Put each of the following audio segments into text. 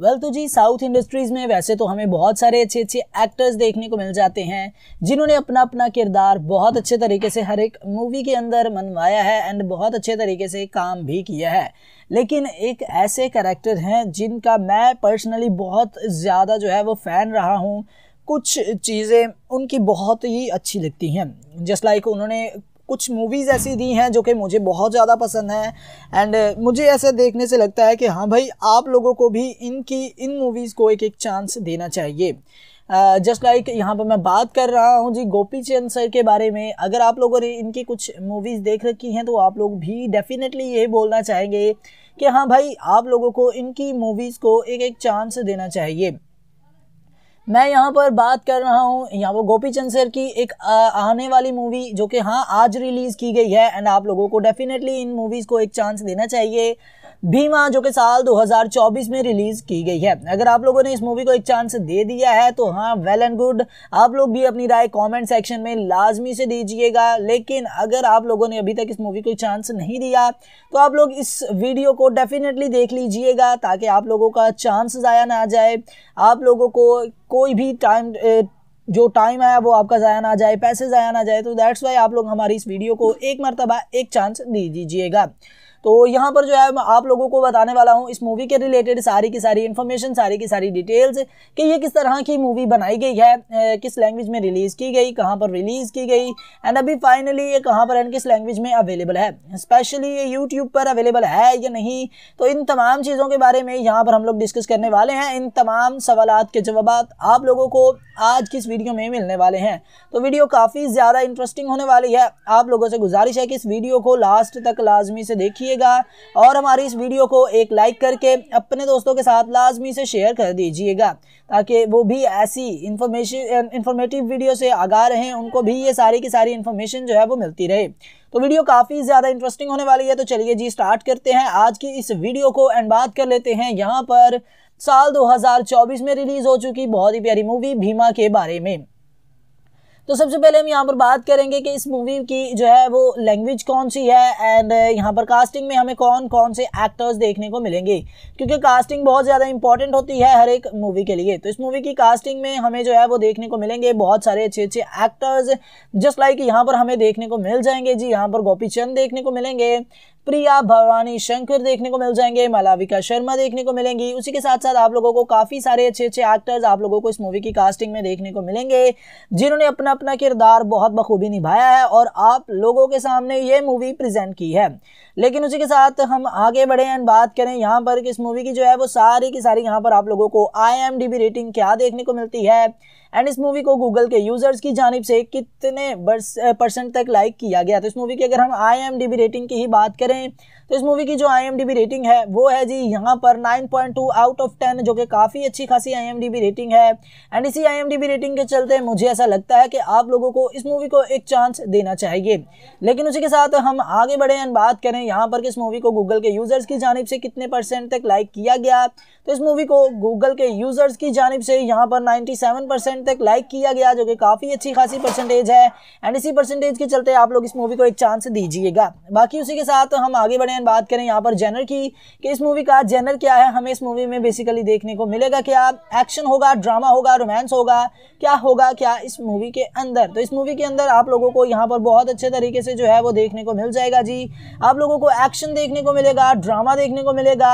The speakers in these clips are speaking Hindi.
वेल well, तो जी साउथ इंडस्ट्रीज़ में वैसे तो हमें बहुत सारे अच्छे अच्छे एक्टर्स देखने को मिल जाते हैं जिन्होंने अपना अपना किरदार बहुत अच्छे तरीके से हर एक मूवी के अंदर मनवाया है एंड बहुत अच्छे तरीके से काम भी किया है लेकिन एक ऐसे करेक्टर हैं जिनका मैं पर्सनली बहुत ज़्यादा जो है वो फ़ैन रहा हूँ कुछ चीज़ें उनकी बहुत ही अच्छी लगती हैं जस्ट लाइक उन्होंने कुछ मूवीज़ ऐसी दी हैं जो कि मुझे बहुत ज़्यादा पसंद हैं एंड uh, मुझे ऐसा देखने से लगता है कि हाँ भाई आप लोगों को भी इनकी इन मूवीज़ को एक एक चांस देना चाहिए जस्ट uh, लाइक यहाँ पर मैं बात कर रहा हूँ जी गोपी चंद सर के बारे में अगर आप लोगों ने इनकी कुछ मूवीज़ देख रखी हैं तो आप लोग भी डेफिनेटली ये बोलना चाहेंगे कि हाँ भाई आप लोगों को इनकी मूवीज़ को एक एक चांस देना चाहिए मैं यहाँ पर बात कर रहा हूँ यहाँ पर गोपी चंद सर की एक आने वाली मूवी जो कि हाँ आज रिलीज़ की गई है एंड आप लोगों को डेफिनेटली इन मूवीज़ को एक चांस देना चाहिए भीमा जो कि साल 2024 में रिलीज की गई है अगर आप लोगों ने इस मूवी को एक चांस दे दिया है तो हाँ वेल एंड गुड आप लोग भी अपनी राय कमेंट सेक्शन में लाजमी से दीजिएगा लेकिन अगर आप लोगों ने अभी तक इस मूवी को चांस नहीं दिया तो आप लोग इस वीडियो को डेफिनेटली देख लीजिएगा ताकि आप लोगों का चांस ज़ाया ना जाए आप लोगों को कोई भी टाइम जो टाइम आया वो आपका ज़ाया ना जाए पैसे ज़ाया ना जाए तो दैट्स वाई आप लोग हमारी इस वीडियो को एक मरतबा एक चांस दे दीजिएगा तो यहाँ पर जो है मैं आप लोगों को बताने वाला हूँ इस मूवी के रिलेटेड सारी की सारी इन्फॉर्मेशन सारी की सारी डिटेल्स कि ये किस तरह की मूवी बनाई गई है किस लैंग्वेज में रिलीज़ की गई कहाँ पर रिलीज़ की गई एंड अभी फाइनली ये कहाँ पर एंड किस लैंग्वेज में अवेलेबल है स्पेशली ये यूट्यूब पर अवेलेबल है या नहीं तो इन तमाम चीज़ों के बारे में यहाँ पर हम लोग डिस्कस करने वाले हैं इन तमाम सवाल के जवाब आप लोगों को आज की इस वीडियो में मिलने वाले हैं तो वीडियो काफ़ी ज़्यादा इंटरेस्टिंग होने वाली है आप लोगों से गुजारिश है कि इस वीडियो को लास्ट तक लाजमी से देखिएगा और हमारी इस वीडियो को एक लाइक करके अपने दोस्तों के साथ लाजमी से शेयर कर दीजिएगा ताकि वो भी ऐसी इंफॉर्मेशन इंफॉर्मेटिव वीडियो से आगा रहें उनको भी ये सारी की सारी इन्फॉर्मेशन जो है वो मिलती रहे तो वीडियो काफ़ी ज़्यादा इंटरेस्टिंग होने वाली है तो चलिए जी स्टार्ट करते हैं आज की इस वीडियो को एंड बात कर लेते हैं यहाँ पर साल 2024 में रिलीज हो चुकी बहुत ही प्यारी मूवी भीमा के बारे में तो सबसे पहले हम यहाँ पर बात करेंगे कि इस मूवी की जो है वो लैंग्वेज कौन सी है एंड यहाँ पर कास्टिंग में हमें कौन कौन से एक्टर्स देखने को मिलेंगे क्योंकि कास्टिंग बहुत ज़्यादा इंपॉर्टेंट होती है हर एक मूवी के लिए तो इस मूवी की कास्टिंग में हमें जो है वो देखने को मिलेंगे बहुत सारे अच्छे अच्छे एक्टर्स जस्ट लाइक यहाँ पर हमें देखने को मिल जाएंगे जी यहाँ पर गोपी चंद देखने को मिलेंगे प्रिया भवानी शंकर देखने को मिल जाएंगे मलाविका शर्मा देखने को मिलेंगी उसी के साथ साथ आप लोगों को काफी सारे अच्छे अच्छे एक्टर्स आप लोगों को इस मूवी की कास्टिंग में देखने को मिलेंगे जिन्होंने अपना अपना किरदार बहुत बखूबी निभाया है और आप लोगों के सामने ये मूवी प्रेजेंट की है लेकिन उसी के साथ हम आगे बढ़े एंड बात करें यहाँ पर कि इस मूवी की जो है वो सारी की सारी यहाँ पर आप लोगों को आई रेटिंग क्या देखने को मिलती है एंड इस मूवी को गूगल के यूजर्स की जानब से कितने परसेंट तक लाइक किया गया तो इस मूवी की अगर हम आई रेटिंग की ही बात करें तो इस मूवी की जो आई रेटिंग है वो है जी यहाँ पर 9.2 आउट ऑफ 10 जो कि काफ़ी अच्छी खासी आई रेटिंग है एंड इसी आई रेटिंग के चलते मुझे ऐसा लगता है कि आप लोगों को इस मूवी को एक चांस देना चाहिए लेकिन उसी के साथ हम आगे बढ़े एंड बात करें यहाँ पर कि इस मूवी को गूगल के यूज़र्स की जानब से कितने परसेंट तक लाइक किया गया तो इस मूवी को गूगल के यूज़र्स की जानब से यहाँ पर नाइन्टी परसेंट तक लाइक किया गया जो कि काफ़ी अच्छी खासी परसेंटेज है एंड इसी परसेंटेज के चलते आप लोग इस मूवी को एक चांस दीजिएगा बाकी उसी के साथ हम आगे बढ़े एंड बात करें यहाँ पर जेनर की कि इस मूवी का जेनर क्या है हमें इस मूवी में बेसिकली देखने को मिलेगा क्या एक्शन होगा ड्रामा होगा रोमांस होगा क्या होगा क्या इस मूवी के अंदर तो इस मूवी के अंदर आप लोगों को यहाँ पर बहुत अच्छे तरीके से जो है वो देखने को मिल जाएगा जी आप लोगों को एक्शन देखने को मिलेगा ड्रामा देखने को मिलेगा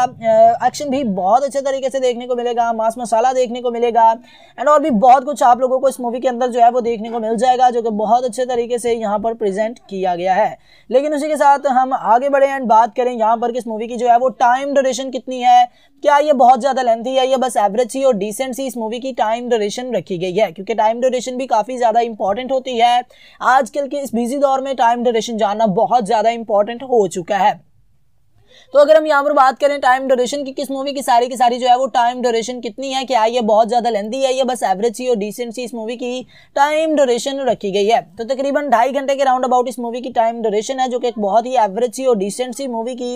एक्शन भी बहुत अच्छे तरीके से देखने को मिलेगा मास मसाला देखने को मिलेगा एंड और भी बहुत कुछ आप लोगों को इस मूवी के अंदर जो है वो देखने को मिल जाएगा जो कि बहुत अच्छे तरीके से यहाँ पर प्रेजेंट किया गया है लेकिन उसी के साथ हम आगे बढ़े एंड बात करें यहाँ पर किस मूवी की जो है वो टाइम ड्यूरेशन कितनी है क्या ये बहुत ज़्यादा लेंथी है या बस एवरेज सी और डिसेंट सी इस मूवी की टाइम ड्यूरेशन रखी गई है क्योंकि टाइम ड्यूरेशन भी काफ़ी ज़्यादा इंपॉर्टेंट होती है आजकल के इस बिजी दौर में टाइम ड्यूरेशन जानना बहुत ज़्यादा इंपॉर्टेंट हो चुका है तो अगर हम यहाँ पर बात करें टाइम ड्यूरेशन की किस मूवी की सारी की सारी जो है वो टाइम ड्यूरेशन कितनी है क्या ये बहुत ज़्यादा लेंदी है या बस एवरेज सी और डिसेंट सी इस मूवी की टाइम ड्यूरेशन रखी गई है तो तकरीबन ढाई घंटे के राउंड अबाउट इस मूवी की टाइम ड्यूरेशन है जो कि एक बहुत ही एवरेज सी और डिसेंट सी मूवी की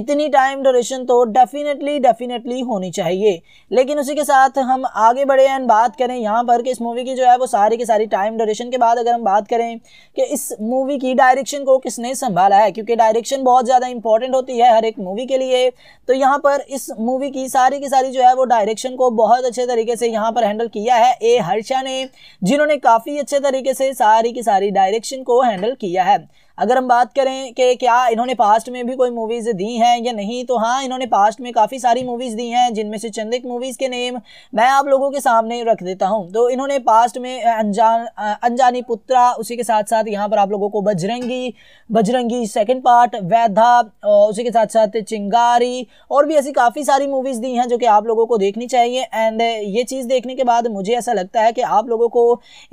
इतनी टाइम ड्यूरेशन तो डेफिनेटली डेफिनेटली होनी चाहिए लेकिन उसी के साथ हम आगे बढ़े एंड बात करें यहाँ पर कि इस मूवी की जो है वो सारी की सारी टाइम ड्यूरेशन के बाद अगर हम बात करें कि इस मूवी की डायरेक्शन को किसने संभाला है क्योंकि डायरेक्शन बहुत ज़्यादा इंपॉर्टेंट होती है हर एक एक मूवी के लिए तो यहाँ पर इस मूवी की सारी की सारी जो है वो डायरेक्शन को बहुत अच्छे तरीके से यहाँ पर हैंडल किया है ए हर्षा ने जिन्होंने काफ़ी अच्छे तरीके से सारी की सारी डायरेक्शन को हैंडल किया है अगर हम बात करें कि क्या इन्होंने पास्ट में भी कोई मूवीज़ दी हैं या नहीं तो हाँ इन्होंने पास्ट में काफ़ी सारी मूवीज़ दी हैं जिनमें से चंदिक मूवीज़ के नेम मैं आप लोगों के सामने रख देता हूँ तो इन्होंने पास्ट में अनजान अनजानी पुत्रा उसी के साथ साथ यहाँ पर आप लोगों को बजरंगी बजरंगी सेकेंड पार्ट वैधा उसी के साथ साथ चिंगारी और भी ऐसी काफ़ी सारी मूवीज़ दी हैं जो कि आप लोगों को देखनी चाहिए एंड ये चीज़ देखने के बाद मुझे ऐसा लगता है कि आप लोगों को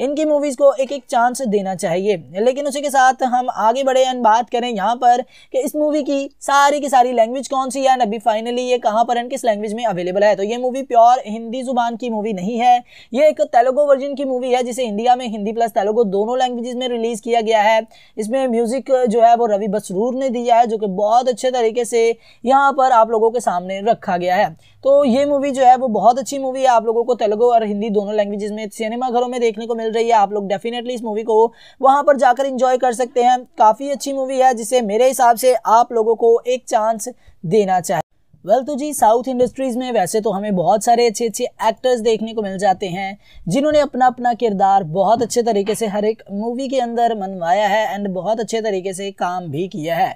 इनकी मूवीज़ को एक एक चांस देना चाहिए लेकिन उसी के साथ हम आगे बढ़े एंड बात करें यहाँ पर कि इस मूवी की सारी की सारी लैंग्वेज कौन सी है अभी फाइनली ये कहाँ पर एंड किस लैंग्वेज में अवेलेबल है तो ये मूवी प्योर हिंदी जुबान की मूवी नहीं है ये एक तेलुगु वर्जन की मूवी है जिसे इंडिया में हिंदी प्लस तेलुगु दोनों लैंग्वेज में रिलीज़ किया गया है इसमें म्यूज़िक जो है वो रवि बसरूर ने दिया है जो कि बहुत अच्छे तरीके से यहाँ पर आप लोगों के सामने रखा गया है तो ये मूवी जो है वो बहुत अच्छी मूवी है आप लोगों को तेलुगु और हिंदी दोनों लैंग्वेजेस में सिनेमा घरों में देखने को मिल रही है आप लोग डेफिनेटली इस मूवी को वहां पर जाकर इंजॉय कर सकते हैं काफ़ी अच्छी मूवी है जिसे मेरे हिसाब से आप लोगों को एक चांस देना चाहिए वेल तो जी साउथ इंडस्ट्रीज़ में वैसे तो हमें बहुत सारे अच्छे अच्छे एक्टर्स देखने को मिल जाते हैं जिन्होंने अपना अपना किरदार बहुत अच्छे तरीके से हर एक मूवी के अंदर मनवाया है एंड बहुत अच्छे तरीके से काम भी किया है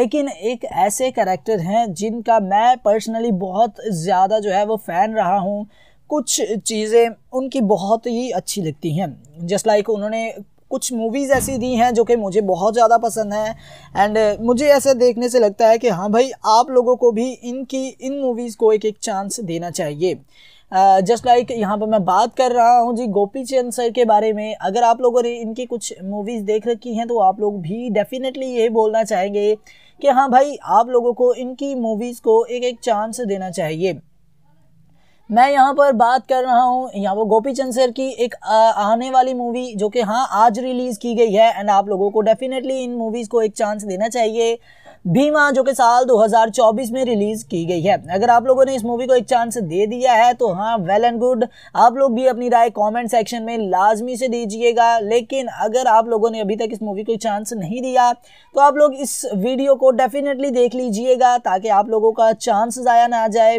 लेकिन एक ऐसे करेक्टर हैं जिनका मैं पर्सनली बहुत ज़्यादा जो है वो फ़ैन रहा हूँ कुछ चीज़ें उनकी बहुत ही अच्छी लगती हैं जस्ट लाइक उन्होंने कुछ मूवीज़ ऐसी दी हैं जो कि मुझे बहुत ज़्यादा पसंद हैं एंड uh, मुझे ऐसा देखने से लगता है कि हाँ भाई आप लोगों को भी इनकी इन मूवीज़ को एक एक चांस देना चाहिए जस्ट uh, लाइक यहाँ पर मैं बात कर रहा हूँ जी गोपी चंद सर के बारे में अगर आप लोगों ने इनकी कुछ मूवीज़ देख रखी हैं तो आप लोग भी डेफिनेटली ये बोलना चाहेंगे कि हाँ भाई आप लोगों को इनकी मूवीज़ को एक एक चांस देना चाहिए मैं यहाँ पर बात कर रहा हूँ यहाँ पर गोपी चंद सर की एक आने वाली मूवी जो कि हाँ आज रिलीज़ की गई है एंड आप लोगों को डेफिनेटली इन मूवीज़ को एक चांस देना चाहिए भीमा जो कि साल 2024 में रिलीज की गई है अगर आप लोगों ने इस मूवी को एक चांस दे दिया है तो हाँ वेल एंड गुड आप लोग भी अपनी राय कमेंट सेक्शन में लाजमी से दीजिएगा लेकिन अगर आप लोगों ने अभी तक इस मूवी को चांस नहीं दिया तो आप लोग इस वीडियो को डेफिनेटली देख लीजिएगा ताकि आप लोगों का चांस ज़ाया ना जाए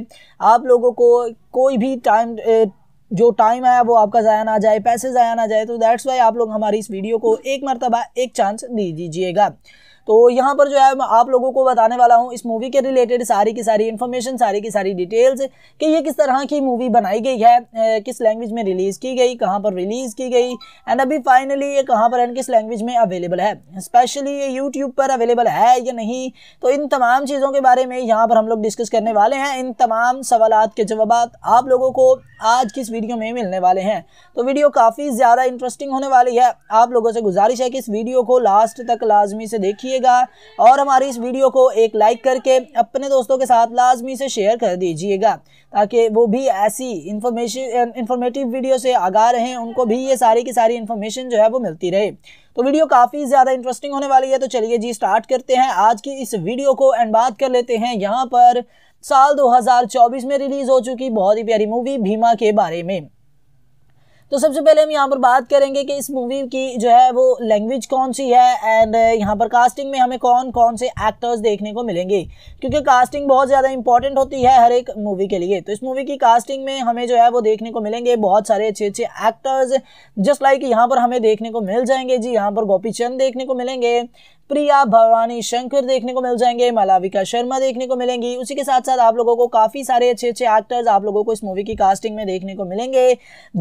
आप लोगों को कोई भी टाइम जो टाइम आया वो आपका ज़ाया ना जाए पैसे ज़ाया ना जाए तो दैट्स वाई आप लोग हमारी इस वीडियो को एक मरतबा एक चांस दे दीजिएगा तो यहाँ पर जो है मैं आप लोगों को बताने वाला हूँ इस मूवी के रिलेटेड सारी की सारी इन्फॉर्मेशन सारी की सारी डिटेल्स कि ये किस तरह की मूवी बनाई गई है किस लैंग्वेज में रिलीज़ की गई कहाँ पर रिलीज़ की गई एंड अभी फाइनली ये कहाँ पर एंड किस लैंग्वेज में अवेलेबल है स्पेशली ये यूट्यूब पर अवेलेबल है या नहीं तो इन तमाम चीज़ों के बारे में यहाँ पर हम लोग डिस्कस करने वाले हैं इन तमाम सवाल के जवाब आप लोगों को आज की इस वीडियो में मिलने वाले हैं तो वीडियो काफ़ी ज़्यादा इंटरेस्टिंग होने वाली है आप लोगों से गुजारिश है कि इस वीडियो को लास्ट तक लाजमी से देखिए कीजिएगा और हमारी इस वीडियो को एक लाइक करके अपने दोस्तों के साथ लाजमी से शेयर कर दीजिएगा ताकि वो भी ऐसी इन्फॉर्मेशन इन्फॉर्मेटिव वीडियो से आगा रहें उनको भी ये सारी की सारी इन्फॉर्मेशन जो है वो मिलती रहे तो वीडियो काफ़ी ज़्यादा इंटरेस्टिंग होने वाली है तो चलिए जी स्टार्ट करते हैं आज की इस वीडियो को एंड बात कर लेते हैं यहाँ पर साल 2024 में रिलीज़ हो चुकी बहुत ही प्यारी मूवी भीमा के बारे में तो सबसे पहले हम यहाँ पर बात करेंगे कि इस मूवी की जो है वो लैंग्वेज कौन सी है एंड uh, यहाँ पर कास्टिंग में हमें कौन कौन से एक्टर्स देखने को मिलेंगे क्योंकि कास्टिंग बहुत ज़्यादा इंपॉर्टेंट होती है हर एक मूवी के लिए तो इस मूवी की कास्टिंग में हमें जो है वो देखने को मिलेंगे बहुत सारे अच्छे अच्छे एक्टर्स जस्ट लाइक यहाँ पर हमें देखने को मिल जाएंगे जी यहाँ पर गोपी चंद देखने को मिलेंगे प्रिया भवानी शंकर देखने को मिल जाएंगे मलाविका शर्मा देखने को मिलेंगी उसी के साथ साथ आप लोगों को काफी सारे अच्छे अच्छे एक्टर्स आप लोगों को इस मूवी की कास्टिंग में देखने को मिलेंगे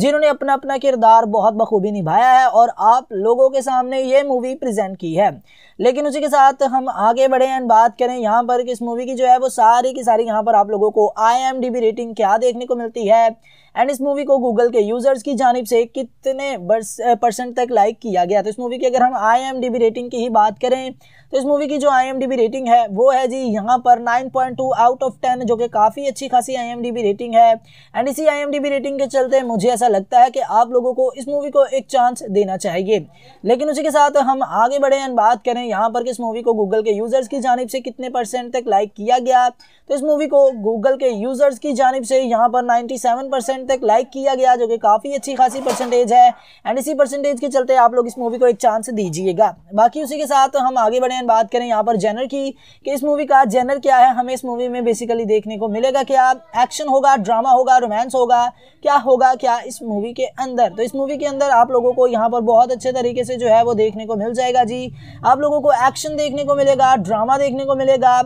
जिन्होंने अपना अपना किरदार बहुत बखूबी निभाया है और आप लोगों के सामने ये मूवी प्रेजेंट की है लेकिन उसी के साथ हम आगे बढ़े एंड बात करें यहाँ पर कि इस मूवी की जो है वो सारी की सारी यहाँ पर आप लोगों को आई रेटिंग क्या देखने को मिलती है एंड इस मूवी को गूगल के यूजर्स की जानब से कितने परसेंट तक लाइक किया गया तो इस मूवी की अगर हम आई रेटिंग की ही बात करें तो इस मूवी की जो आई रेटिंग है वो है जी यहाँ पर 9.2 आउट ऑफ 10 जो कि काफ़ी अच्छी खासी आई रेटिंग है एंड इसी आई रेटिंग के चलते मुझे ऐसा लगता है कि आप लोगों को इस मूवी को एक चांस देना चाहिए लेकिन उसी के साथ हम आगे बढ़े एंड बात करें यहाँ पर इस मूवी को गूगल के यूजर्स की जानब से कितने परसेंट तक लाइक किया गया तो इस मूवी को गूगल के यूजर्स की जानब से यहाँ पर नाइन्टी एंड तक लाइक किया गया जो कि काफ़ी अच्छी खासी परसेंटेज है एंड इसी परसेंटेज के चलते आप लोग इस मूवी को एक चांस दीजिएगा बाकी उसी के साथ हम आगे बढ़े बात करें यहाँ पर जेनर की कि इस मूवी का जेनर क्या है हमें इस मूवी में बेसिकली देखने को मिलेगा क्या एक्शन होगा ड्रामा होगा रोमांस होगा क्या होगा क्या इस मूवी के अंदर तो इस मूवी के अंदर आप लोगों को यहाँ पर बहुत अच्छे तरीके से जो है वो देखने को मिल जाएगा जी आप लोगों को एक्शन देखने को मिलेगा ड्रामा देखने को मिलेगा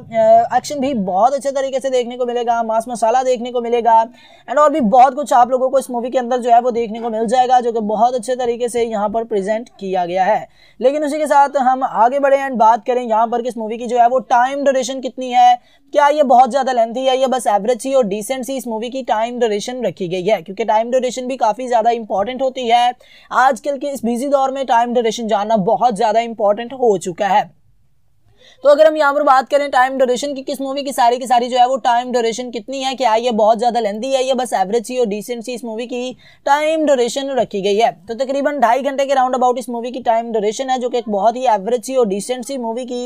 एक्शन भी बहुत अच्छे तरीके से देखने को मिलेगा मास मसाला देखने को मिलेगा एंड और भी बहुत कुछ आप लोगों को इस मूवी के अंदर जो है वो देखने को मिल जाएगा जो कि बहुत अच्छे तरीके से यहाँ पर प्रेजेंट किया गया है लेकिन उसी के साथ हम आगे बढ़े एंड बात करें यहाँ पर किस मूवी की जो है वो टाइम ड्यूरेशन कितनी है क्या ये बहुत ज़्यादा लेंथी है या बस एवरेज सी और डिसेंट सी इस मूवी की टाइम ड्यूरेशन रखी गई है क्योंकि टाइम ड्यूरेशन भी काफ़ी ज़्यादा इंपॉर्टेंट होती है आजकल के इस बिजी दौर में टाइम ड्यूरेशन जानना बहुत ज़्यादा इंपॉर्टेंट हो चुका है तो अगर हम यहाँ पर बात करें टाइम ड्यूरेशन की किस मूवी की सारी की सारी जो है वो टाइम ड्यूरेशन कितनी है क्या ये बहुत ज़्यादा लेंदी है या बस एवरेज सी और डिसेंट सी इस मूवी की टाइम ड्यूरेशन रखी गई है तो तकरीबन ढाई घंटे के राउंड अबाउट इस मूवी की टाइम ड्यूरेशन है जो कि एक बहुत ही एवरेज सी और डिसेंट सी मूवी की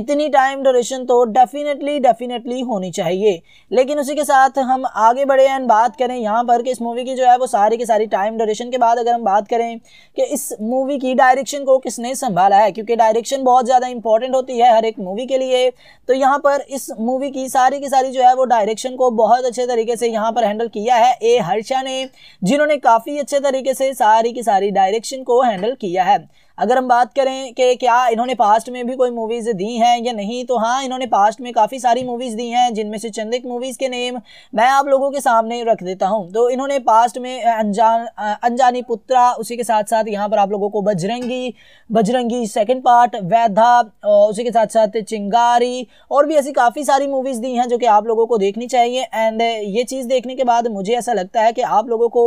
इतनी टाइम ड्यूरेशन तो डेफिनेटली डेफिनेटली होनी चाहिए लेकिन उसी के साथ हम आगे बढ़े एंड बात करें यहाँ पर कि इस मूवी की जो है वो सारी की सारी टाइम ड्यूरेशन के बाद अगर हम बात करें कि इस मूवी की डायरेक्शन को किसने संभाला है क्योंकि डायरेक्शन बहुत ज़्यादा इंपॉर्टेंट होती है हर एक एक मूवी के लिए तो यहाँ पर इस मूवी की सारी की सारी जो है वो डायरेक्शन को बहुत अच्छे तरीके से यहाँ पर हैंडल किया है ए हर्षा ने जिन्होंने काफ़ी अच्छे तरीके से सारी की सारी डायरेक्शन को हैंडल किया है अगर हम बात करें कि क्या इन्होंने पास्ट में भी कोई मूवीज़ दी हैं या नहीं तो हाँ इन्होंने पास्ट में काफ़ी सारी मूवीज़ दी हैं जिनमें से चंदिक मूवीज़ के नेम मैं आप लोगों के सामने रख देता हूँ तो इन्होंने पास्ट में अनजान अनजानी पुत्रा उसी के साथ साथ यहाँ पर आप लोगों को बजरंगी बजरंगी सेकेंड पार्ट वैधा उसी के साथ साथ चिंगारी और भी ऐसी काफ़ी सारी मूवीज़ दी हैं जो कि आप लोगों को देखनी चाहिए एंड ये चीज़ देखने के बाद मुझे ऐसा लगता है कि आप लोगों को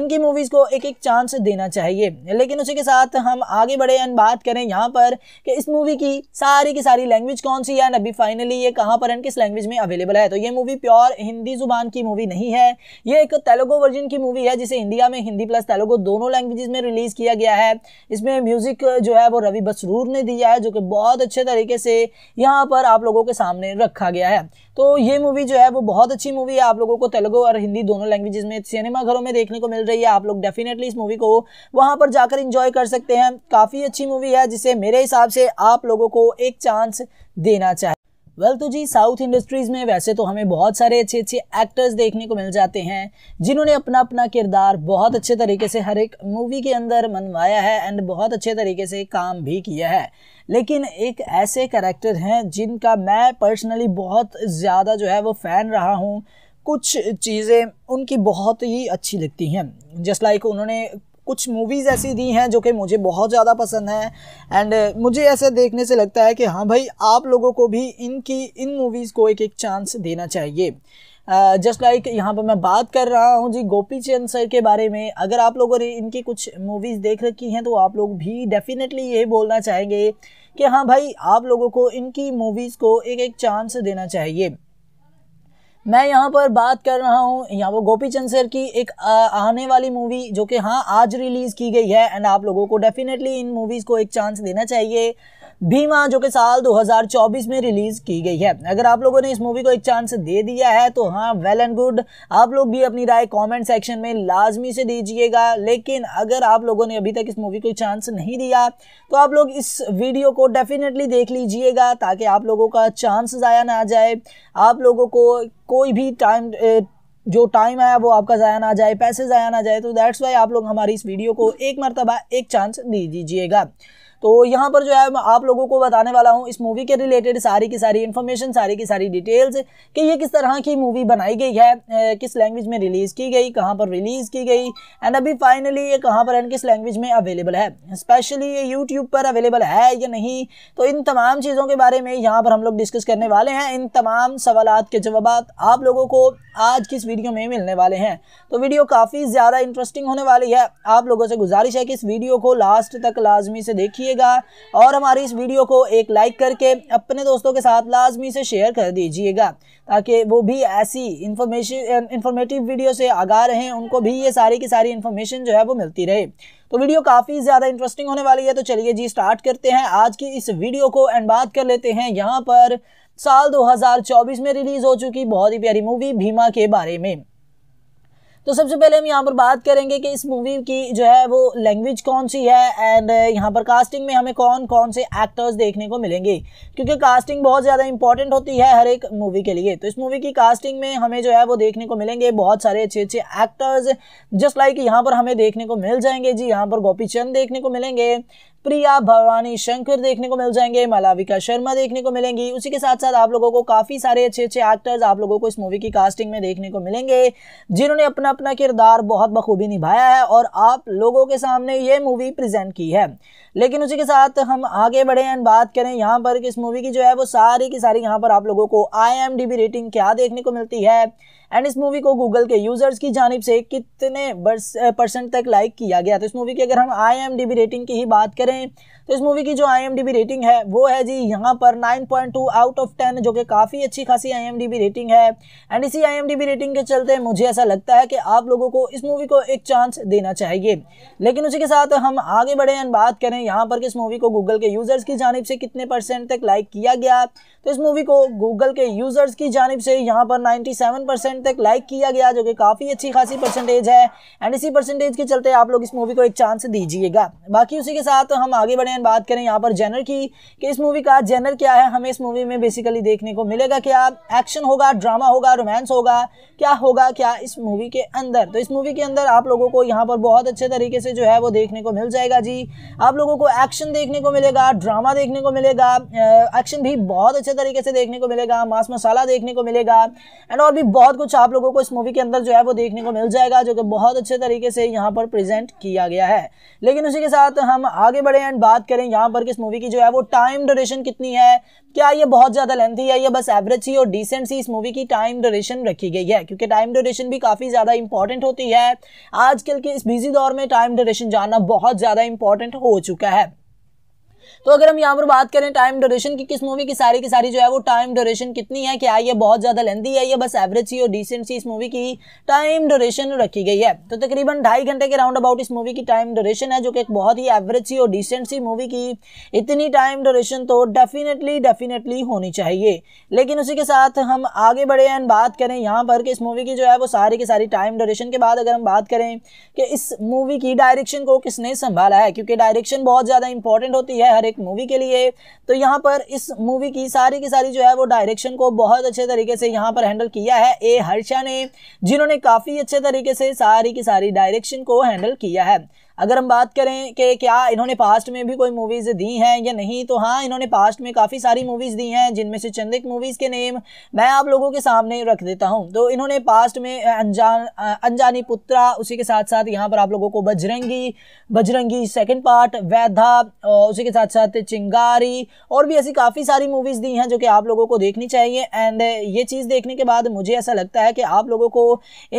इनकी मूवीज़ को एक एक चांस देना चाहिए लेकिन उसी के साथ हम आगे बढ़े एंड बात करें यहाँ पर कि इस मूवी की सारी की सारी लैंग्वेज कौन सी है अभी फाइनली ये कहाँ पर एंड किस लैंग्वेज में अवेलेबल है तो ये मूवी प्योर हिंदी जुबान की मूवी नहीं है ये एक तेलुगु वर्जन की मूवी है जिसे इंडिया में हिंदी प्लस तेलुगु दोनों लैंग्वेज में रिलीज़ किया गया है इसमें म्यूज़िक जो है वो रवि बसरूर ने दिया है जो कि बहुत अच्छे तरीके से यहाँ पर आप लोगों के सामने रखा गया है तो ये मूवी जो है वो बहुत अच्छी मूवी है आप लोगों को तेलुगु और हिंदी दोनों लैंग्वेजेस में सिनेमा घरों में देखने को मिल रही है आप लोग डेफिनेटली इस मूवी को वहां पर जाकर इंजॉय कर सकते हैं काफ़ी अच्छी मूवी है जिसे मेरे हिसाब से आप लोगों को एक चांस देना चाहिए वेल well, तो जी साउथ इंडस्ट्रीज़ में वैसे तो हमें बहुत सारे अच्छे अच्छे एक्टर्स देखने को मिल जाते हैं जिन्होंने अपना अपना किरदार बहुत अच्छे तरीके से हर एक मूवी के अंदर मनवाया है एंड बहुत अच्छे तरीके से काम भी किया है लेकिन एक ऐसे करेक्टर हैं जिनका मैं पर्सनली बहुत ज़्यादा जो है वो फ़ैन रहा हूँ कुछ चीज़ें उनकी बहुत ही अच्छी लगती हैं जस्ट लाइक like उन्होंने कुछ मूवीज़ ऐसी दी हैं जो कि मुझे बहुत ज़्यादा पसंद हैं एंड मुझे ऐसे देखने से लगता है कि हाँ भाई आप लोगों को भी इनकी इन मूवीज़ को एक एक चांस देना चाहिए जस्ट लाइक यहाँ पर मैं बात कर रहा हूँ जी गोपी चंद सर के बारे में अगर आप लोगों ने इनकी कुछ मूवीज़ देख रखी हैं तो आप लोग भी डेफिनेटली ये बोलना चाहेंगे कि हाँ भाई आप लोगों को इनकी मूवीज़ को एक एक चांस देना चाहिए मैं यहाँ पर बात कर रहा हूँ यहाँ पर गोपी चंद सर की एक आने वाली मूवी जो कि हाँ आज रिलीज़ की गई है एंड आप लोगों को डेफिनेटली इन मूवीज़ को एक चांस देना चाहिए भीमा जो कि साल 2024 में रिलीज की गई है अगर आप लोगों ने इस मूवी को एक चांस दे दिया है तो हाँ वेल एंड गुड आप लोग भी अपनी राय कमेंट सेक्शन में लाजमी से दीजिएगा लेकिन अगर आप लोगों ने अभी तक इस मूवी को चांस नहीं दिया तो आप लोग इस वीडियो को डेफिनेटली देख लीजिएगा ताकि आप लोगों का चांस ज़ाया ना जाए आप लोगों को कोई भी टाइम जो टाइम आया वो आपका ज़ाया ना जाए पैसे ज़ाया ना जाए तो दैट्स वाई आप लोग हमारी इस वीडियो को एक मरतबा एक चांस दे दीजिएगा तो यहाँ पर जो है मैं आप लोगों को बताने वाला हूँ इस मूवी के रिलेटेड सारी की सारी इन्फॉर्मेशन सारी की सारी डिटेल्स कि ये किस तरह की मूवी बनाई गई है किस लैंग्वेज में रिलीज़ की गई कहाँ पर रिलीज़ की गई एंड अभी फाइनली ये कहाँ पर एंड किस लैंग्वेज में अवेलेबल है स्पेशली ये यूट्यूब पर अवेलेबल है या नहीं तो इन तमाम चीज़ों के बारे में यहाँ पर हम लोग डिस्कस करने वाले हैं इन तमाम सवाल के जवाब आप लोगों को आज की इस वीडियो में मिलने वाले हैं तो वीडियो काफ़ी ज़्यादा इंटरेस्टिंग होने वाली है आप लोगों से गुजारिश है कि इस वीडियो को लास्ट तक लाजमी से देखिए कीजिएगा और हमारी इस वीडियो को एक लाइक करके अपने दोस्तों के साथ लाजमी से शेयर कर दीजिएगा ताकि वो भी ऐसी इन्फॉर्मेशन इन्फॉर्मेटिव वीडियो से आगा रहें उनको भी ये सारी की सारी इन्फॉर्मेशन जो है वो मिलती रहे तो वीडियो काफ़ी ज़्यादा इंटरेस्टिंग होने वाली है तो चलिए जी स्टार्ट करते हैं आज की इस वीडियो को एंड बात कर लेते हैं यहाँ पर साल 2024 में रिलीज़ हो चुकी बहुत ही प्यारी मूवी भीमा के बारे में तो सबसे पहले हम यहाँ पर बात करेंगे कि इस मूवी की जो है वो लैंग्वेज कौन सी है एंड uh, यहाँ पर कास्टिंग में हमें कौन कौन से एक्टर्स देखने को मिलेंगे क्योंकि कास्टिंग बहुत ज़्यादा इंपॉर्टेंट होती है हर एक मूवी के लिए तो इस मूवी की कास्टिंग में हमें जो है वो देखने को मिलेंगे बहुत सारे अच्छे अच्छे एक्टर्स जस्ट लाइक यहाँ पर हमें देखने को मिल जाएंगे जी यहाँ पर गोपी चंद देखने को मिलेंगे प्रिया भवानी शंकर देखने को मिल जाएंगे मलाविका शर्मा देखने को मिलेंगी उसी के साथ साथ आप लोगों को काफी सारे अच्छे अच्छे एक्टर्स आप लोगों को इस मूवी की कास्टिंग में देखने को मिलेंगे जिन्होंने अपना अपना किरदार बहुत बखूबी निभाया है और आप लोगों के सामने ये मूवी प्रेजेंट की है लेकिन उसी के साथ हम आगे बढ़े एंड बात करें यहाँ पर कि इस मूवी की जो है वो सारी की सारी यहाँ पर आप लोगों को आई रेटिंग क्या देखने को मिलती है एंड इस मूवी को गूगल के यूजर्स की जानब से कितने परसेंट तक लाइक किया गया तो इस मूवी की अगर हम आई रेटिंग की ही बात करें तो इस मूवी की जो आई रेटिंग है वो है जी यहाँ पर 9.2 आउट ऑफ 10 जो कि काफ़ी अच्छी खासी आई रेटिंग है एंड इसी आई रेटिंग के चलते मुझे ऐसा लगता है कि आप लोगों को इस मूवी को एक चांस देना चाहिए लेकिन उसी के साथ हम आगे बढ़े एंड बात करें यहाँ पर कि इस मूवी को गूगल के यूज़र्स की जानब से कितने परसेंट तक लाइक किया गया तो इस मूवी को गूगल के यूज़र्स की जानब से यहाँ पर 97 परसेंट तक लाइक किया गया जो कि काफ़ी अच्छी खासी परसेंटेज है एंड इसी परसेंटेज के चलते आप लोग इस मूवी को एक चांस दीजिएगा बाकी उसी के साथ हम आगे बढ़े एंड बात करें यहाँ पर जेनर की कि इस मूवी का जेनर क्या है हमें इस मूवी में बेसिकली देखने को मिलेगा क्या एक्शन होगा ड्रामा होगा रोमांस होगा क्या होगा क्या इस मूवी के अंदर तो इस मूवी के अंदर आप लोगों को यहाँ पर बहुत अच्छे तरीके से जो है वो देखने को मिल जाएगा जी आप लोगों को एक्शन देखने को मिलेगा ड्रामा देखने को मिलेगा एक्शन भी बहुत अच्छे तरीके से देखने को मिलेगा मास मसाला देखने को मिलेगा एंड और भी बहुत कुछ आप लोगों को इस मूवी के अंदर जो है वो देखने को मिल जाएगा जो कि बहुत अच्छे तरीके से यहाँ पर प्रेजेंट किया गया है लेकिन उसी के साथ हम आगे बढ़े एंड बात करें यहाँ पर इस मूवी की जो है वो टाइम ड्यूरेशन कितनी है क्या ये बहुत ज़्यादा लेंथी है या बस एवरेज सी और डिसेंट सी इस मूवी की टाइम ड्यूरेशन रखी गई है क्योंकि टाइम ड्यूरेशन भी काफ़ी ज़्यादा इंपॉर्टेंट होती है आजकल के इस बिजी दौर में टाइम ड्यूरेशन जानना बहुत ज़्यादा इंपॉर्टेंट हो चुका है तो अगर हम यहाँ पर बात करें टाइम ड्यूरेशन की किस मूवी की सारी की सारी जो है वो टाइम ड्यूरेशन कितनी है क्या ये बहुत ज़्यादा लेंदी है ये बस एवरेज सी और डिसेंट सी इस मूवी की टाइम ड्यूरेशन रखी गई है तो तकरीबन ढाई घंटे के राउंड अबाउट इस मूवी की टाइम ड्यूरेशन है जो कि एक बहुत ही एवरेज सी और डिसेंट सी मूवी की इतनी टाइम ड्यूरेशन तो डेफिनेटली डेफिनेटली होनी चाहिए लेकिन उसी के साथ हम आगे बढ़े एंड बात करें यहाँ पर कि इस मूवी की जो है वो सारी की सारी टाइम ड्यूरेशन के बाद अगर हम बात करें कि इस मूवी की डायरेक्शन को किसने संभाला है क्योंकि डायरेक्शन बहुत ज़्यादा इंपॉर्टेंट होती है हर एक एक मूवी के लिए तो यहाँ पर इस मूवी की सारी की सारी जो है वो डायरेक्शन को बहुत अच्छे तरीके से यहाँ पर हैंडल किया है ए हर्षा ने जिन्होंने काफ़ी अच्छे तरीके से सारी की सारी डायरेक्शन को हैंडल किया है अगर हम बात करें कि क्या इन्होंने पास्ट में भी कोई मूवीज़ दी हैं या नहीं तो हाँ इन्होंने पास्ट में काफ़ी सारी मूवीज़ दी हैं जिनमें से चंदिक मूवीज़ के नेम मैं आप लोगों के सामने रख देता हूँ तो इन्होंने पास्ट में अनजान अनजानी पुत्रा उसी के साथ साथ यहाँ पर आप लोगों को बजरंगी बजरंगी सेकेंड पार्ट वैधा उसी के साथ साथ चिंगारी और भी ऐसी काफ़ी सारी मूवीज़ दी हैं जो कि आप लोगों को देखनी चाहिए एंड ये चीज़ देखने के बाद मुझे ऐसा लगता है कि आप लोगों को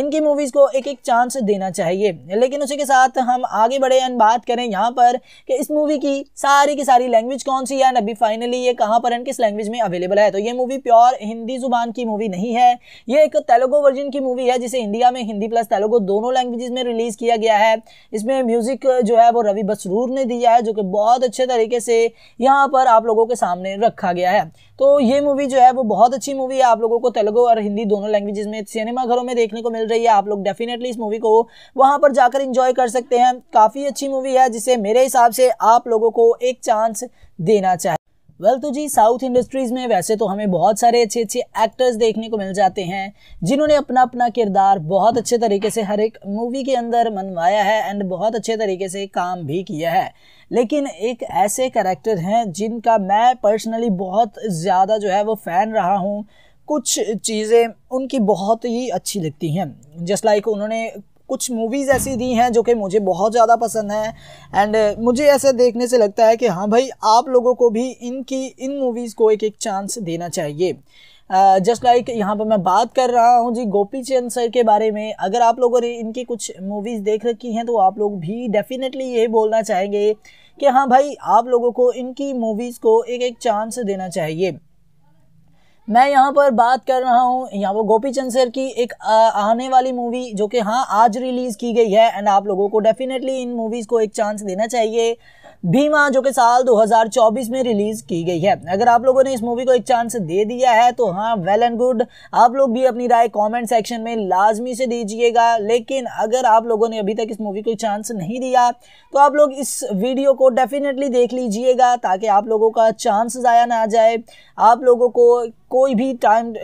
इनकी मूवीज़ को एक एक चांस देना चाहिए लेकिन उसी के साथ हम आगे बढ़े एंड बात करें यहाँ पर कि इस मूवी की सारी की सारी लैंग्वेज कौन सी है अभी फाइनली ये कहाँ पर एंड किस लैंग्वेज में अवेलेबल है तो ये मूवी प्योर हिंदी जुबान की मूवी नहीं है ये एक तेलुगु वर्जन की मूवी है जिसे इंडिया में हिंदी प्लस तेलुगु दोनों लैंग्वेज में रिलीज़ किया गया है इसमें म्यूज़िक जो है वो रवि बसरूर ने दिया है जो कि बहुत अच्छे तरीके से यहाँ पर आप लोगों के सामने रखा गया है तो ये मूवी जो है वो बहुत अच्छी मूवी है आप लोगों को तेलुगु और हिंदी दोनों लैंग्वेजेस में सिनेमा घरों में देखने को मिल रही है आप लोग डेफिनेटली इस मूवी को वहां पर जाकर इंजॉय कर सकते हैं काफ़ी अच्छी मूवी है जिसे मेरे हिसाब से आप लोगों को एक चांस देना चाहिए वेल तो जी साउथ इंडस्ट्रीज़ में वैसे तो हमें बहुत सारे अच्छे अच्छे एक्टर्स देखने को मिल जाते हैं जिन्होंने अपना अपना किरदार बहुत अच्छे तरीके से हर एक मूवी के अंदर मनवाया है एंड बहुत अच्छे तरीके से काम भी किया है लेकिन एक ऐसे करेक्टर हैं जिनका मैं पर्सनली बहुत ज़्यादा जो है वो फ़ैन रहा हूँ कुछ चीज़ें उनकी बहुत ही अच्छी लगती हैं जस्ट लाइक उन्होंने कुछ मूवीज़ ऐसी दी हैं जो कि मुझे बहुत ज़्यादा पसंद हैं एंड uh, मुझे ऐसा देखने से लगता है कि हाँ भाई आप लोगों को भी इनकी इन मूवीज़ को एक एक चांस देना चाहिए जस्ट uh, लाइक like, यहाँ पर मैं बात कर रहा हूँ जी गोपी चंद सर के बारे में अगर आप लोगों ने इनकी कुछ मूवीज़ देख रखी हैं तो आप लोग भी डेफिनेटली ये बोलना चाहेंगे कि हाँ भाई आप लोगों को इनकी मूवीज़ को एक एक चांस देना चाहिए मैं यहाँ पर बात कर रहा हूँ यहाँ वो गोपी चंद सर की एक आने वाली मूवी जो कि हाँ आज रिलीज़ की गई है एंड आप लोगों को डेफिनेटली इन मूवीज़ को एक चांस देना चाहिए भीमा जो कि साल 2024 में रिलीज की गई है अगर आप लोगों ने इस मूवी को एक चांस दे दिया है तो हाँ वेल एंड गुड आप लोग भी अपनी राय कमेंट सेक्शन में लाजमी से दीजिएगा लेकिन अगर आप लोगों ने अभी तक इस मूवी को चांस नहीं दिया तो आप लोग इस वीडियो को डेफिनेटली देख लीजिएगा ताकि आप लोगों का चांस ज़ाया ना जाए आप लोगों को कोई भी टाइम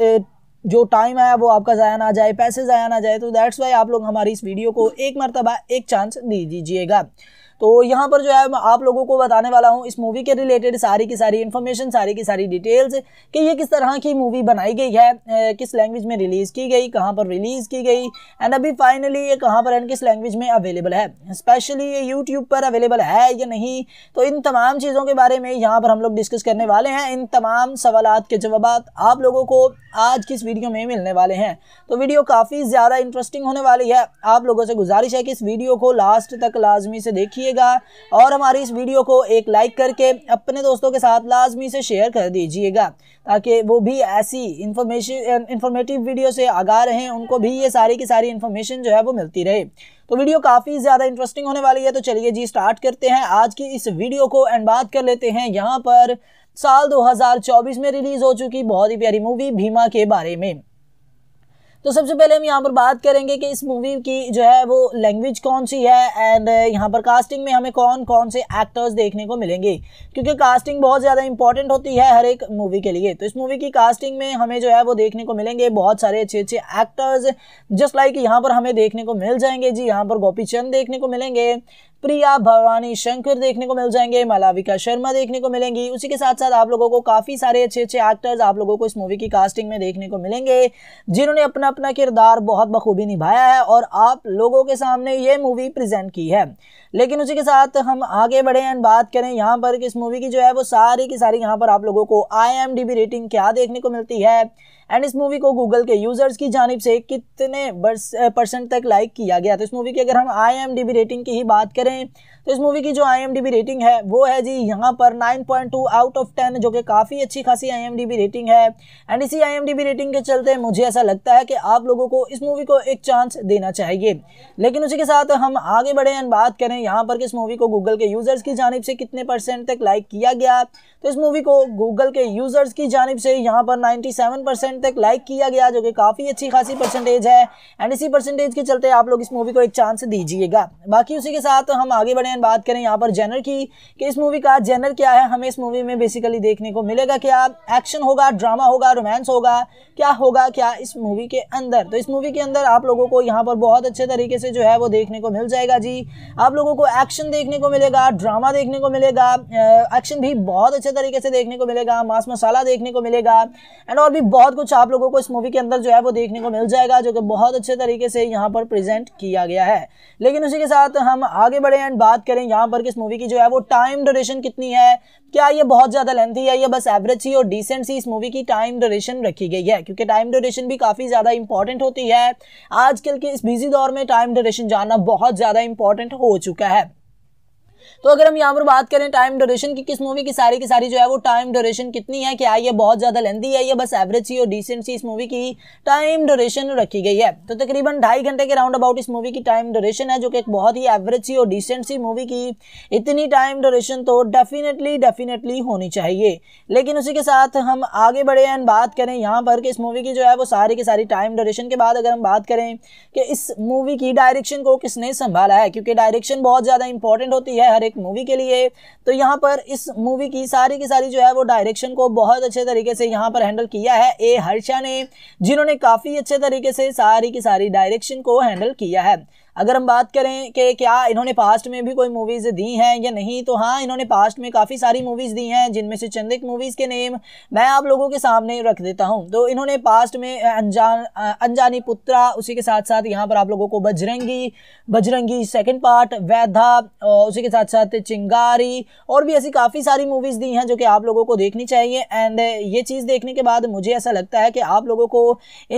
जो टाइम आया वो आपका ज़ाया ना जाए पैसे ज़ाया ना जाए तो दैट्स वाई आप लोग हमारी इस वीडियो को एक मरतबा एक चांस दे दीजिएगा तो यहाँ पर जो है मैं आप लोगों को बताने वाला हूँ इस मूवी के रिलेटेड सारी की सारी इन्फॉर्मेशन सारी की सारी डिटेल्स कि ये किस तरह की मूवी बनाई गई है किस लैंग्वेज में रिलीज़ की गई कहाँ पर रिलीज़ की गई एंड अभी फाइनली ये कहाँ पर एंड किस लैंग्वेज में अवेलेबल है स्पेशली ये यूट्यूब पर अवेलेबल है या नहीं तो इन तमाम चीज़ों के बारे में यहाँ पर हम लोग डिस्कस करने वाले हैं इन तमाम सवाल के जवाब आप लोगों को आज की इस वीडियो में मिलने वाले हैं तो वीडियो काफ़ी ज़्यादा इंटरेस्टिंग होने वाली है आप लोगों से गुजारिश है कि इस वीडियो को लास्ट तक लाजमी से देखिए कीजिएगा और हमारी इस वीडियो को एक लाइक करके अपने दोस्तों के साथ लाजमी से शेयर कर दीजिएगा ताकि वो भी ऐसी इंफॉर्मेशन इंफॉर्मेटिव वीडियो से आगा रहें उनको भी ये सारी की सारी इन्फॉर्मेशन जो है वो मिलती रहे तो वीडियो काफ़ी ज़्यादा इंटरेस्टिंग होने वाली है तो चलिए जी स्टार्ट करते हैं आज की इस वीडियो को एंड बात कर लेते हैं यहाँ पर साल 2024 में रिलीज़ हो चुकी बहुत ही प्यारी मूवी भीमा के बारे में तो सबसे पहले हम यहाँ पर बात करेंगे कि इस मूवी की जो है वो लैंग्वेज कौन सी है एंड uh, यहाँ पर कास्टिंग में हमें कौन कौन से एक्टर्स देखने को मिलेंगे क्योंकि कास्टिंग बहुत ज़्यादा इंपॉर्टेंट होती है हर एक मूवी के लिए तो इस मूवी की कास्टिंग में हमें जो है वो देखने को मिलेंगे बहुत सारे अच्छे अच्छे एक्टर्स जस्ट लाइक यहाँ पर हमें देखने को मिल जाएंगे जी यहाँ पर गोपी चंद देखने को मिलेंगे प्रिया भवानी शंकर देखने को मिल जाएंगे मलाविका शर्मा देखने को मिलेंगी उसी के साथ साथ आप लोगों को काफी सारे अच्छे अच्छे एक्टर्स आप लोगों को इस मूवी की कास्टिंग में देखने को मिलेंगे जिन्होंने अपना अपना किरदार बहुत बखूबी निभाया है और आप लोगों के सामने ये मूवी प्रेजेंट की है लेकिन उसी के साथ हम आगे बढ़े एंड बात करें यहाँ पर कि इस मूवी की जो है वो सारी की सारी यहाँ पर आप लोगों को आई रेटिंग क्या देखने को मिलती है एंड इस मूवी को गूगल के यूज़र्स की जानब से कितने परसेंट तक लाइक किया गया तो इस मूवी की अगर हम आई रेटिंग की ही बात करें तो इस मूवी की जो आई रेटिंग है वो है जी यहाँ पर 9.2 आउट ऑफ 10 जो कि काफ़ी अच्छी खासी आई रेटिंग है एंड इसी आई रेटिंग के चलते मुझे ऐसा लगता है कि आप लोगों को इस मूवी को एक चांस देना चाहिए लेकिन उसी के साथ हम आगे बढ़े एंड बात करें यहाँ पर कि इस मूवी को गूगल के यूज़र्स की जानब से कितने परसेंट तक लाइक किया गया तो इस मूवी को गूगल के यूज़र्स की जानब से यहाँ पर 97 परसेंट तक लाइक किया गया जो कि काफ़ी अच्छी खासी परसेंटेज है एंड इसी परसेंटेज के चलते आप लोग इस मूवी को एक चांस दीजिएगा बाकी उसी के साथ हम आगे बढ़े बात करें यहाँ पर जेनर की कि इस मूवी का जेनर क्या है हमें इस मूवी में बेसिकली देखने को मिलेगा क्या एक्शन होगा ड्रामा होगा रोमांस होगा क्या होगा क्या इस मूवी के अंदर तो इस मूवी के अंदर आप लोगों को यहाँ पर बहुत अच्छे तरीके से जो है वो देखने को मिल जाएगा जी आप लोगों लोगों को एक्शन देखने को मिलेगा ड्रामा देखने को मिलेगा एक्शन भी बहुत अच्छे तरीके से देखने को मिलेगा मास मसाला देखने को मिलेगा एंड और भी बहुत कुछ आप लोगों को इस मूवी के अंदर जो है वो देखने को मिल जाएगा जो कि बहुत अच्छे तरीके से यहाँ पर प्रेजेंट किया गया है लेकिन उसी के साथ हम आगे बढ़े एंड बात करें यहाँ पर इस मूवी की जो है वो टाइम ड्यूरेशन कितनी है क्या ये बहुत ज़्यादा लेंथी है या बस एवरेज सी और डिसेंट सी इस मूवी की टाइम ड्यूरेशन रखी गई है क्योंकि टाइम ड्यूरेशन भी काफ़ी ज़्यादा इंपॉर्टेंट होती है आजकल के इस बिजी दौर में टाइम ड्यूरेशन जानना बहुत ज़्यादा इंपॉर्टेंट हो चुका है तो अगर हम यहाँ पर बात करें टाइम ड्यूरेशन की किस मूवी की सारी की सारी जो है वो टाइम ड्यूरेशन कितनी है क्या ये बहुत ज़्यादा लेंदी है ये बस एवरेज सी और डिसेंट सी इस मूवी की टाइम ड्यूरेशन रखी गई है तो तकरीबन ढाई घंटे के राउंड अबाउट इस मूवी की टाइम ड्यूरेशन है जो कि एक बहुत ही एवरेज सी और डिसेंट सी मूवी की इतनी टाइम ड्यूरेशन तो डेफिनेटली डेफिनेटली होनी चाहिए लेकिन उसी के साथ हम आगे बढ़े एंड बात करें यहाँ पर कि इस मूवी की जो है वो सारी की सारी टाइम ड्यूरेशन के बाद अगर हम बात करें कि इस मूवी की डायरेक्शन को किसने संभाला है क्योंकि डायरेक्शन बहुत ज़्यादा इंपॉर्टेंट होती है हर एक एक मूवी के लिए तो यहाँ पर इस मूवी की सारी की सारी जो है वो डायरेक्शन को बहुत अच्छे तरीके से यहाँ पर हैंडल किया है ए हर्षा ने जिन्होंने काफ़ी अच्छे तरीके से सारी की सारी डायरेक्शन को हैंडल किया है अगर हम बात करें कि क्या इन्होंने पास्ट में भी कोई मूवीज़ दी हैं या नहीं तो हाँ इन्होंने पास्ट में काफ़ी सारी मूवीज़ दी हैं जिनमें से चंदिक मूवीज़ के नेम मैं आप लोगों के सामने रख देता हूँ तो इन्होंने पास्ट में अनजान अनजानी पुत्रा उसी के साथ साथ यहाँ पर आप लोगों को बजरंगी बजरंगी सेकेंड पार्ट वैधा उसी के साथ साथ चिंगारी और भी ऐसी काफ़ी सारी मूवीज़ दी हैं जो कि आप लोगों को देखनी चाहिए एंड ये चीज़ देखने के बाद मुझे ऐसा लगता है कि आप लोगों को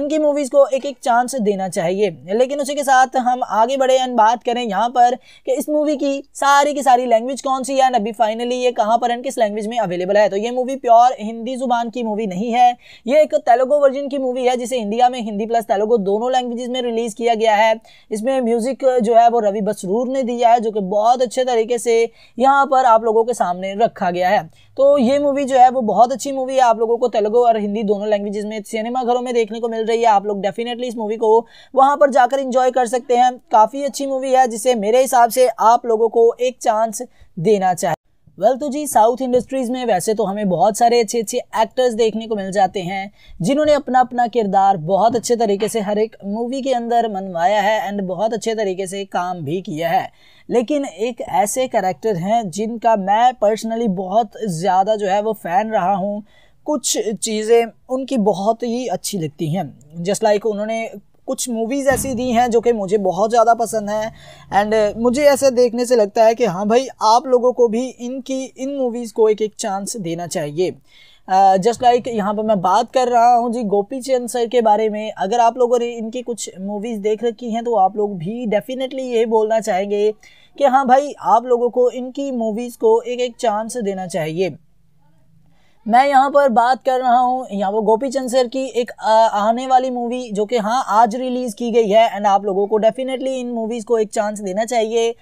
इनकी मूवीज़ को एक एक चांस देना चाहिए लेकिन उसी के साथ हम आगे बढ़े एंड बात करें यहाँ पर कि इस मूवी की सारी की सारी लैंग्वेज कौन सी है अभी फाइनली ये कहाँ पर एंड किस लैंग्वेज में अवेलेबल है तो ये मूवी प्योर हिंदी जुबान की मूवी नहीं है ये एक तेलुगु वर्जन की मूवी है जिसे इंडिया में हिंदी प्लस तेलुगु दोनों लैंग्वेज में रिलीज़ किया गया है इसमें म्यूज़िक जो है वो रवि बसरूर ने दिया है जो कि बहुत अच्छे तरीके से यहाँ पर आप लोगों के सामने रखा गया है तो ये मूवी जो है वो बहुत अच्छी मूवी है आप लोगों को तेलुगु और हिंदी दोनों लैंग्वेजेस में सिनेमा घरों में देखने को मिल रही है आप लोग डेफिनेटली इस मूवी को वहां पर जाकर इंजॉय कर सकते हैं काफ़ी अच्छी मूवी है जिसे मेरे हिसाब से आप लोगों को एक चांस देना चाहिए वेल well, तो जी साउथ इंडस्ट्रीज़ में वैसे तो हमें बहुत सारे अच्छे अच्छे एक्टर्स देखने को मिल जाते हैं जिन्होंने अपना अपना किरदार बहुत अच्छे तरीके से हर एक मूवी के अंदर मनवाया है एंड बहुत अच्छे तरीके से काम भी किया है लेकिन एक ऐसे करेक्टर हैं जिनका मैं पर्सनली बहुत ज़्यादा जो है वो फ़ैन रहा हूँ कुछ चीज़ें उनकी बहुत ही अच्छी लगती हैं जस्ट लाइक उन्होंने कुछ मूवीज़ ऐसी दी हैं जो कि मुझे बहुत ज़्यादा पसंद हैं एंड uh, मुझे ऐसा देखने से लगता है कि हाँ भाई आप लोगों को भी इनकी इन मूवीज़ को एक एक चांस देना चाहिए जस्ट uh, लाइक like, यहाँ पर मैं बात कर रहा हूँ जी गोपी चंद सर के बारे में अगर आप लोगों ने इनकी कुछ मूवीज़ देख रखी हैं तो आप लोग भी डेफिनेटली ये बोलना चाहेंगे कि हाँ भाई आप लोगों को इनकी मूवीज़ को एक एक चांस देना चाहिए मैं यहाँ पर बात कर रहा हूँ यहाँ वो गोपी चंद सर की एक आने वाली मूवी जो कि हाँ आज रिलीज़ की गई है एंड आप लोगों को डेफिनेटली इन मूवीज़ को एक चांस देना चाहिए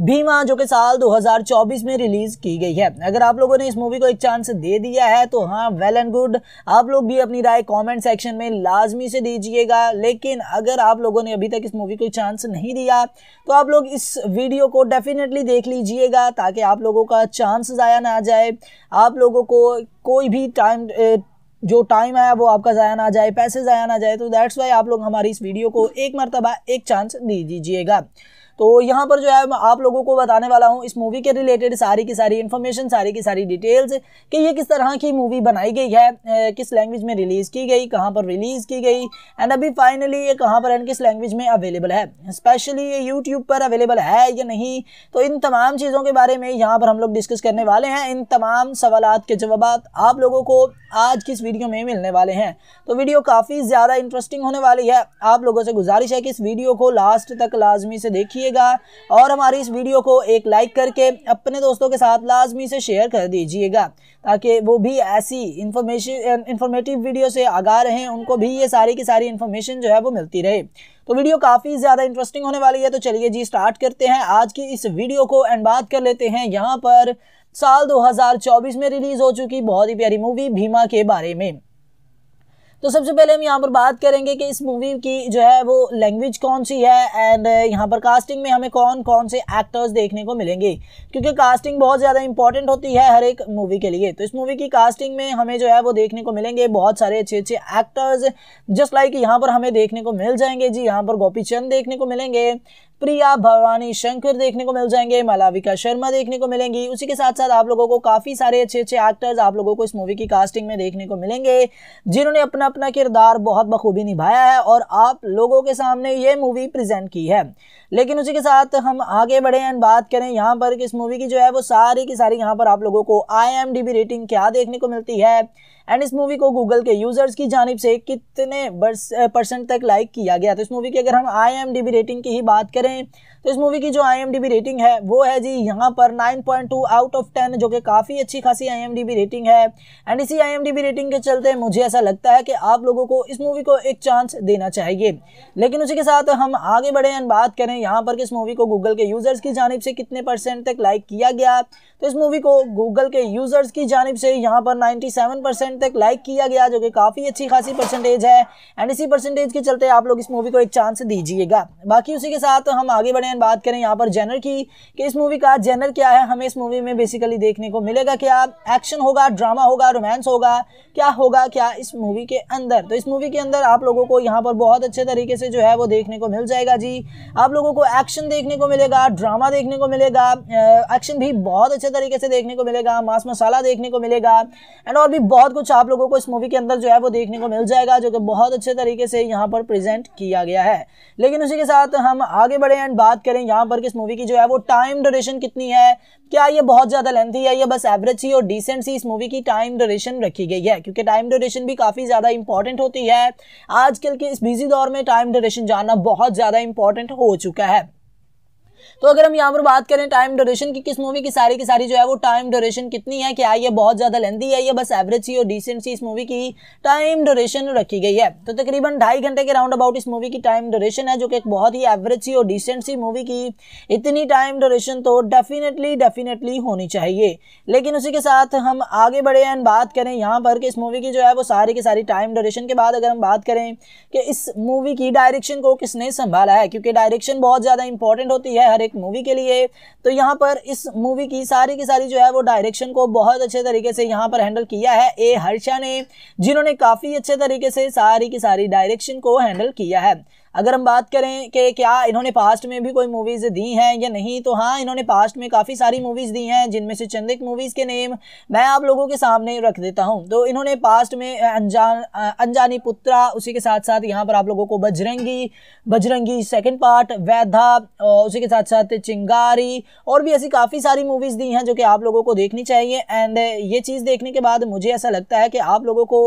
भीमा जो कि साल 2024 में रिलीज की गई है अगर आप लोगों ने इस मूवी को एक चांस दे दिया है तो हाँ वेल एंड गुड आप लोग भी अपनी राय कमेंट सेक्शन में लाजमी से दीजिएगा लेकिन अगर आप लोगों ने अभी तक इस मूवी को चांस नहीं दिया तो आप लोग इस वीडियो को डेफिनेटली देख लीजिएगा ताकि आप लोगों का चांस ज़ाया ना जाए आप लोगों को कोई भी टाइम जो टाइम आया वो आपका ज़ाया ना जाए पैसे ज़ाया ना जाए तो दैट्स वाई आप लोग हमारी इस वीडियो को एक मरतबा एक चांस दे दीजिएगा तो यहाँ पर जो है मैं आप लोगों को बताने वाला हूँ इस मूवी के रिलेटेड सारी की सारी इन्फॉर्मेशन सारी की सारी डिटेल्स कि ये किस तरह की मूवी बनाई गई है किस लैंग्वेज में रिलीज़ की गई कहाँ पर रिलीज़ की गई एंड अभी फाइनली ये कहाँ पर एंड किस लैंग्वेज में अवेलेबल है स्पेशली ये यूट्यूब पर अवेलेबल है या नहीं तो इन तमाम चीज़ों के बारे में यहाँ पर हम लोग डिस्कस करने वाले हैं इन तमाम सवाल के जवाब आप लोगों को आज की इस वीडियो में मिलने वाले हैं तो वीडियो काफ़ी ज़्यादा इंटरेस्टिंग होने वाली है आप लोगों से गुजारिश है कि इस वीडियो को लास्ट तक लाजमी से देखिए रखिएगा और हमारी इस वीडियो को एक लाइक करके अपने दोस्तों के साथ लाजमी से शेयर कर दीजिएगा ताकि वो भी ऐसी इंफॉर्मेशन इंफॉर्मेटिव वीडियो से आगा रहें उनको भी ये सारी की सारी इन्फॉर्मेशन जो है वो मिलती रहे तो वीडियो काफ़ी ज़्यादा इंटरेस्टिंग होने वाली है तो चलिए जी स्टार्ट करते हैं आज की इस वीडियो को एंड बात कर लेते हैं यहाँ पर साल 2024 में रिलीज़ हो चुकी बहुत ही प्यारी मूवी भीमा के बारे में तो सबसे पहले हम यहाँ पर बात करेंगे कि इस मूवी की जो है वो लैंग्वेज कौन सी है एंड uh, यहाँ पर कास्टिंग में हमें कौन कौन से एक्टर्स देखने को मिलेंगे क्योंकि कास्टिंग बहुत ज़्यादा इंपॉर्टेंट होती है हर एक मूवी के लिए तो इस मूवी की कास्टिंग में हमें जो है वो देखने को मिलेंगे बहुत सारे अच्छे अच्छे एक्टर्स जस्ट लाइक यहाँ पर हमें देखने को मिल जाएंगे जी यहाँ पर गोपी चंद देखने को मिलेंगे प्रिया भवानी शंकर देखने को मिल जाएंगे मलाविका शर्मा देखने को मिलेंगी उसी के साथ साथ आप लोगों को काफी सारे अच्छे अच्छे एक्टर्स आप लोगों को इस मूवी की कास्टिंग में देखने को मिलेंगे जिन्होंने अपना अपना किरदार बहुत बखूबी निभाया है और आप लोगों के सामने ये मूवी प्रेजेंट की है लेकिन उसी के साथ हम आगे बढ़े एंड बात करें यहाँ पर इस मूवी की जो है वो सारी की सारी यहाँ पर आप लोगों को आई रेटिंग क्या देखने को मिलती है एंड इस मूवी को गूगल के यूजर्स की जानब से कितने परसेंट तक लाइक किया गया तो इस मूवी की अगर हम आई रेटिंग की ही बात करें तो इस मूवी की जो आई रेटिंग है वो है जी यहाँ पर 9.2 आउट ऑफ 10 जो कि काफ़ी अच्छी खासी आई रेटिंग है एंड इसी आई रेटिंग के चलते मुझे ऐसा लगता है कि आप लोगों को इस मूवी को एक चांस देना चाहिए लेकिन उसी के साथ हम आगे बढ़े एंड बात करें यहाँ पर कि इस मूवी को गूगल के यूज़र्स की जानब से कितने परसेंट तक लाइक किया गया तो इस मूवी को गूगल के यूज़र्स की जानब से यहाँ पर 97 परसेंट तक लाइक किया गया जो कि काफ़ी अच्छी खासी परसेंटेज है एंड इसी परसेंटेज के चलते आप लोग इस मूवी को एक चांस दीजिएगा बाकी उसी के साथ हम आगे बढ़े एंड बात करें यहाँ पर जेनर की कि इस मूवी का जेनर क्या है हमें इस मूवी में बेसिकली देखने को मिलेगा क्या एक्शन होगा ड्रामा होगा रोमांस होगा क्या होगा क्या इस मूवी के अंदर तो इस मूवी के अंदर आप लोगों को यहाँ पर बहुत अच्छे तरीके से जो है वो देखने को मिल जाएगा जी आप लोगों को एक्शन देखने को मिलेगा ड्रामा देखने को मिलेगा एक्शन भी बहुत अच्छे तरीके से देखने को मिलेगा मास मसाला देखने को मिलेगा एंड और भी बहुत कुछ आप लोगों को इस मूवी के अंदर जो है वो देखने को मिल जाएगा जो कि बहुत अच्छे तरीके से यहाँ पर प्रेजेंट किया गया है लेकिन उसी के साथ हम आगे बढ़े एंड बात करें यहाँ पर इस मूवी की जो है वो टाइम ड्यूरेशन कितनी है क्या ये बहुत ज़्यादा लेंथी है या बस एवरेज सी और डिसेंट सी इस मूवी की टाइम ड्यूरेशन रखी गई है क्योंकि टाइम ड्यूरेशन भी काफ़ी ज़्यादा इंपॉर्टेंट होती है आजकल के इस बिजी दौर में टाइम ड्यूरेशन जानना बहुत ज़्यादा इंपॉर्टेंट हो चुका है तो अगर हम यहाँ पर बात करें टाइम ड्यूरेशन की किस मूवी की सारी की सारी जो है वो टाइम ड्यूरेशन कितनी है क्या ये बहुत ज़्यादा लेंदी है या बस एवरेज सी और डिसेंट सी इस मूवी की टाइम ड्यूरेशन रखी गई है तो तकरीबन ढाई घंटे के राउंड अबाउट इस मूवी की टाइम ड्यूरेशन है जो कि एक बहुत ही एवरेज सी और डिसेंट सी मूवी की इतनी टाइम ड्यूरेशन तो डेफिनेटली डेफिनेटली होनी चाहिए लेकिन उसी के साथ हम आगे बढ़े एंड बात करें यहाँ पर कि इस मूवी की जो है वो सारी की सारी टाइम ड्यूरेशन के बाद अगर हम बात करें कि इस मूवी की डायरेक्शन को किसने संभाला है क्योंकि डायरेक्शन बहुत ज़्यादा इंपॉर्टेंट होती है हर एक एक मूवी के लिए तो यहाँ पर इस मूवी की सारी की सारी जो है वो डायरेक्शन को बहुत अच्छे तरीके से यहाँ पर हैंडल किया है ए हर्षा ने जिन्होंने काफ़ी अच्छे तरीके से सारी की सारी डायरेक्शन को हैंडल किया है अगर हम बात करें कि क्या इन्होंने पास्ट में भी कोई मूवीज़ दी हैं या नहीं तो हाँ इन्होंने पास्ट में काफ़ी सारी मूवीज़ दी हैं जिनमें से चंदिक मूवीज़ के नेम मैं आप लोगों के सामने रख देता हूँ तो इन्होंने पास्ट में अनजान अनजानी पुत्रा उसी के साथ साथ यहाँ पर आप लोगों को बजरंगी बजरंगी सेकेंड पार्ट वैधा उसी के साथ साथ चिंगारी और भी ऐसी काफ़ी सारी मूवीज़ दी हैं जो कि आप लोगों को देखनी चाहिए एंड ये चीज़ देखने के बाद मुझे ऐसा लगता है कि आप लोगों को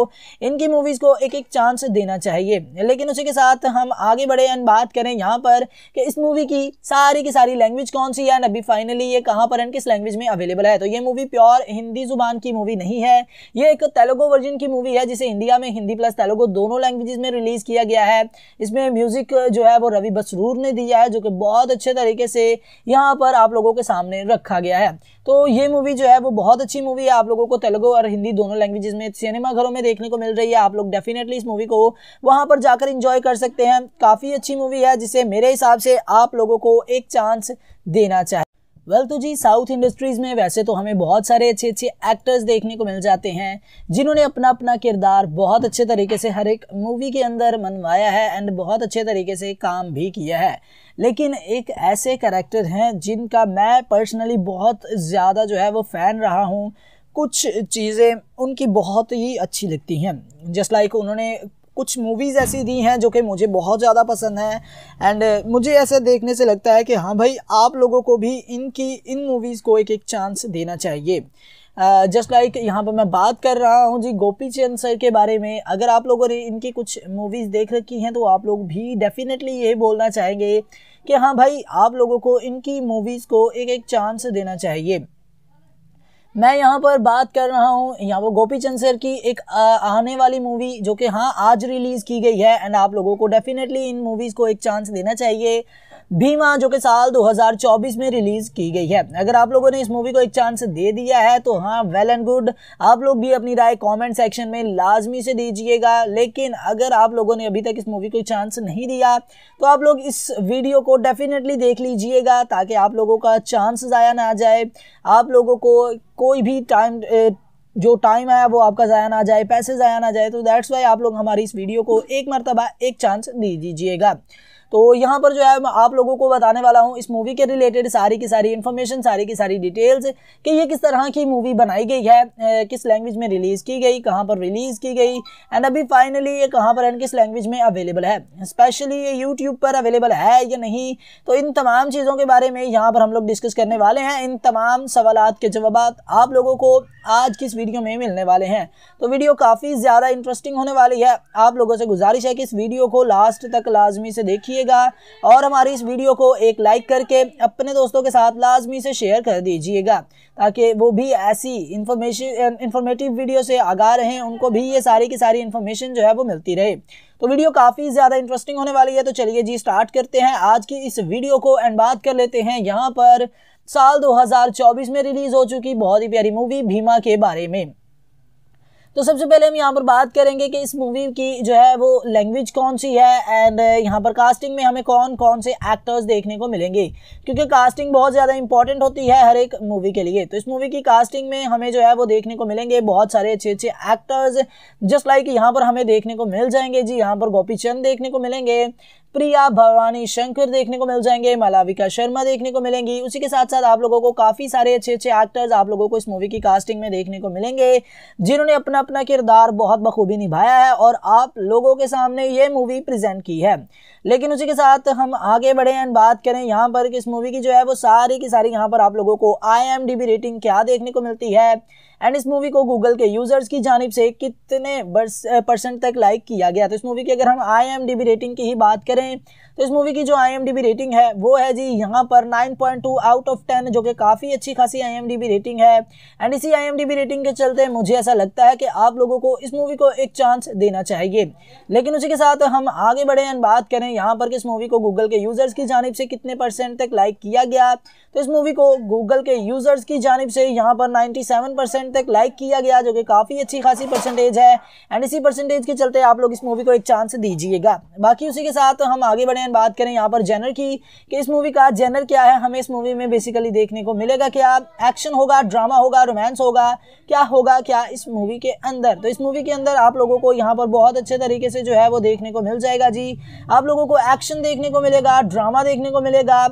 इनकी मूवीज़ को एक एक चांस देना चाहिए लेकिन उसी के साथ हम आगे बढ़े एंड बात करें यहाँ पर कि इस मूवी की सारी की सारी लैंग्वेज कौन सी है अभी फाइनली ये कहाँ पर एंड किस लैंग्वेज में अवेलेबल है तो ये मूवी प्योर हिंदी जुबान की मूवी नहीं है ये एक तेलुगु वर्जन की मूवी है जिसे इंडिया में हिंदी प्लस तेलुगु दोनों लैंग्वेज में रिलीज़ किया गया है इसमें म्यूज़िक जो है वो रवि बसरूर ने दिया है जो कि बहुत अच्छे तरीके से यहाँ पर आप लोगों के सामने रखा गया है तो ये मूवी जो है वो बहुत अच्छी मूवी है आप लोगों को तेलुगु और हिंदी दोनों लैंग्वेजेस में सिनेमा घरों में देखने को मिल रही है आप लोग डेफिनेटली इस मूवी को वहां पर जाकर इंजॉय कर सकते हैं काफ़ी अच्छी मूवी है जिसे मेरे हिसाब से आप लोगों को एक चांस देना चाहिए वेल well, तो जी साउथ इंडस्ट्रीज़ में वैसे तो हमें बहुत सारे अच्छे अच्छे एक्टर्स देखने को मिल जाते हैं जिन्होंने अपना अपना किरदार बहुत अच्छे तरीके से हर एक मूवी के अंदर मनवाया है एंड बहुत अच्छे तरीके से काम भी किया है लेकिन एक ऐसे करेक्टर हैं जिनका मैं पर्सनली बहुत ज़्यादा जो है वो फ़ैन रहा हूँ कुछ चीज़ें उनकी बहुत ही अच्छी लगती हैं जस्ट लाइक उन्होंने कुछ मूवीज़ ऐसी दी हैं जो कि मुझे बहुत ज़्यादा पसंद हैं एंड uh, मुझे ऐसा देखने से लगता है कि हाँ भाई आप लोगों को भी इनकी इन मूवीज़ को एक एक चांस देना चाहिए जस्ट uh, लाइक like, यहाँ पर मैं बात कर रहा हूँ जी गोपी चंद सर के बारे में अगर आप लोगों ने इनकी कुछ मूवीज़ देख रखी हैं तो आप लोग भी डेफिनेटली ये बोलना चाहेंगे कि हाँ भाई आप लोगों को इनकी मूवीज़ को एक एक चांस देना चाहिए मैं यहाँ पर बात कर रहा हूँ यहाँ वो गोपी चंद सर की एक आने वाली मूवी जो कि हाँ आज रिलीज़ की गई है एंड आप लोगों को डेफिनेटली इन मूवीज़ को एक चांस देना चाहिए भीमा जो कि साल 2024 में रिलीज की गई है अगर आप लोगों ने इस मूवी को एक चांस दे दिया है तो हाँ वेल एंड गुड आप लोग भी अपनी राय कमेंट सेक्शन में लाजमी से दीजिएगा लेकिन अगर आप लोगों ने अभी तक इस मूवी को चांस नहीं दिया तो आप लोग इस वीडियो को डेफिनेटली देख लीजिएगा ताकि आप लोगों का चांस ज़ाया ना जाए आप लोगों को कोई भी टाइम जो टाइम आया वो आपका ज़ाया ना जाए पैसे ज़ाया ना जाए तो दैट्स वाई आप लोग हमारी इस वीडियो को एक मरतबा एक चांस दे दीजिएगा तो यहाँ पर जो है मैं आप लोगों को बताने वाला हूँ इस मूवी के रिलेटेड सारी की सारी इन्फॉर्मेशन सारी की सारी डिटेल्स कि ये किस तरह की मूवी बनाई गई है किस लैंग्वेज में रिलीज़ की गई कहाँ पर रिलीज़ की गई एंड अभी फाइनली ये कहाँ पर एंड किस लैंग्वेज में अवेलेबल है स्पेशली ये यूट्यूब पर अवेलेबल है या नहीं तो इन तमाम चीज़ों के बारे में यहाँ पर हम लोग डिस्कस करने वाले हैं इन तमाम सवाल के जवाब आप लोगों को आज की इस वीडियो में मिलने वाले हैं तो वीडियो काफ़ी ज़्यादा इंटरेस्टिंग होने वाली है आप लोगों से गुजारिश है कि इस वीडियो को लास्ट तक लाजमी से देखिए कीजिएगा और हमारी इस वीडियो को एक लाइक करके अपने दोस्तों के साथ लाजमी से शेयर कर दीजिएगा ताकि वो भी ऐसी इंफॉर्मेशन इंफॉर्मेटिव वीडियो से आगा रहें उनको भी ये सारी की सारी इन्फॉर्मेशन जो है वो मिलती रहे तो वीडियो काफ़ी ज़्यादा इंटरेस्टिंग होने वाली है तो चलिए जी स्टार्ट करते हैं आज की इस वीडियो को एंड बात कर लेते हैं यहाँ पर साल 2024 में रिलीज़ हो चुकी बहुत ही प्यारी मूवी भीमा के बारे में तो सबसे पहले हम यहाँ पर बात करेंगे कि इस मूवी की जो है वो लैंग्वेज कौन सी है एंड uh, यहाँ पर कास्टिंग में हमें कौन कौन से एक्टर्स देखने को मिलेंगे क्योंकि कास्टिंग बहुत ज़्यादा इंपॉर्टेंट होती है हर एक मूवी के लिए तो इस मूवी की कास्टिंग में हमें जो है वो देखने को मिलेंगे बहुत सारे अच्छे अच्छे एक्टर्स जस्ट लाइक यहाँ पर हमें देखने को मिल जाएंगे जी यहाँ पर गोपी चंद देखने को मिलेंगे प्रिया भवानी शंकर देखने को मिल जाएंगे मलाविका शर्मा देखने को मिलेंगी उसी के साथ साथ आप लोगों को काफी सारे अच्छे अच्छे एक्टर्स आप लोगों को इस मूवी की कास्टिंग में देखने को मिलेंगे जिन्होंने अपना अपना किरदार बहुत बखूबी निभाया है और आप लोगों के सामने ये मूवी प्रेजेंट की है लेकिन उसी के साथ हम आगे बढ़े एंड बात करें यहाँ पर कि इस मूवी की जो है वो सारी की सारी यहाँ पर आप लोगों को आई रेटिंग क्या देखने को मिलती है एंड इस मूवी को गूगल के यूज़र्स की जानब से कितने परसेंट तक लाइक किया गया तो इस मूवी की अगर हम आई रेटिंग की ही बात करें तो इस मूवी की जो आई रेटिंग है वो है जी यहाँ पर 9.2 आउट ऑफ 10 जो कि काफ़ी अच्छी खासी आई रेटिंग है एंड इसी आई रेटिंग के चलते मुझे ऐसा लगता है कि आप लोगों को इस मूवी को एक चांस देना चाहिए लेकिन उसी के साथ हम आगे बढ़े एंड बात करें यहाँ पर किस मूवी को गूगल के यूजर्स की जानब से कितने परसेंट तक लाइक किया गया तो इस मूवी को गूगल के यूजर्स की जानब से यहाँ पर 97 परसेंट तक लाइक किया गया जो कि काफ़ी अच्छी खासी परसेंटेज है एंड इसी परसेंटेज के चलते आप लोग इस मूवी को एक चांस दीजिएगा बाकी उसी के साथ हम आगे बढ़े बात करें यहाँ पर जेनर की कि इस मूवी का जेनर क्या है हमें इस मूवी में बेसिकली देखने को मिलेगा क्या एक्शन होगा ड्रामा होगा रोमांस होगा क्या होगा क्या इस मूवी के अंदर तो इस मूवी के अंदर आप लोगों को यहाँ पर बहुत अच्छे तरीके से जो है वो देखने को मिल जाएगा जी आप लोगों को एक्शन देखने को मिलेगा ड्रामा देखने को मिलेगा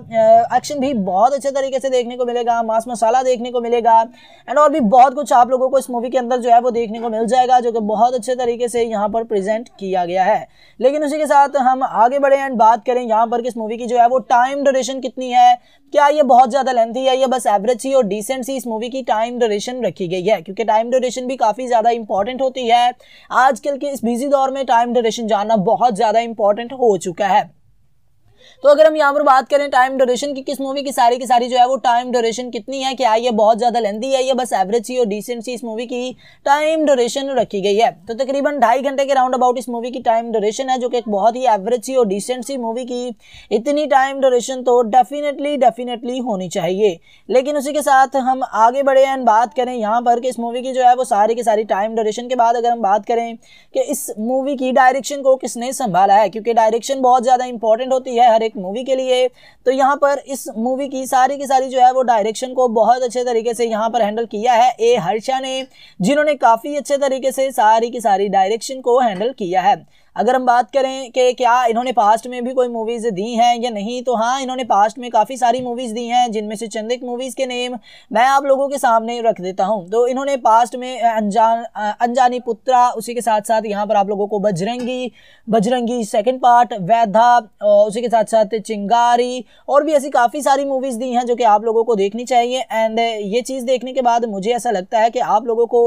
एक्शन भी बहुत अच्छे तरीके से देखने को मिलेगा मास मसाला देखने को मिलेगा एंड और भी बहुत कुछ आप लोगों को इस मूवी के अंदर जो है वो देखने को मिल जाएगा जो कि बहुत अच्छे तरीके से यहाँ पर प्रेजेंट किया गया है लेकिन उसी के साथ हम आगे बढ़े एंड बात करें यहाँ पर कि इस मूवी की जो है वो टाइम ड्यूरेशन कितनी है क्या ये बहुत ज़्यादा लेंथी है या बस एवरेज सी और डिसेंट सी इस मूवी की टाइम ड्यूरेशन रखी गई है क्योंकि टाइम ड्यूरेशन भी काफ़ी ज़्यादा इंपॉर्टेंट होती है आजकल के इस बिजी दौर में टाइम ड्यूरेशन जानना बहुत ज़्यादा इंपॉर्टेंट हो चुका है तो अगर हम यहाँ पर बात करें टाइम ड्यूरेशन की किस मूवी की सारी की सारी जो है वो टाइम ड्यूरेशन कितनी है क्या ये बहुत ज़्यादा लेंदी है या बस एवरेज सी और डिसेंट सी इस मूवी की टाइम ड्यूरेशन रखी गई है तो तकरीबन ढाई घंटे के राउंड अबाउट इस मूवी की टाइम ड्यूरेशन है जो कि एक बहुत ही एवरेज सी और डिसेंट सी मूवी की इतनी टाइम ड्यूरेशन तो डेफिनेटली डेफिनेटली होनी चाहिए लेकिन उसी के साथ हम आगे बढ़े एंड बात करें यहाँ पर कि इस मूवी की जो है वो सारी की सारी टाइम ड्यूरेशन के बाद अगर हम बात करें कि इस मूवी की डायरेक्शन को किसने संभाला है क्योंकि डायरेक्शन बहुत ज़्यादा इंपॉर्टेंट होती है हर एक मूवी के लिए तो यहाँ पर इस मूवी की सारी की सारी जो है वो डायरेक्शन को बहुत अच्छे तरीके से यहाँ पर हैंडल किया है ए हर्षा ने जिन्होंने काफ़ी अच्छे तरीके से सारी की सारी डायरेक्शन को हैंडल किया है अगर हम बात करें कि क्या इन्होंने पास्ट में भी कोई मूवीज़ दी हैं या नहीं तो हाँ इन्होंने पास्ट में काफ़ी सारी मूवीज़ दी हैं जिनमें से चंदिक मूवीज़ के नेम मैं आप लोगों के सामने रख देता हूँ तो इन्होंने पास्ट में अनजान अनजानी पुत्रा उसी के साथ साथ यहाँ पर आप लोगों को बजरंगी बजरंगी सेकेंड पार्ट वैधा उसी के साथ साथ चिंगारी और भी ऐसी काफ़ी सारी मूवीज़ दी हैं जो कि आप लोगों को देखनी चाहिए एंड ये चीज़ देखने के बाद मुझे ऐसा लगता है कि आप लोगों को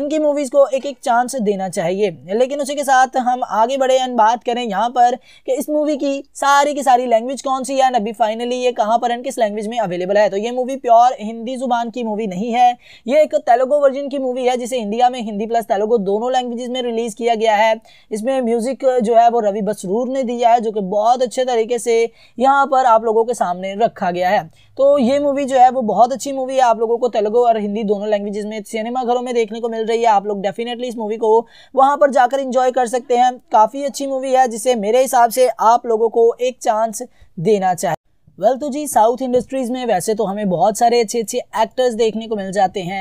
इनकी मूवीज़ को एक एक चांस देना चाहिए लेकिन उसी के साथ हम आगे बढ़े एंड बात करें यहाँ पर कि इस मूवी की सारी की सारी लैंग्वेज कौन सी है अभी फाइनली ये कहाँ पर एंड किस लैंग्वेज में अवेलेबल है तो ये मूवी प्योर हिंदी जुबान की मूवी नहीं है ये एक तेलुगु वर्जन की मूवी है जिसे इंडिया में हिंदी प्लस तेलुगु दोनों लैंग्वेज में रिलीज किया गया है इसमें म्यूजिक जो है वो रवि बसरूर ने दिया है जो कि बहुत अच्छे तरीके से यहाँ पर आप लोगों के सामने रखा गया है तो ये मूवी जो है वो बहुत अच्छी मूवी है आप लोगों को तेलुगु और हिंदी दोनों लैंग्वेजेस में सिनेमा घरों में देखने को मिल रही है आप लोग डेफिनेटली इस मूवी को वहां पर जाकर इंजॉय कर सकते हैं काफ़ी अच्छी मूवी है जिसे मेरे हिसाब से आप लोगों को एक चांस देना चाहिए वेल well, तो जी साउथ इंडस्ट्रीज़ में वैसे तो हमें बहुत सारे अच्छे अच्छे एक्टर्स देखने को मिल जाते हैं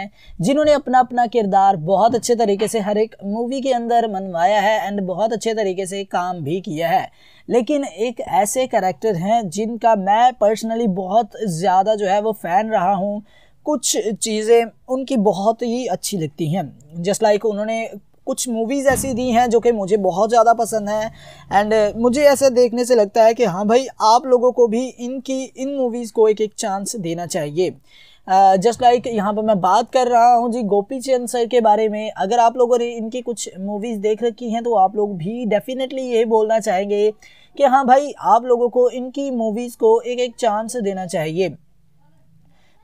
जिन्होंने अपना अपना किरदार बहुत अच्छे तरीके से हर एक मूवी के अंदर मनवाया है एंड बहुत अच्छे तरीके से काम भी किया है लेकिन एक ऐसे करेक्टर हैं जिनका मैं पर्सनली बहुत ज़्यादा जो है वो फ़ैन रहा हूँ कुछ चीज़ें उनकी बहुत ही अच्छी लगती हैं जस्ट लाइक उन्होंने कुछ मूवीज़ ऐसी दी हैं जो कि मुझे बहुत ज़्यादा पसंद हैं एंड uh, मुझे ऐसा देखने से लगता है कि हाँ भाई आप लोगों को भी इनकी इन मूवीज़ को एक एक चांस देना चाहिए जस्ट uh, लाइक यहाँ पर मैं बात कर रहा हूँ जी गोपी चंद सर के बारे में अगर आप लोगों ने इनकी कुछ मूवीज़ देख रखी हैं तो आप लोग भी डेफिनेटली ये बोलना चाहेंगे कि हाँ भाई आप लोगों को इनकी मूवीज़ को एक एक चांस देना चाहिए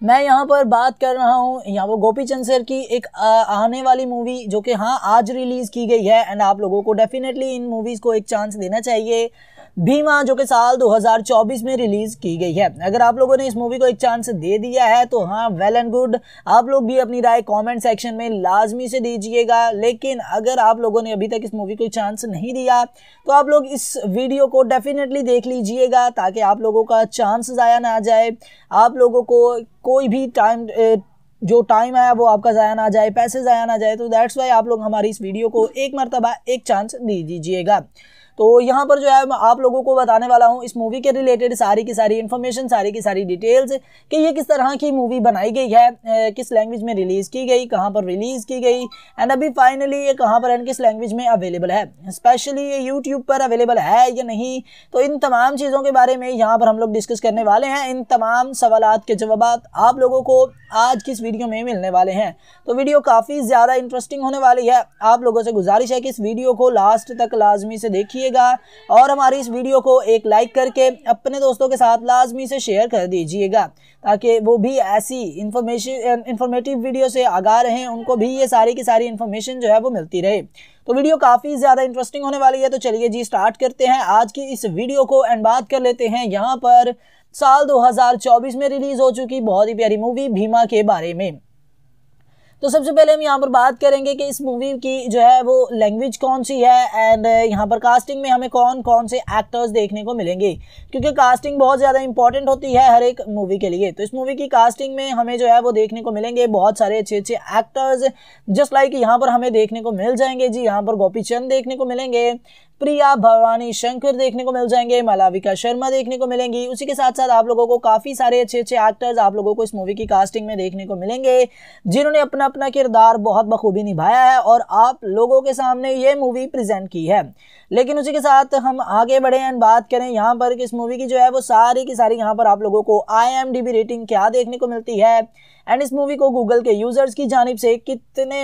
मैं यहाँ पर बात कर रहा हूँ यहाँ वो गोपी चंद सर की एक आने वाली मूवी जो कि हाँ आज रिलीज़ की गई है एंड आप लोगों को डेफिनेटली इन मूवीज़ को एक चांस देना चाहिए भीमा जो कि साल 2024 में रिलीज की गई है अगर आप लोगों ने इस मूवी को एक चांस दे दिया है तो हाँ वेल एंड गुड आप लोग भी अपनी राय कमेंट सेक्शन में लाजमी से दीजिएगा लेकिन अगर आप लोगों ने अभी तक इस मूवी को चांस नहीं दिया तो आप लोग इस वीडियो को डेफिनेटली देख लीजिएगा ताकि आप लोगों का चांस ज़ाया ना जाए आप लोगों को कोई भी टाइम जो टाइम आया वो आपका ज़ाया ना जाए पैसे ज़ाया ना जाए तो दैट्स वाई आप लोग हमारी इस वीडियो को एक मरतबा एक चांस दे दीजिएगा तो यहाँ पर जो है मैं आप लोगों को बताने वाला हूँ इस मूवी के रिलेटेड सारी की सारी इन्फॉर्मेशन सारी की सारी डिटेल्स कि ये किस तरह की मूवी बनाई गई है किस लैंग्वेज में रिलीज़ की गई कहाँ पर रिलीज़ की गई एंड अभी फाइनली ये कहाँ पर एंड किस लैंग्वेज में अवेलेबल है स्पेशली ये यूट्यूब पर अवेलेबल है या नहीं तो इन तमाम चीज़ों के बारे में यहाँ पर हम लोग डिस्कस करने वाले हैं इन तमाम सवाल के जवाब आप लोगों को आज की इस वीडियो में मिलने वाले हैं तो वीडियो काफ़ी ज़्यादा इंटरेस्टिंग होने वाली है आप लोगों से गुजारिश है कि इस वीडियो को लास्ट तक लाजमी से देखिए रखिएगा और हमारी इस वीडियो को एक लाइक करके अपने दोस्तों के साथ लाजमी से शेयर कर दीजिएगा ताकि वो भी ऐसी इंफॉर्मेशन इंफॉर्मेटिव वीडियो से आगा रहें उनको भी ये सारी की सारी इन्फॉर्मेशन जो है वो मिलती रहे तो वीडियो काफ़ी ज़्यादा इंटरेस्टिंग होने वाली है तो चलिए जी स्टार्ट करते हैं आज की इस वीडियो को एंड बात कर लेते हैं यहाँ पर साल 2024 में रिलीज़ हो चुकी बहुत ही प्यारी मूवी भीमा के बारे में तो सबसे पहले हम यहाँ पर बात करेंगे कि इस मूवी की जो है वो लैंग्वेज कौन सी है एंड uh, यहाँ पर कास्टिंग में हमें कौन कौन से एक्टर्स देखने को मिलेंगे क्योंकि कास्टिंग बहुत ज़्यादा इंपॉर्टेंट होती है हर एक मूवी के लिए तो इस मूवी की कास्टिंग में हमें जो है वो देखने को मिलेंगे बहुत सारे अच्छे अच्छे एक्टर्स जस्ट लाइक यहाँ पर हमें देखने को मिल जाएंगे जी यहाँ पर गोपी चंद देखने को मिलेंगे प्रिया भवानी शंकर देखने को मिल जाएंगे मलाविका शर्मा देखने को मिलेंगी उसी के साथ साथ आप लोगों को काफी सारे अच्छे अच्छे एक्टर्स आप लोगों को इस मूवी की कास्टिंग में देखने को मिलेंगे जिन्होंने अपना अपना किरदार बहुत बखूबी निभाया है और आप लोगों के सामने ये मूवी प्रेजेंट की है लेकिन उसी के साथ हम आगे बढ़े एंड बात करें यहाँ पर कि इस मूवी की जो है वो सारी की सारी यहाँ पर आप लोगों को आई रेटिंग क्या देखने को मिलती है एंड इस मूवी को गूगल के यूज़र्स की जानब से कितने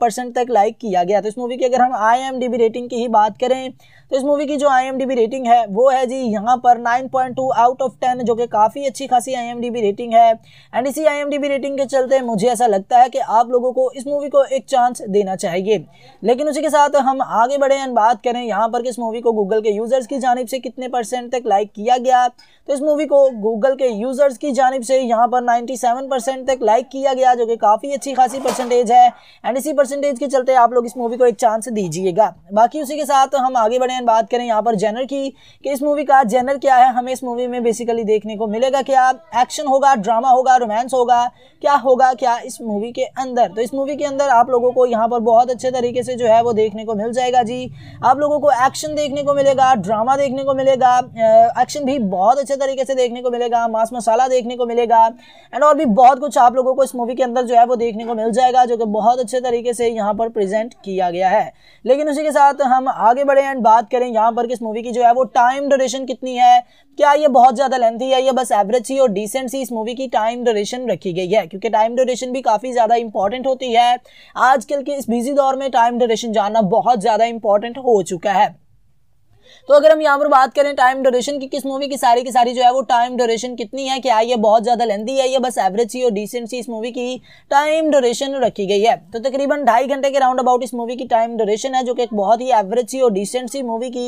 परसेंट तक लाइक किया गया तो इस मूवी की अगर हम आई रेटिंग की ही बात करें तो इस मूवी की जो आई रेटिंग है वो है जी यहाँ पर 9.2 आउट ऑफ 10 जो कि काफ़ी अच्छी खासी आई रेटिंग है एंड इसी आई रेटिंग के चलते मुझे ऐसा लगता है कि आप लोगों को इस मूवी को एक चांस देना चाहिए लेकिन उसी के साथ हम आगे बढ़े एंड बात करें यहाँ पर किस मूवी को गूगल के यूज़र्स की जानब से कितने परसेंट तक लाइक किया गया तो इस मूवी को गूगल के यूज़र्स की जानब से यहाँ पर 97 परसेंट तक लाइक किया गया जो कि काफ़ी अच्छी खासी परसेंटेज है एंड इसी परसेंटेज के चलते आप लोग इस मूवी को एक चांस दीजिएगा बाकी उसी के साथ हम आगे बढ़े बात करें यहाँ पर जेनर की कि इस मूवी का जेनर क्या है हमें इस मूवी में बेसिकली देखने को मिलेगा क्या एक्शन होगा ड्रामा होगा रोमांस होगा क्या होगा क्या इस मूवी के अंदर तो इस मूवी के अंदर आप लोगों को यहाँ पर बहुत अच्छे तरीके से जो है वो देखने को मिल जाएगा जी आप लोगों लोगों को एक्शन देखने को मिलेगा ड्रामा देखने को मिलेगा एक्शन भी बहुत अच्छे तरीके से देखने को मिलेगा मास मसाला देखने को मिलेगा एंड और भी बहुत कुछ आप लोगों को इस मूवी के अंदर जो है वो देखने को मिल जाएगा जो कि बहुत अच्छे तरीके से यहाँ पर प्रेजेंट किया गया है लेकिन उसी के साथ हम आगे बढ़े एंड बात करें यहाँ पर किस मूवी की जो है वो टाइम ड्यूरेशन कितनी है क्या ये बहुत ज़्यादा लेंथी है या बस एवरेज सी और डिसेंट सी इस मूवी की टाइम ड्यूरेशन रखी गई है क्योंकि टाइम ड्यूरेशन भी काफ़ी ज़्यादा इंपॉर्टेंट होती है आजकल के इस बिजी दौर में टाइम ड्यूरेशन जानना बहुत ज़्यादा इंपॉर्टेंट हो चुका है तो अगर हम यहाँ पर बात करें टाइम ड्यूरेशन की किस मूवी की सारी की सारी जो है वो टाइम ड्यूरेशन कितनी है क्या ये बहुत ज़्यादा लेंदी है या बस एवरेज सी और डिसेंट सी इस मूवी की टाइम ड्यूरेशन रखी गई है तो तकरीबन ढाई घंटे के राउंड अबाउट इस मूवी की टाइम ड्यूरेशन है जो कि एक बहुत ही एवरेज सी और डिसेंट सी मूवी की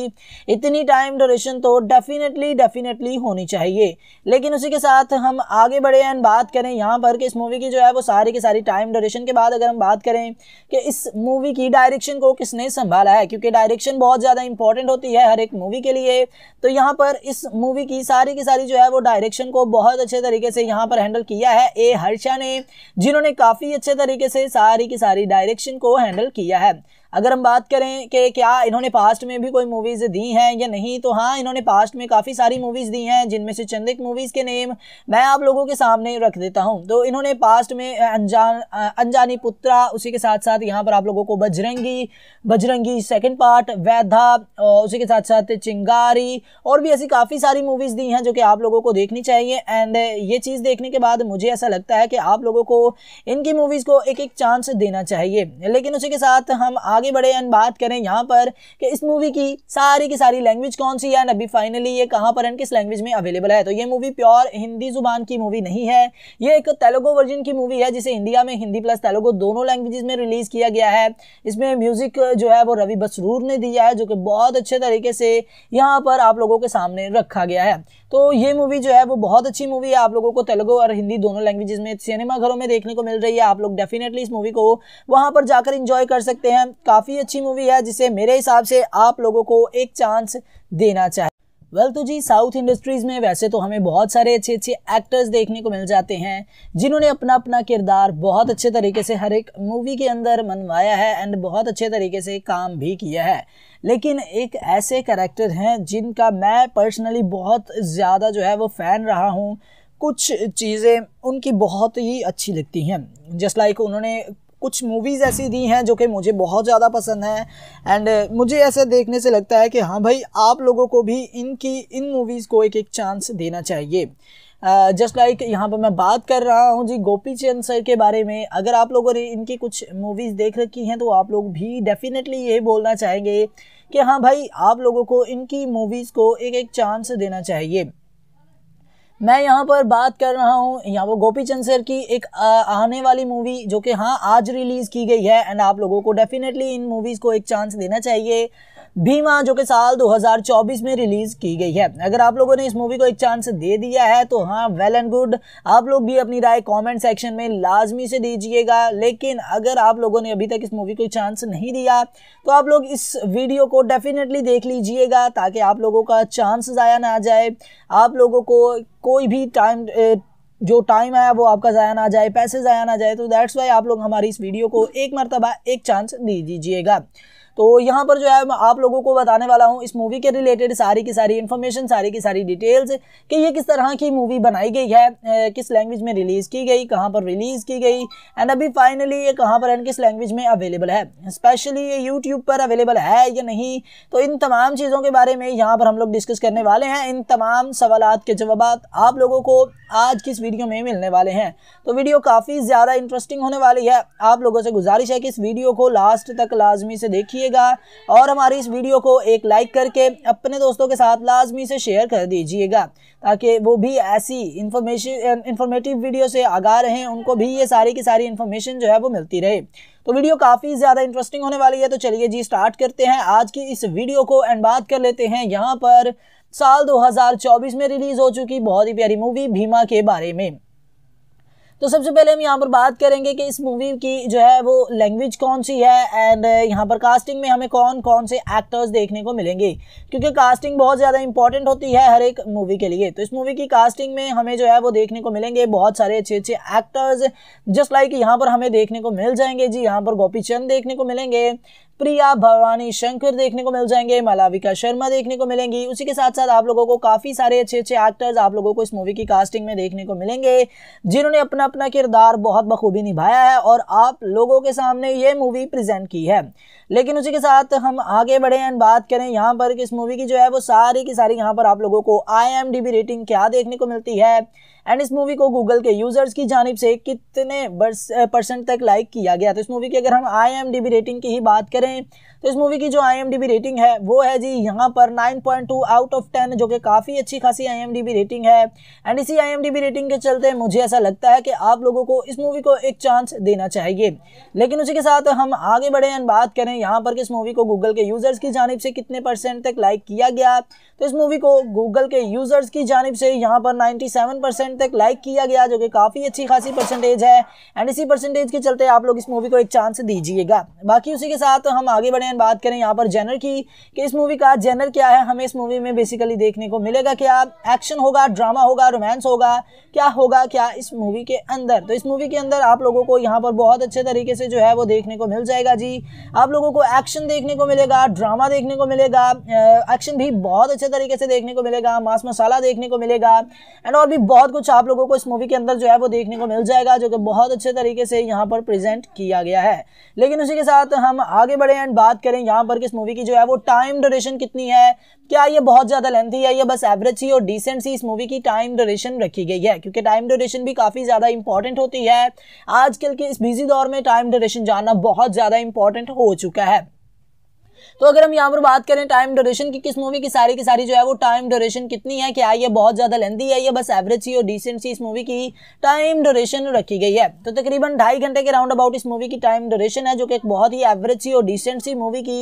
इतनी टाइम ड्यूरेशन तो डेफिनेटली डेफिनेटली होनी चाहिए लेकिन उसी के साथ हम आगे बढ़े एंड बात करें यहाँ पर कि इस मूवी की जो है वो सारी की सारी टाइम ड्यूरेशन के बाद अगर हम बात करें कि इस मूवी की डायरेक्शन को किसने संभाला है क्योंकि डायरेक्शन बहुत ज़्यादा इंपॉर्टेंट होती है हर एक एक मूवी के लिए तो यहाँ पर इस मूवी की सारी की सारी जो है वो डायरेक्शन को बहुत अच्छे तरीके से यहाँ पर हैंडल किया है ए हर्षा ने जिन्होंने काफ़ी अच्छे तरीके से सारी की सारी डायरेक्शन को हैंडल किया है अगर हम बात करें कि क्या इन्होंने पास्ट में भी कोई मूवीज़ दी हैं या नहीं तो हाँ इन्होंने पास्ट में काफ़ी सारी मूवीज़ दी हैं जिनमें से चंदिक मूवीज़ के नेम मैं आप लोगों के सामने रख देता हूँ तो इन्होंने पास्ट में अनजान अनजानी पुत्रा उसी के साथ साथ यहाँ पर आप लोगों को बजरंगी बजरंगी सेकेंड पार्ट वैधा उसी के साथ साथ चिंगारी और भी ऐसी काफ़ी सारी मूवीज़ दी हैं जो कि आप लोगों को देखनी चाहिए एंड ये चीज़ देखने के बाद मुझे ऐसा लगता है कि आप लोगों को इनकी मूवीज़ को एक एक चांस देना चाहिए लेकिन उसी के साथ हम आगे बढ़े एंड बात करें यहाँ पर कि इस मूवी की सारी की सारी लैंग्वेज कौन सी है अभी फाइनली ये कहाँ पर एंड किस लैंग्वेज में अवेलेबल है तो ये मूवी प्योर हिंदी जुबान की मूवी नहीं है ये एक तेलुगु वर्जन की मूवी है जिसे इंडिया में हिंदी प्लस तेलुगु दोनों लैंग्वेज में रिलीज किया गया है इसमें म्यूजिक जो है वो रवि बसरूर ने दिया है जो कि बहुत अच्छे तरीके से यहाँ पर आप लोगों के सामने रखा गया है तो ये मूवी जो है वो बहुत अच्छी मूवी है आप लोगों को तेलुगु और हिंदी दोनों लैंग्वेजेस में सिनेमा घरों में देखने को मिल रही है आप लोग डेफिनेटली इस मूवी को वहां पर जाकर इंजॉय कर सकते हैं काफ़ी अच्छी मूवी है जिसे मेरे हिसाब से आप लोगों को एक चांस देना चाहिए वेल well, तो जी साउथ इंडस्ट्रीज़ में वैसे तो हमें बहुत सारे अच्छे अच्छे एक्टर्स देखने को मिल जाते हैं जिन्होंने अपना अपना किरदार बहुत अच्छे तरीके से हर एक मूवी के अंदर मनवाया है एंड बहुत अच्छे तरीके से काम भी किया है लेकिन एक ऐसे करेक्टर हैं जिनका मैं पर्सनली बहुत ज़्यादा जो है वो फ़ैन रहा हूँ कुछ चीज़ें उनकी बहुत ही अच्छी लगती हैं जस्ट लाइक उन्होंने कुछ मूवीज़ ऐसी दी हैं जो कि मुझे बहुत ज़्यादा पसंद हैं एंड uh, मुझे ऐसा देखने से लगता है कि हाँ भाई आप लोगों को भी इनकी इन मूवीज़ को एक एक चांस देना चाहिए जस्ट uh, लाइक यहाँ पर मैं बात कर रहा हूँ जी गोपी चंद सर के बारे में अगर आप लोगों ने इनकी कुछ मूवीज़ देख रखी हैं तो आप लोग भी डेफिनेटली ये बोलना चाहेंगे कि हाँ भाई आप लोगों को इनकी मूवीज़ को एक एक चांस देना चाहिए मैं यहाँ पर बात कर रहा हूँ यहाँ पर गोपी चंद सर की एक आने वाली मूवी जो कि हाँ आज रिलीज़ की गई है एंड आप लोगों को डेफिनेटली इन मूवीज़ को एक चांस देना चाहिए भीमा जो कि साल 2024 में रिलीज की गई है अगर आप लोगों ने इस मूवी को एक चांस दे दिया है तो हाँ वेल एंड गुड आप लोग भी अपनी राय कमेंट सेक्शन में लाजमी से दीजिएगा लेकिन अगर आप लोगों ने अभी तक इस मूवी को चांस नहीं दिया तो आप लोग इस वीडियो को डेफिनेटली देख लीजिएगा ताकि आप लोगों का चांस ज़ाया ना जाए आप लोगों को कोई भी टाइम जो टाइम आया वो आपका ज़ाया ना जाए पैसे ज़ाया ना जाए तो दैट्स वाई आप लोग हमारी इस वीडियो को एक मरतबा एक चांस दे दीजिएगा तो यहाँ पर जो है मैं आप लोगों को बताने वाला हूँ इस मूवी के रिलेटेड सारी की सारी इन्फॉर्मेशन सारी की सारी डिटेल्स कि ये किस तरह की मूवी बनाई गई है किस लैंग्वेज में रिलीज़ की गई कहाँ पर रिलीज़ की गई एंड अभी फाइनली ये कहाँ पर एंड किस लैंग्वेज में अवेलेबल है स्पेशली ये यूट्यूब पर अवेलेबल है या नहीं तो इन तमाम चीज़ों के बारे में यहाँ पर हम लोग डिस्कस करने वाले हैं इन तमाम सवाल के जवाब आप लोगों को आज की इस वीडियो में मिलने वाले हैं तो वीडियो काफ़ी ज़्यादा इंटरेस्टिंग होने वाली है आप लोगों से गुजारिश है कि इस वीडियो को लास्ट तक लाजमी से देखिएगा और हमारी इस वीडियो को एक लाइक करके अपने दोस्तों के साथ लाजमी से शेयर कर दीजिएगा ताकि वो भी ऐसी इंफॉर्मेशन इंफॉर्मेटिव वीडियो से आगा रहें उनको भी ये सारी की सारी इन्फॉर्मेशन जो है वो मिलती रहे तो वीडियो काफ़ी ज़्यादा इंटरेस्टिंग होने वाली है तो चलिए जी स्टार्ट करते हैं आज की इस वीडियो को एंड बात कर लेते हैं यहाँ पर साल 2024 में रिलीज हो चुकी बहुत ही प्यारी मूवी भीमा के बारे में तो सबसे पहले हम यहाँ पर बात करेंगे कि इस मूवी की जो है वो लैंग्वेज कौन सी है एंड यहाँ पर कास्टिंग में हमें कौन कौन से एक्टर्स देखने को मिलेंगे क्योंकि कास्टिंग बहुत ज़्यादा इंपॉर्टेंट होती है हर एक मूवी के लिए तो इस मूवी की कास्टिंग में हमें जो है वो देखने को मिलेंगे बहुत सारे अच्छे अच्छे एक्टर्स जस्ट लाइक यहाँ पर हमें देखने को मिल जाएंगे जी यहाँ पर गोपी चंद देखने को मिलेंगे प्रिया भवानी शंकर देखने को मिल जाएंगे मलाविका शर्मा देखने को मिलेंगी उसी के साथ साथ आप लोगों को काफी सारे अच्छे अच्छे एक्टर्स आप लोगों को इस मूवी की कास्टिंग में देखने को मिलेंगे जिन्होंने अपना अपना किरदार बहुत बखूबी निभाया है और आप लोगों के सामने ये मूवी प्रेजेंट की है लेकिन उसी के साथ हम आगे बढ़े एंड बात करें यहाँ पर इस मूवी की जो है वो सारी की सारी यहाँ पर आप लोगों को आई रेटिंग क्या देखने को मिलती है एंड इस मूवी को गूगल के यूजर्स की जानब से कितने परसेंट तक लाइक किया गया तो इस मूवी की अगर हम आई रेटिंग की ही बात करें तो इस मूवी की जो आई रेटिंग है वो है जी यहाँ पर नाइन आउट ऑफ टेन जो कि काफ़ी अच्छी खासी आई रेटिंग है एंड इसी आई रेटिंग के चलते मुझे ऐसा लगता है कि आप लोगों को इस मूवी को एक चांस देना चाहिए लेकिन उसी के साथ हम आगे बढ़े एंड बात करें यहाँ पर कि इस मूवी को गूगल के यूज़र्स की जानब से कितने परसेंट तक लाइक किया गया तो इस मूवी को गूगल के यूज़र्स की जानब से यहाँ पर नाइन्टी परसेंट तक लाइक किया गया जो कि काफ़ी अच्छी खासी परसेंटेज है एंड इसी परसेंटेज के चलते आप लोग इस मूवी को एक चांस दीजिएगा बाकी उसी के साथ हम आगे बढ़े एंड बात करें यहाँ पर जेनर की कि इस मूवी का जेनर क्या है हमें इस मूवी में बेसिकली देखने को मिलेगा क्या एक्शन होगा ड्रामा होगा रोमांस होगा क्या होगा क्या इस मूवी के अंदर तो इस मूवी के अंदर आप लोगों को यहाँ पर बहुत अच्छे तरीके से जो है वो देखने को मिल जाएगा जी आप लोगों को एक्शन देखने को मिलेगा ड्रामा देखने को मिलेगा एक्शन भी बहुत अच्छे तरीके से देखने को मिलेगा मास मसाला देखने को मिलेगा एंड और भी बहुत कुछ आप लोगों को इस मूवी के अंदर जो है वो देखने को मिल जाएगा जो कि बहुत अच्छे तरीके से यहाँ पर प्रेजेंट किया गया है लेकिन उसी के साथ हम आगे बढ़े एंड बात करें यहाँ पर इस मूवी की जो है वो टाइम ड्यूरेशन कितनी है क्या ये बहुत ज़्यादा लेंथी है या बस एवरेज सी और डिसेंट सी इस मूवी की टाइम ड्यूरेशन रखी गई है क्योंकि टाइम ड्यूरेशन भी काफ़ी ज़्यादा इंपॉर्टेंट होती है आजकल के इस बिजी दौर में टाइम ड्यूरेशन जानना बहुत ज़्यादा इंपॉर्टेंट हो चुका है तो अगर हम यहाँ पर बात करें टाइम ड्यूरेशन की किस मूवी की सारी की सारी जो है वो टाइम ड्यूरेशन कितनी है क्या ये बहुत ज़्यादा लेंदी है या बस एवरेज सी और डिसेंट सी इस मूवी की टाइम ड्यूरेशन रखी गई है तो तकरीबन ढाई घंटे के राउंड अबाउट इस मूवी की टाइम ड्यूरेशन है जो कि एक बहुत ही एवरेज सी और डिसेंट सी मूवी की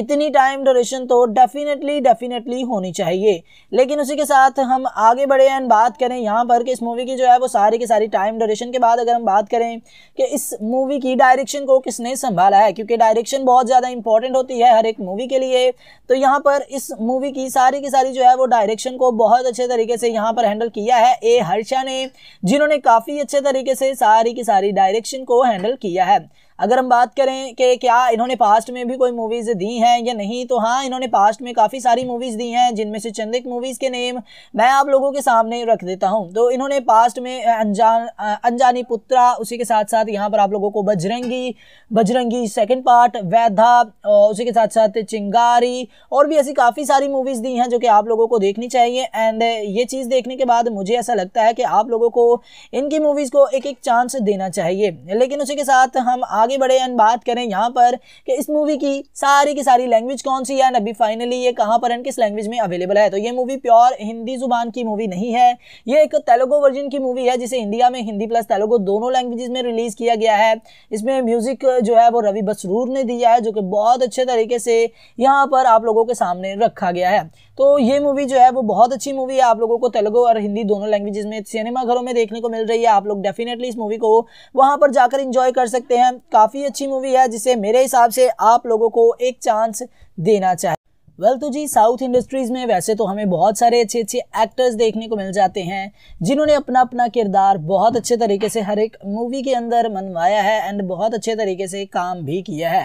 इतनी टाइम ड्यूरेशन तो डेफिनेटली डेफिनेटली होनी चाहिए लेकिन उसी के साथ हम आगे बढ़े एंड बात करें यहाँ पर कि इस मूवी की जो है वो सारी की सारी टाइम ड्यूरेशन के बाद अगर हम बात करें कि इस मूवी की डायरेक्शन को किसने संभाला है क्योंकि डायरेक्शन बहुत ज़्यादा इंपॉर्टेंट होती है हर एक एक मूवी के लिए तो यहाँ पर इस मूवी की सारी की सारी जो है वो डायरेक्शन को बहुत अच्छे तरीके से यहाँ पर हैंडल किया है ए हर्षा ने जिन्होंने काफ़ी अच्छे तरीके से सारी की सारी डायरेक्शन को हैंडल किया है अगर हम बात करें कि क्या इन्होंने पास्ट में भी कोई मूवीज़ दी हैं या नहीं तो हाँ इन्होंने पास्ट में काफ़ी सारी मूवीज़ दी हैं जिनमें से चंदिक मूवीज़ के नेम मैं आप लोगों के सामने रख देता हूँ तो इन्होंने पास्ट में अनजान अनजानी पुत्रा उसी के साथ साथ यहाँ पर आप लोगों को बजरंगी बजरंगी सेकेंड पार्ट वैधा उसी के साथ साथ चिंगारी और भी ऐसी काफ़ी सारी मूवीज़ दी हैं जो कि आप लोगों को देखनी चाहिए एंड ये चीज़ देखने के बाद मुझे ऐसा लगता है कि आप लोगों को इनकी मूवीज़ को एक एक चांस देना चाहिए लेकिन उसी के साथ हम आगे बढ़े एंड बात करें यहाँ पर कि इस मूवी की सारी की सारी लैंग्वेज कौन सी है अभी फाइनली ये कहाँ पर एंड किस लैंग्वेज में अवेलेबल है तो ये मूवी प्योर हिंदी जुबान की मूवी नहीं है ये एक तेलुगु वर्जन की मूवी है जिसे इंडिया में हिंदी प्लस तेलुगु दोनों लैंग्वेज में रिलीज़ किया गया है इसमें म्यूज़िक जो है वो रवि बसरूर ने दिया है जो कि बहुत अच्छे तरीके से यहाँ पर आप लोगों के सामने रखा गया है तो ये मूवी जो है वो बहुत अच्छी मूवी है आप लोगों को तेलुगु और हिंदी दोनों लैंग्वेजेस में सिनेमा घरों में देखने को मिल रही है आप लोग डेफिनेटली इस मूवी को वहां पर जाकर इंजॉय कर सकते हैं काफ़ी अच्छी मूवी है जिसे मेरे हिसाब से आप लोगों को एक चांस देना चाहिए वेल well, तो जी साउथ इंडस्ट्रीज़ में वैसे तो हमें बहुत सारे अच्छे अच्छे एक्टर्स देखने को मिल जाते हैं जिन्होंने अपना अपना किरदार बहुत अच्छे तरीके से हर एक मूवी के अंदर मनवाया है एंड बहुत अच्छे तरीके से काम भी किया है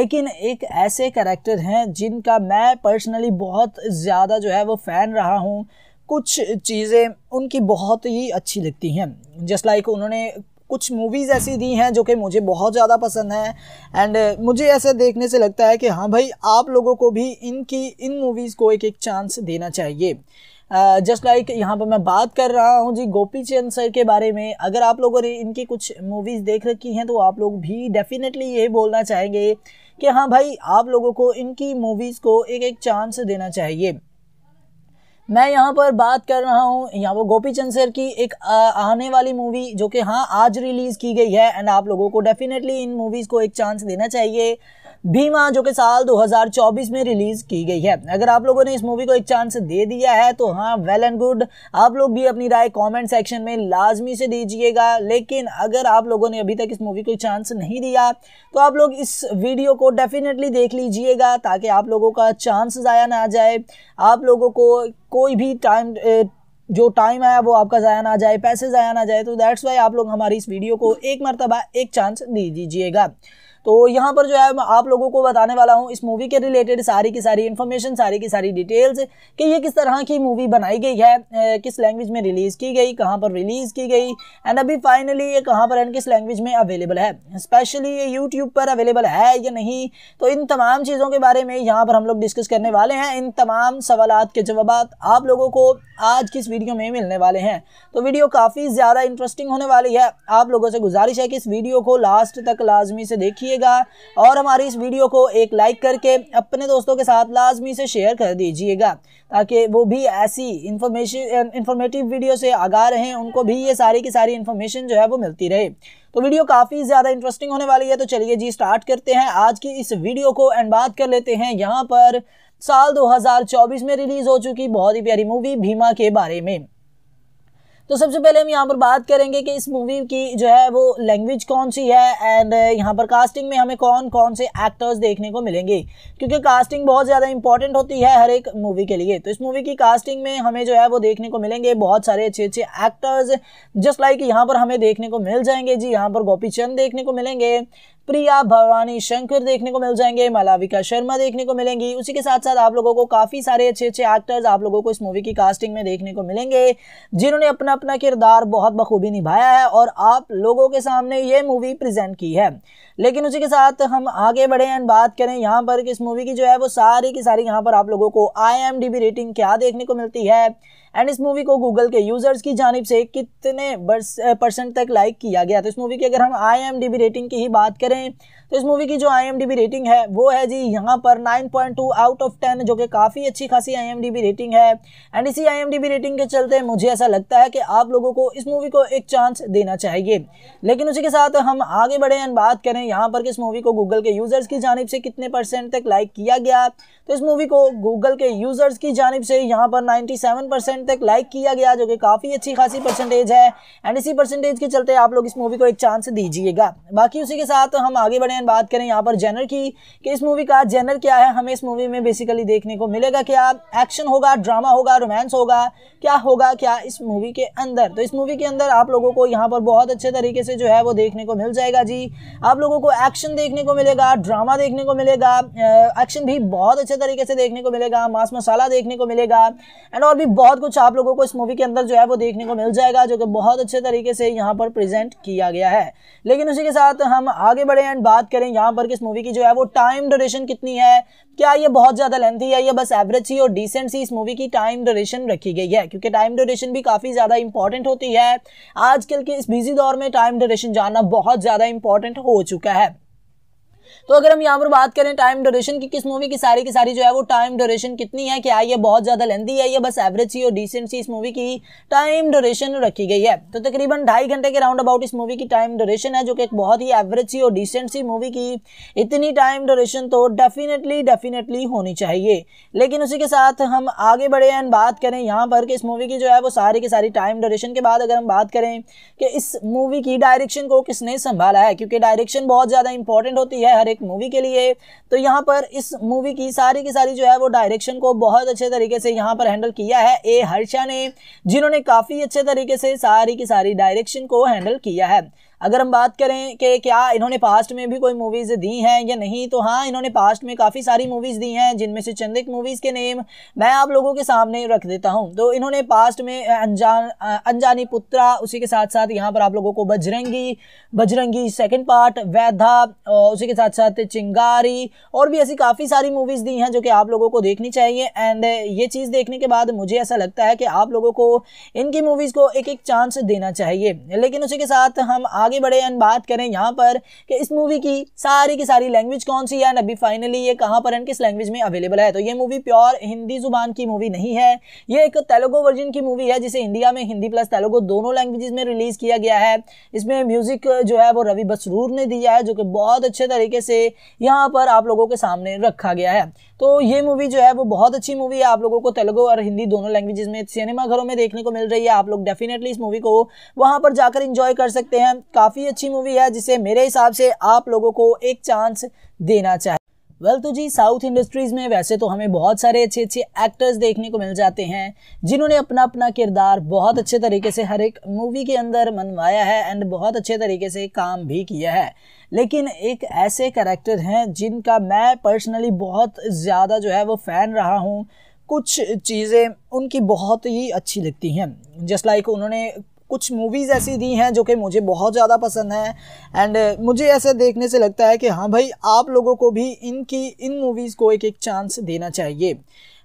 लेकिन एक ऐसे करेक्टर हैं जिनका मैं पर्सनली बहुत ज़्यादा जो है वो फ़ैन रहा हूँ कुछ चीज़ें उनकी बहुत ही अच्छी लगती हैं जस्ट लाइक उन्होंने कुछ मूवीज़ ऐसी दी हैं जो कि मुझे बहुत ज़्यादा पसंद हैं एंड uh, मुझे ऐसा देखने से लगता है कि हाँ भाई आप लोगों को भी इनकी इन मूवीज़ को एक एक चांस देना चाहिए जस्ट uh, लाइक like, यहाँ पर मैं बात कर रहा हूँ जी गोपी चंद सर के बारे में अगर आप लोगों ने इनकी कुछ मूवीज़ देख रखी हैं तो आप लोग भी डेफिनेटली ये बोलना चाहेंगे कि हाँ भाई आप लोगों को इनकी मूवीज़ को एक एक चांस देना चाहिए मैं यहाँ पर बात कर रहा हूँ यहाँ पर गोपी चंद सर की एक आने वाली मूवी जो कि हाँ आज रिलीज़ की गई है एंड आप लोगों को डेफिनेटली इन मूवीज़ को एक चांस देना चाहिए भीमा जो कि साल 2024 में रिलीज की गई है अगर आप लोगों ने इस मूवी को एक चांस दे दिया है तो हाँ वेल एंड गुड आप लोग भी अपनी राय कमेंट सेक्शन में लाजमी से दीजिएगा लेकिन अगर आप लोगों ने अभी तक इस मूवी को चांस नहीं दिया तो आप लोग इस वीडियो को डेफिनेटली देख लीजिएगा ताकि आप लोगों का चांस ज़ाया ना जाए आप लोगों को कोई भी टाइम जो टाइम आया वो आपका ज़ाया ना जाए पैसे ज़ाया ना जाए तो दैट्स वाई आप लोग हमारी इस वीडियो को एक मरतबा एक चांस दे दीजिएगा तो यहाँ पर जो है मैं आप लोगों को बताने वाला हूँ इस मूवी के रिलेटेड सारी की सारी इन्फॉर्मेशन सारी की सारी डिटेल्स कि ये किस तरह की मूवी बनाई गई है किस लैंग्वेज में रिलीज़ की गई कहाँ पर रिलीज़ की गई एंड अभी फाइनली ये कहाँ पर एंड किस लैंग्वेज में अवेलेबल है स्पेशली ये यूट्यूब पर अवेलेबल है या नहीं तो इन तमाम चीज़ों के बारे में यहाँ पर हम लोग डिस्कस करने वाले हैं इन तमाम सवाल के जवाब आप लोगों को आज की इस वीडियो में मिलने वाले हैं तो वीडियो काफ़ी ज़्यादा इंटरेस्टिंग होने वाली है आप लोगों से गुजारिश है कि इस वीडियो को लास्ट तक लाजमी से देखिए रखिएगा और हमारी इस वीडियो को एक लाइक करके अपने दोस्तों के साथ लाजमी से शेयर कर दीजिएगा ताकि वो भी ऐसी इंफॉर्मेशन इंफॉर्मेटिव वीडियो से आगा रहें उनको भी ये सारी की सारी इन्फॉर्मेशन जो है वो मिलती रहे तो वीडियो काफ़ी ज़्यादा इंटरेस्टिंग होने वाली है तो चलिए जी स्टार्ट करते हैं आज की इस वीडियो को एंड बात कर लेते हैं यहाँ पर साल 2024 में रिलीज़ हो चुकी बहुत ही प्यारी मूवी भीमा के बारे में तो सबसे पहले हम यहाँ पर बात करेंगे कि इस मूवी की जो है वो लैंग्वेज कौन सी है एंड uh, यहाँ पर कास्टिंग में हमें कौन कौन से एक्टर्स देखने को मिलेंगे क्योंकि कास्टिंग बहुत ज़्यादा इंपॉर्टेंट होती है हर एक मूवी के लिए तो इस मूवी की कास्टिंग में हमें जो है वो देखने को मिलेंगे बहुत सारे अच्छे अच्छे एक्टर्स जस्ट लाइक यहाँ पर हमें देखने को मिल जाएंगे जी यहाँ पर गोपी चंद देखने को मिलेंगे प्रिया भवानी शंकर देखने को मिल जाएंगे मलाविका शर्मा देखने को मिलेंगी उसी के साथ साथ आप लोगों को काफी सारे अच्छे अच्छे एक्टर्स आप लोगों को इस मूवी की कास्टिंग में देखने को मिलेंगे जिन्होंने अपना अपना किरदार बहुत बखूबी निभाया है और आप लोगों के सामने ये मूवी प्रेजेंट की है लेकिन उसी के साथ हम आगे बढ़े एंड बात करें यहाँ पर कि इस मूवी की जो है वो सारी की सारी यहाँ पर आप लोगों को आई रेटिंग क्या देखने को मिलती है एंड इस मूवी को गूगल के यूजर्स की जानब से कितने परसेंट तक लाइक किया गया तो इस मूवी की अगर हम आई रेटिंग की ही बात करें तो इस मूवी की जो आई रेटिंग है वो है जी यहाँ पर 9.2 आउट ऑफ 10 जो कि काफ़ी अच्छी खासी आई रेटिंग है एंड इसी आई रेटिंग के चलते मुझे ऐसा लगता है कि आप लोगों को इस मूवी को एक चांस देना चाहिए लेकिन उसी के साथ हम आगे बढ़े एंड बात करें यहाँ पर कि इस मूवी को गूगल के यूज़र्स की जानब से कितने परसेंट तक लाइक किया गया तो इस मूवी को गूगल के यूज़र्स की जानब से यहाँ पर नाइन्टी तक लाइक किया गया जो कि काफ़ी अच्छी खासी परसेंटेज है एंड इसी परसेंटेज के चलते आप लोग इस मूवी को एक चांस दीजिएगा बाकी उसी के साथ हम आगे बढ़े बात करें यहाँ पर जेनर की कि इस मूवी का जेनर क्या है हमें इस मूवी में बेसिकली देखने को मिलेगा क्या एक्शन होगा ड्रामा होगा रोमांस होगा क्या होगा क्या इस मूवी के अंदर तो इस मूवी के अंदर आप लोगों को यहाँ पर बहुत अच्छे तरीके से जो है वो देखने को मिल जाएगा जी आप लोगों को एक्शन देखने को मिलेगा ड्रामा देखने को मिलेगा एक्शन भी बहुत अच्छे तरीके से देखने को मिलेगा मास मसाला देखने को मिलेगा एंड और भी बहुत कुछ कुछ आप लोगों को इस मूवी के अंदर जो है वो देखने को मिल जाएगा जो कि बहुत अच्छे तरीके से यहाँ पर प्रेजेंट किया गया है लेकिन उसी के साथ हम आगे बढ़े एंड बात करें यहाँ पर किस मूवी की जो है वो टाइम ड्यूरेशन कितनी है क्या ये बहुत ज़्यादा लेंथी है या बस एवरेज सी और डिसेंट सी इस मूवी की टाइम ड्यूरेशन रखी गई है क्योंकि टाइम ड्यूरेशन भी काफ़ी ज़्यादा इंपॉर्टेंट होती है आजकल के इस बिजी दौर में टाइम ड्यूरेशन जानना बहुत ज़्यादा इंपॉर्टेंट हो चुका है तो अगर हम यहाँ पर बात करें टाइम ड्यूरेशन की किस मूवी की सारी की सारी जो है वो टाइम ड्यूरेशन कितनी है क्या ये बहुत ज़्यादा लेंदी है या बस एवरेज सी और डिसेंट सी इस मूवी की टाइम ड्यूरेशन रखी गई है तो तकरीबन ढाई घंटे के राउंड अबाउट इस मूवी की टाइम ड्यूरेशन है जो कि एक बहुत ही एवरेज सी और डिसेंट सी मूवी की इतनी टाइम ड्यूरेशन तो डेफिनेटली डेफिनेटली होनी चाहिए लेकिन उसी के साथ हम आगे बढ़े एंड बात करें यहाँ पर कि इस मूवी की जो है वो सारी की सारी टाइम ड्यूरेशन के बाद अगर हम बात करें कि इस मूवी की डायरेक्शन को किसने संभाला है क्योंकि डायरेक्शन बहुत ज़्यादा इंपॉर्टेंट होती है हर एक मूवी के लिए तो यहाँ पर इस मूवी की सारी की सारी जो है वो डायरेक्शन को बहुत अच्छे तरीके से यहाँ पर हैंडल किया है ए हर्षा ने जिन्होंने काफ़ी अच्छे तरीके से सारी की सारी डायरेक्शन को हैंडल किया है अगर हम बात करें कि क्या इन्होंने पास्ट में भी कोई मूवीज़ दी हैं या नहीं तो हाँ इन्होंने पास्ट में काफ़ी सारी मूवीज़ दी हैं जिनमें से चंदिक मूवीज़ के नेम मैं आप लोगों के सामने रख देता हूँ तो इन्होंने पास्ट में अनजान अनजानी पुत्रा उसी के साथ साथ यहाँ पर आप लोगों को बजरंगी बजरंगी सेकेंड पार्ट वैधा उसी के साथ साथ चिंगारी और भी ऐसी काफ़ी सारी मूवीज़ दी हैं जो कि आप लोगों को देखनी चाहिए एंड ये चीज़ देखने के बाद मुझे ऐसा लगता है कि आप लोगों को इनकी मूवीज़ को एक एक चांस देना चाहिए लेकिन उसी के साथ हम आगे बढ़े एंड बात करें यहाँ पर कि इस मूवी की सारी की सारी लैंग्वेज कौन सी है अभी फाइनली ये कहाँ पर एंड किस लैंग्वेज में अवेलेबल है तो ये मूवी प्योर हिंदी जुबान की मूवी नहीं है ये एक तेलुगु वर्जन की मूवी है जिसे इंडिया में हिंदी प्लस तेलुगु दोनों लैंग्वेज में रिलीज़ किया गया है इसमें म्यूज़िक जो है वो रवि बसरूर ने दिया है जो कि बहुत अच्छे तरीके से यहाँ पर आप लोगों के सामने रखा गया है तो ये मूवी जो है वो बहुत अच्छी मूवी है आप लोगों को तेलुगु और हिंदी दोनों लैंग्वेजेस में सिनेमा घरों में देखने को मिल रही है आप लोग डेफिनेटली इस मूवी को वहां पर जाकर इंजॉय कर सकते हैं काफ़ी अच्छी मूवी है जिसे मेरे हिसाब से आप लोगों को एक चांस देना चाहिए वेल well, तो जी साउथ इंडस्ट्रीज़ में वैसे तो हमें बहुत सारे अच्छे अच्छे एक्टर्स देखने को मिल जाते हैं जिन्होंने अपना अपना किरदार बहुत अच्छे तरीके से हर एक मूवी के अंदर मनवाया है एंड बहुत अच्छे तरीके से काम भी किया है लेकिन एक ऐसे करेक्टर हैं जिनका मैं पर्सनली बहुत ज़्यादा जो है वो फ़ैन रहा हूँ कुछ चीज़ें उनकी बहुत ही अच्छी लगती हैं जस्ट लाइक उन्होंने कुछ मूवीज़ ऐसी दी हैं जो कि मुझे बहुत ज़्यादा पसंद हैं एंड uh, मुझे ऐसा देखने से लगता है कि हाँ भाई आप लोगों को भी इनकी इन मूवीज़ को एक एक चांस देना चाहिए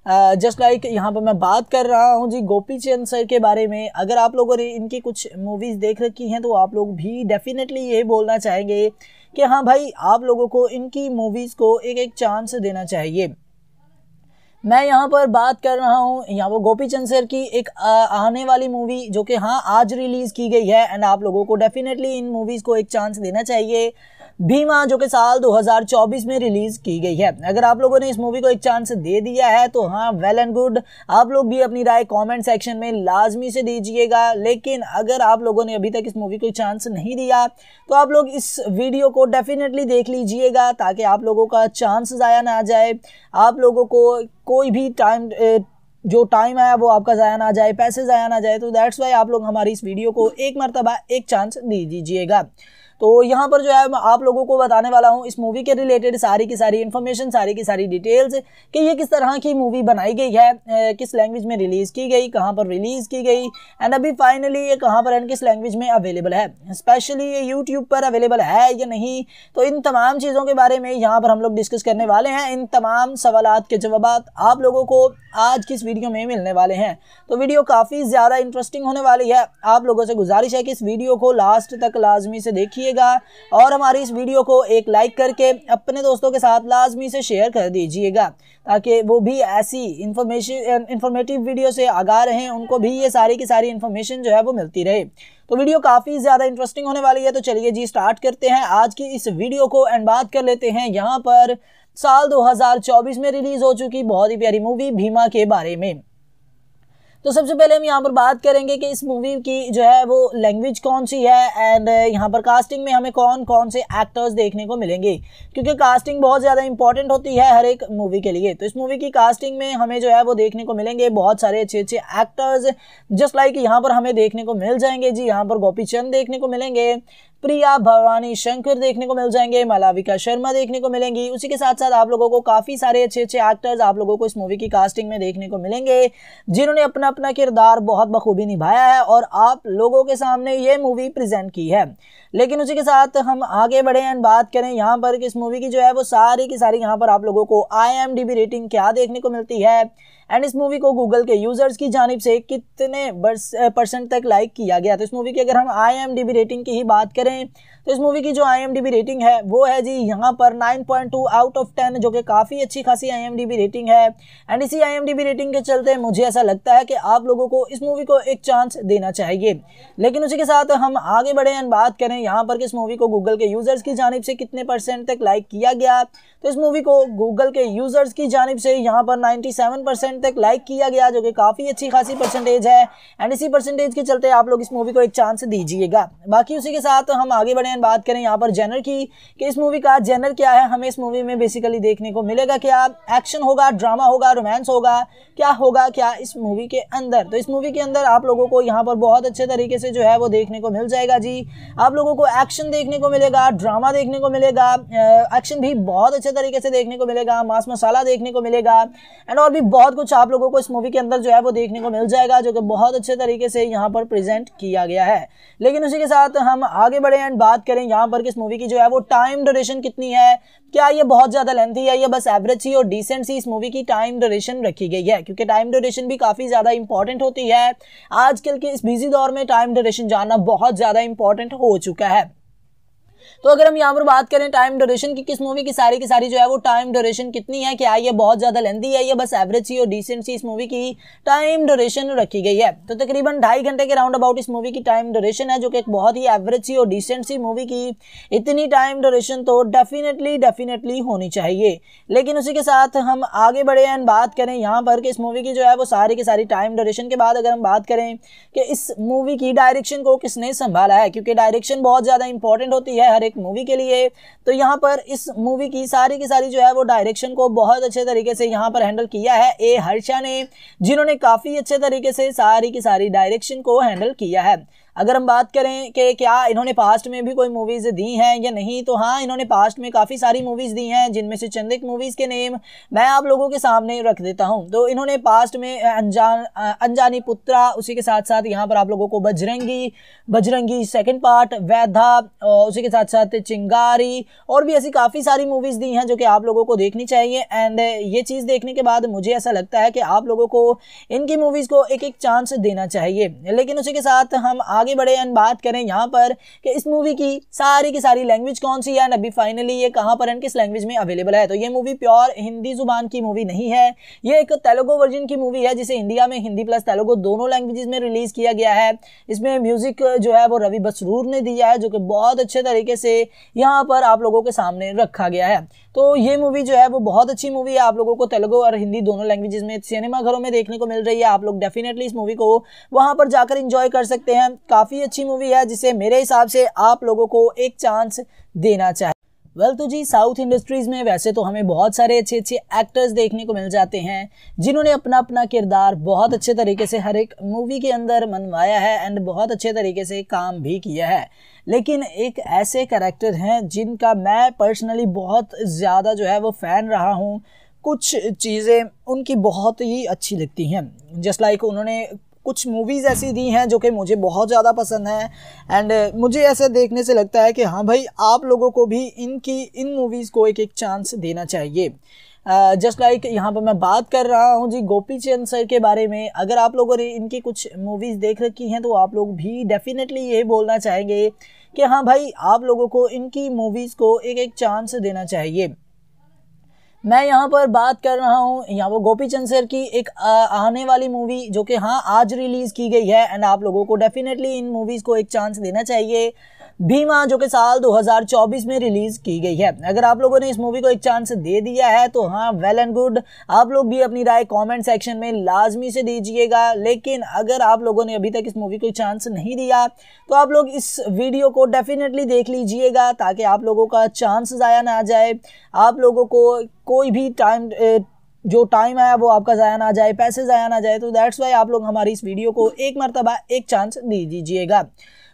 जस्ट uh, लाइक यहाँ पर मैं बात कर रहा हूँ जी गोपी चंद सर के बारे में अगर आप लोगों ने इनकी कुछ मूवीज़ देख रखी हैं तो आप लोग भी डेफिनेटली ये बोलना चाहेंगे कि हाँ भाई आप लोगों को इनकी मूवीज़ को एक एक चांस देना चाहिए मैं यहाँ पर बात कर रहा हूँ यहाँ वो गोपी चंद सर की एक आने वाली मूवी जो कि हाँ आज रिलीज़ की गई है एंड आप लोगों को डेफिनेटली इन मूवीज़ को एक चांस देना चाहिए भीमा जो कि साल 2024 में रिलीज की गई है अगर आप लोगों ने इस मूवी को एक चांस दे दिया है तो हाँ वेल एंड गुड आप लोग भी अपनी राय कमेंट सेक्शन में लाजमी से दीजिएगा लेकिन अगर आप लोगों ने अभी तक इस मूवी को चांस नहीं दिया तो आप लोग इस वीडियो को डेफिनेटली देख लीजिएगा ताकि आप लोगों का चांस ज़ाया ना जाए आप लोगों को कोई भी टाइम जो टाइम आया वो आपका ज़ाया ना जाए पैसे ज़ाया ना जाए तो दैट्स वाई आप लोग हमारी इस वीडियो को एक मरतबा एक चांस दे दीजिएगा तो यहाँ पर जो है मैं आप लोगों को बताने वाला हूँ इस मूवी के रिलेटेड सारी की सारी इन्फॉर्मेशन सारी की सारी डिटेल्स कि ये किस तरह की मूवी बनाई गई है किस लैंग्वेज में रिलीज़ की गई कहाँ पर रिलीज़ की गई एंड अभी फाइनली ये कहाँ पर एंड किस लैंग्वेज में अवेलेबल है स्पेशली ये यूट्यूब पर अवेलेबल है या नहीं तो इन तमाम चीज़ों के बारे में यहाँ पर हम लोग डिस्कस करने वाले हैं इन तमाम सवाल के जवाब आप लोगों को आज की इस वीडियो में मिलने वाले हैं तो वीडियो काफ़ी ज़्यादा इंटरेस्टिंग होने वाली है आप लोगों से गुजारिश है कि इस वीडियो को लास्ट तक लाजमी से देखिएगा और हमारी इस वीडियो को एक लाइक करके अपने दोस्तों के साथ लाजमी से शेयर कर दीजिएगा ताकि वो भी ऐसी इंफॉर्मेशन इंफॉर्मेटिव वीडियो से आगा रहें उनको भी ये सारी की सारी इन्फॉर्मेशन जो है वो मिलती रहे तो वीडियो काफ़ी ज़्यादा इंटरेस्टिंग होने वाली है तो चलिए जी स्टार्ट करते हैं आज की इस वीडियो को एंड बात कर लेते हैं यहाँ पर साल 2024 में रिलीज हो चुकी बहुत ही प्यारी मूवी भीमा के बारे में तो सबसे पहले हम यहाँ पर बात करेंगे कि इस मूवी की जो है वो लैंग्वेज कौन सी है एंड यहाँ पर कास्टिंग में हमें कौन कौन से एक्टर्स देखने को मिलेंगे क्योंकि कास्टिंग बहुत ज़्यादा इंपॉर्टेंट होती है हर एक मूवी के लिए तो इस मूवी की कास्टिंग में हमें जो है वो देखने को मिलेंगे बहुत सारे अच्छे अच्छे एक्टर्स जस्ट लाइक यहाँ पर हमें देखने को मिल जाएंगे जी यहाँ पर गोपी चंद देखने को मिलेंगे प्रिया भवानी शंकर देखने को मिल जाएंगे मलाविका शर्मा देखने को मिलेंगी उसी के साथ साथ आप लोगों को काफी सारे अच्छे अच्छे एक्टर्स आप लोगों को इस मूवी की कास्टिंग में देखने को मिलेंगे जिन्होंने अपना अपना किरदार बहुत बखूबी निभाया है और आप लोगों के सामने ये मूवी प्रेजेंट की है लेकिन उसी के साथ हम आगे बढ़े एंड बात करें यहाँ पर कि इस मूवी की जो है वो सारी की सारी यहाँ पर आप लोगों को आई रेटिंग क्या देखने को मिलती है एंड इस मूवी को गूगल के यूजर्स की जानब से कितने परसेंट तक लाइक किया गया तो इस मूवी की अगर हम आई रेटिंग की ही बात करें तो इस मूवी की जो आई रेटिंग है वो है जी यहाँ पर नाइन आउट ऑफ टेन जो कि काफ़ी अच्छी खासी आई रेटिंग है एंड इसी आई रेटिंग के चलते मुझे ऐसा लगता है कि आप लोगों को इस मूवी को एक चांस देना चाहिए लेकिन उसी के साथ हम आगे बढ़े एंड बात करें यहाँ पर कि इस मूवी को गूगल के यूज़र्स की जानब से कितने परसेंट तक लाइक किया गया तो इस मूवी को गूगल के यूज़र्स की जानब से यहाँ पर नाइन्टी परसेंट तक लाइक किया गया जो कि काफ़ी अच्छी खासी परसेंटेज है एंड इसी परसेंटेज के चलते आप लोग इस मूवी को एक चांस दीजिएगा बाकी उसी के साथ हम आगे बढ़े एंड बात करें यहाँ पर जेनर की कि इस मूवी का जेनर क्या है हमें इस मूवी में बेसिकली देखने को मिलेगा क्या एक्शन होगा ड्रामा होगा रोमांस होगा क्या होगा क्या इस मूवी के अंदर तो इस मूवी के अंदर आप लोगों को यहाँ पर बहुत अच्छे तरीके से जो है वो देखने को मिल जाएगा जी आप लोगों को एक्शन देखने को मिलेगा ड्रामा देखने को मिलेगा एक्शन भी बहुत अच्छे तरीके से देखने को मिलेगा मास मसाला देखने को मिलेगा एंड और भी बहुत कुछ आप लोगों को इस मूवी के अंदर जो है वो देखने को मिल जाएगा जो कि बहुत अच्छे तरीके से यहाँ पर प्रेजेंट किया गया है लेकिन उसी के साथ हम आगे बढ़े एंड बात बात करें यहाँ पर किस मूवी की जो है वो टाइम ड्यूरेशन कितनी है क्या ये बहुत ज़्यादा लेंथी है या बस एवरेज सी और डिसेंट सी इस मूवी की टाइम ड्यूरेशन रखी गई है क्योंकि टाइम ड्यूरेशन भी काफ़ी ज़्यादा इंपॉर्टेंट होती है आजकल के इस बिजी दौर में टाइम ड्यूरेशन जानना बहुत ज़्यादा इंपॉर्टेंट हो चुका है तो अगर हम यहाँ पर बात करें टाइम ड्यूरेशन की किस मूवी की सारी की सारी जो है वो टाइम ड्यूरेशन कितनी है क्या ये बहुत ज़्यादा लेंदी है ये बस एवरेज सी और डिसेंट सी इस मूवी की टाइम ड्यूरेशन रखी गई है तो तकरीबन ढाई घंटे के राउंड अबाउट इस मूवी की टाइम ड्यूरेशन है जो कि एक बहुत ही एवरेज सी और डिसेंट सी मूवी की इतनी टाइम ड्यूरेशन तो डेफिनेटली डेफिनेटली होनी चाहिए लेकिन उसी के साथ हम आगे बढ़े एंड बात करें यहाँ पर कि इस मूवी की जो है वो सारी की सारी टाइम ड्यूरेशन के बाद अगर हम बात करें कि इस मूवी की डायरेक्शन को किसने संभाला है क्योंकि डायरेक्शन बहुत ज़्यादा इंपॉर्टेंट होती है हर एक एक मूवी के लिए तो यहाँ पर इस मूवी की सारी की सारी जो है वो डायरेक्शन को बहुत अच्छे तरीके से यहाँ पर हैंडल किया है ए हर्षा ने जिन्होंने काफ़ी अच्छे तरीके से सारी की सारी डायरेक्शन को हैंडल किया है अगर हम बात करें कि क्या इन्होंने पास्ट में भी कोई मूवीज़ दी हैं या नहीं तो हाँ इन्होंने पास्ट में काफ़ी सारी मूवीज़ दी हैं जिनमें से चंदिक मूवीज़ के नेम मैं आप लोगों के सामने रख देता हूँ तो इन्होंने पास्ट में अनजान अनजानी पुत्रा उसी के साथ साथ यहाँ पर आप लोगों को बजरंगी बजरंगी सेकेंड पार्ट वैधा उसी के साथ साथ चिंगारी और भी ऐसी काफ़ी सारी मूवीज़ दी हैं जो कि आप लोगों को देखनी चाहिए एंड ये चीज़ देखने के बाद मुझे ऐसा लगता है कि आप लोगों को इनकी मूवीज़ को एक एक चांस देना चाहिए लेकिन उसी के साथ हम आगे बढ़े एंड बात करें यहाँ पर कि इस मूवी की सारी की सारी लैंग्वेज कौन सी है अभी फाइनली ये कहाँ पर एंड किस लैंग्वेज में अवेलेबल है तो ये मूवी प्योर हिंदी जुबान की मूवी नहीं है ये एक तेलुगु वर्जन की मूवी है जिसे इंडिया में हिंदी प्लस तेलुगु दोनों लैंग्वेज में रिलीज़ किया गया है इसमें म्यूज़िक जो है वो रवि बसरूर ने दिया है जो कि बहुत अच्छे तरीके से यहाँ पर आप लोगों के सामने रखा गया है तो ये मूवी जो है वो बहुत अच्छी मूवी है आप लोगों को तेलुगु और हिंदी दोनों लैंग्वेजेस में सिनेमा घरों में देखने को मिल रही है आप लोग डेफिनेटली इस मूवी को वहाँ पर जाकर इंजॉय कर सकते हैं काफ़ी अच्छी मूवी है जिसे मेरे हिसाब से आप लोगों को एक चांस देना चाहिए वेल well, तो जी साउथ इंडस्ट्रीज़ में वैसे तो हमें बहुत सारे अच्छे अच्छे एक्टर्स देखने को मिल जाते हैं जिन्होंने अपना अपना किरदार बहुत अच्छे तरीके से हर एक मूवी के अंदर मनवाया है एंड बहुत अच्छे तरीके से काम भी किया है लेकिन एक ऐसे करेक्टर हैं जिनका मैं पर्सनली बहुत ज़्यादा जो है वो फ़ैन रहा हूँ कुछ चीज़ें उनकी बहुत ही अच्छी लगती हैं जस्ट लाइक उन्होंने कुछ मूवीज़ ऐसी दी हैं जो कि मुझे बहुत ज़्यादा पसंद हैं एंड uh, मुझे ऐसा देखने से लगता है कि हाँ भाई आप लोगों को भी इनकी इन मूवीज़ को एक एक चांस देना चाहिए जस्ट uh, लाइक यहाँ पर मैं बात कर रहा हूँ जी गोपी चंद सर के बारे में अगर आप लोगों ने इनकी कुछ मूवीज़ देख रखी हैं तो आप लोग भी डेफिनेटली ये बोलना चाहेंगे कि हाँ भाई आप लोगों को इनकी मूवीज़ को एक एक चांस देना चाहिए मैं यहाँ पर बात कर रहा हूँ यहाँ वो गोपी चंद सर की एक आने वाली मूवी जो कि हाँ आज रिलीज़ की गई है एंड आप लोगों को डेफिनेटली इन मूवीज़ को एक चांस देना चाहिए भीमा जो कि साल 2024 में रिलीज की गई है अगर आप लोगों ने इस मूवी को एक चांस दे दिया है तो हाँ वेल एंड गुड आप लोग भी अपनी राय कमेंट सेक्शन में लाजमी से दीजिएगा लेकिन अगर आप लोगों ने अभी तक इस मूवी को चांस नहीं दिया तो आप लोग इस वीडियो को डेफिनेटली देख लीजिएगा ताकि आप लोगों का चांस ज़ाया ना जाए आप लोगों को कोई भी टाइम जो टाइम आया वो आपका ज़ाया ना जाए पैसे ज़ाया ना जाए तो दैट्स वाई आप लोग हमारी इस वीडियो को एक मरतबा एक चांस दे दीजिएगा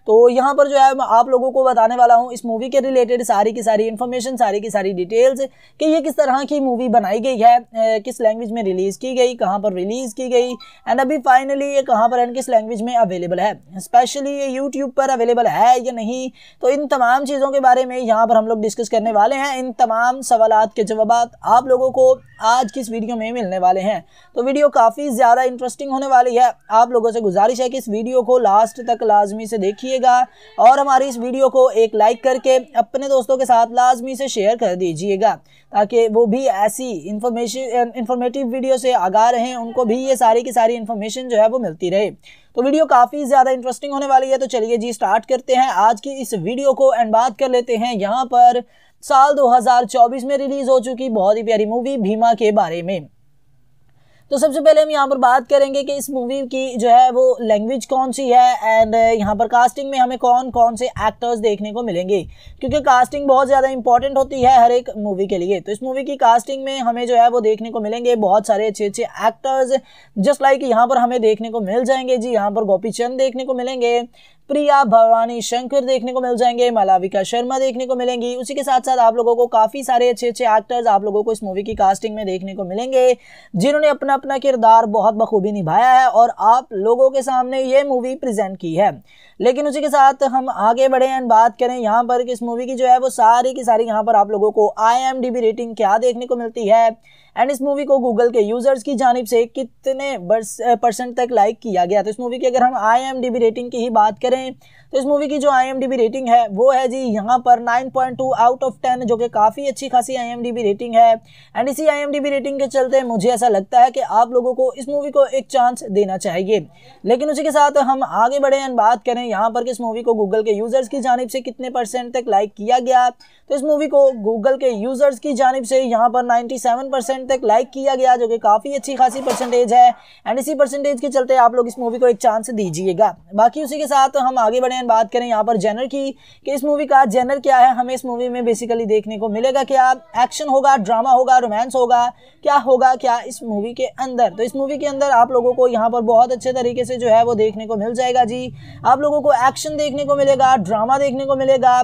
तो यहाँ पर जो है मैं आप लोगों को बताने वाला हूँ इस मूवी के रिलेटेड सारी की सारी इन्फॉर्मेशन सारी की सारी डिटेल्स कि ये किस तरह की मूवी बनाई गई है किस लैंग्वेज में रिलीज़ की गई कहाँ पर रिलीज़ की गई एंड अभी फाइनली ये कहाँ पर एंड किस लैंग्वेज में अवेलेबल है स्पेशली ये यूट्यूब पर अवेलेबल है या नहीं तो इन तमाम चीज़ों के बारे में यहाँ पर हम लोग डिस्कस करने वाले हैं इन तमाम सवाल के जवाब आप लोगों को आज की इस वीडियो में मिलने वाले हैं तो वीडियो काफ़ी ज़्यादा इंटरेस्टिंग होने वाली है आप लोगों से गुजारिश है कि इस वीडियो को लास्ट तक लाजमी से देखिए रखिएगा और हमारी इस वीडियो को एक लाइक करके अपने दोस्तों के साथ लाजमी से शेयर कर दीजिएगा ताकि वो भी ऐसी इंफॉर्मेशन इंफॉर्मेटिव वीडियो से आगा रहें उनको भी ये सारी की सारी इन्फॉर्मेशन जो है वो मिलती रहे तो वीडियो काफ़ी ज़्यादा इंटरेस्टिंग होने वाली है तो चलिए जी स्टार्ट करते हैं आज की इस वीडियो को एंड बात कर लेते हैं यहाँ पर साल 2024 में रिलीज़ हो चुकी बहुत ही प्यारी मूवी भीमा के बारे में तो सबसे पहले हम यहाँ पर बात करेंगे कि इस मूवी की जो है वो लैंग्वेज कौन सी है एंड uh, यहाँ पर कास्टिंग में हमें कौन कौन से एक्टर्स देखने को मिलेंगे क्योंकि कास्टिंग बहुत ज़्यादा इंपॉर्टेंट होती है हर एक मूवी के लिए तो इस मूवी की कास्टिंग में हमें जो है वो देखने को मिलेंगे बहुत सारे अच्छे अच्छे एक्टर्स जस्ट लाइक यहाँ पर हमें देखने को मिल जाएंगे जी यहाँ पर गोपी चंद देखने को मिलेंगे प्रिया भवानी शंकर देखने को मिल जाएंगे मलाविका शर्मा देखने को मिलेंगी उसी के साथ साथ आप लोगों को काफी सारे अच्छे अच्छे एक्टर्स आप लोगों को इस मूवी की कास्टिंग में देखने को मिलेंगे जिन्होंने अपना अपना किरदार बहुत बखूबी निभाया है और आप लोगों के सामने ये मूवी प्रेजेंट की है लेकिन उसी के साथ हम आगे बढ़े एंड बात करें यहाँ पर कि इस मूवी की जो है वो सारी की सारी यहाँ पर आप लोगों को आई रेटिंग क्या देखने को मिलती है एंड इस मूवी को गूगल के यूजर्स की जानब से कितने परसेंट तक लाइक किया गया तो इस मूवी की अगर हम आई रेटिंग की ही बात करें तो इस मूवी की जो आई रेटिंग है वो है जी यहाँ पर 9.2 आउट ऑफ 10 जो कि काफ़ी अच्छी खासी आई रेटिंग है एंड इसी आई रेटिंग के चलते मुझे ऐसा लगता है कि आप लोगों को इस मूवी को एक चांस देना चाहिए लेकिन उसी के साथ हम आगे बढ़े एंड बात करें यहाँ पर कि इस मूवी को गूगल के यूज़र्स की जानब से कितने परसेंट तक लाइक किया गया तो इस मूवी को गूगल के यूज़र्स की जानब से यहाँ पर नाइन्टी परसेंट तक लाइक किया गया जो कि काफ़ी अच्छी खासी परसेंटेज है एंड इसी परसेंटेज के चलते आप लोग इस मूवी को एक चांस दीजिएगा बाकी उसी के साथ हम आगे बढ़े बात करें यहाँ पर जेनर की कि इस मूवी का जेनर क्या है हमें इस मूवी में बेसिकली देखने को मिलेगा क्या एक्शन होगा ड्रामा होगा रोमांस होगा क्या होगा क्या इस मूवी के अंदर तो इस मूवी के अंदर आप लोगों को यहाँ पर बहुत अच्छे तरीके से जो है वो देखने को मिल जाएगा जी आप लोगों को एक्शन देखने को मिलेगा ड्रामा देखने को मिलेगा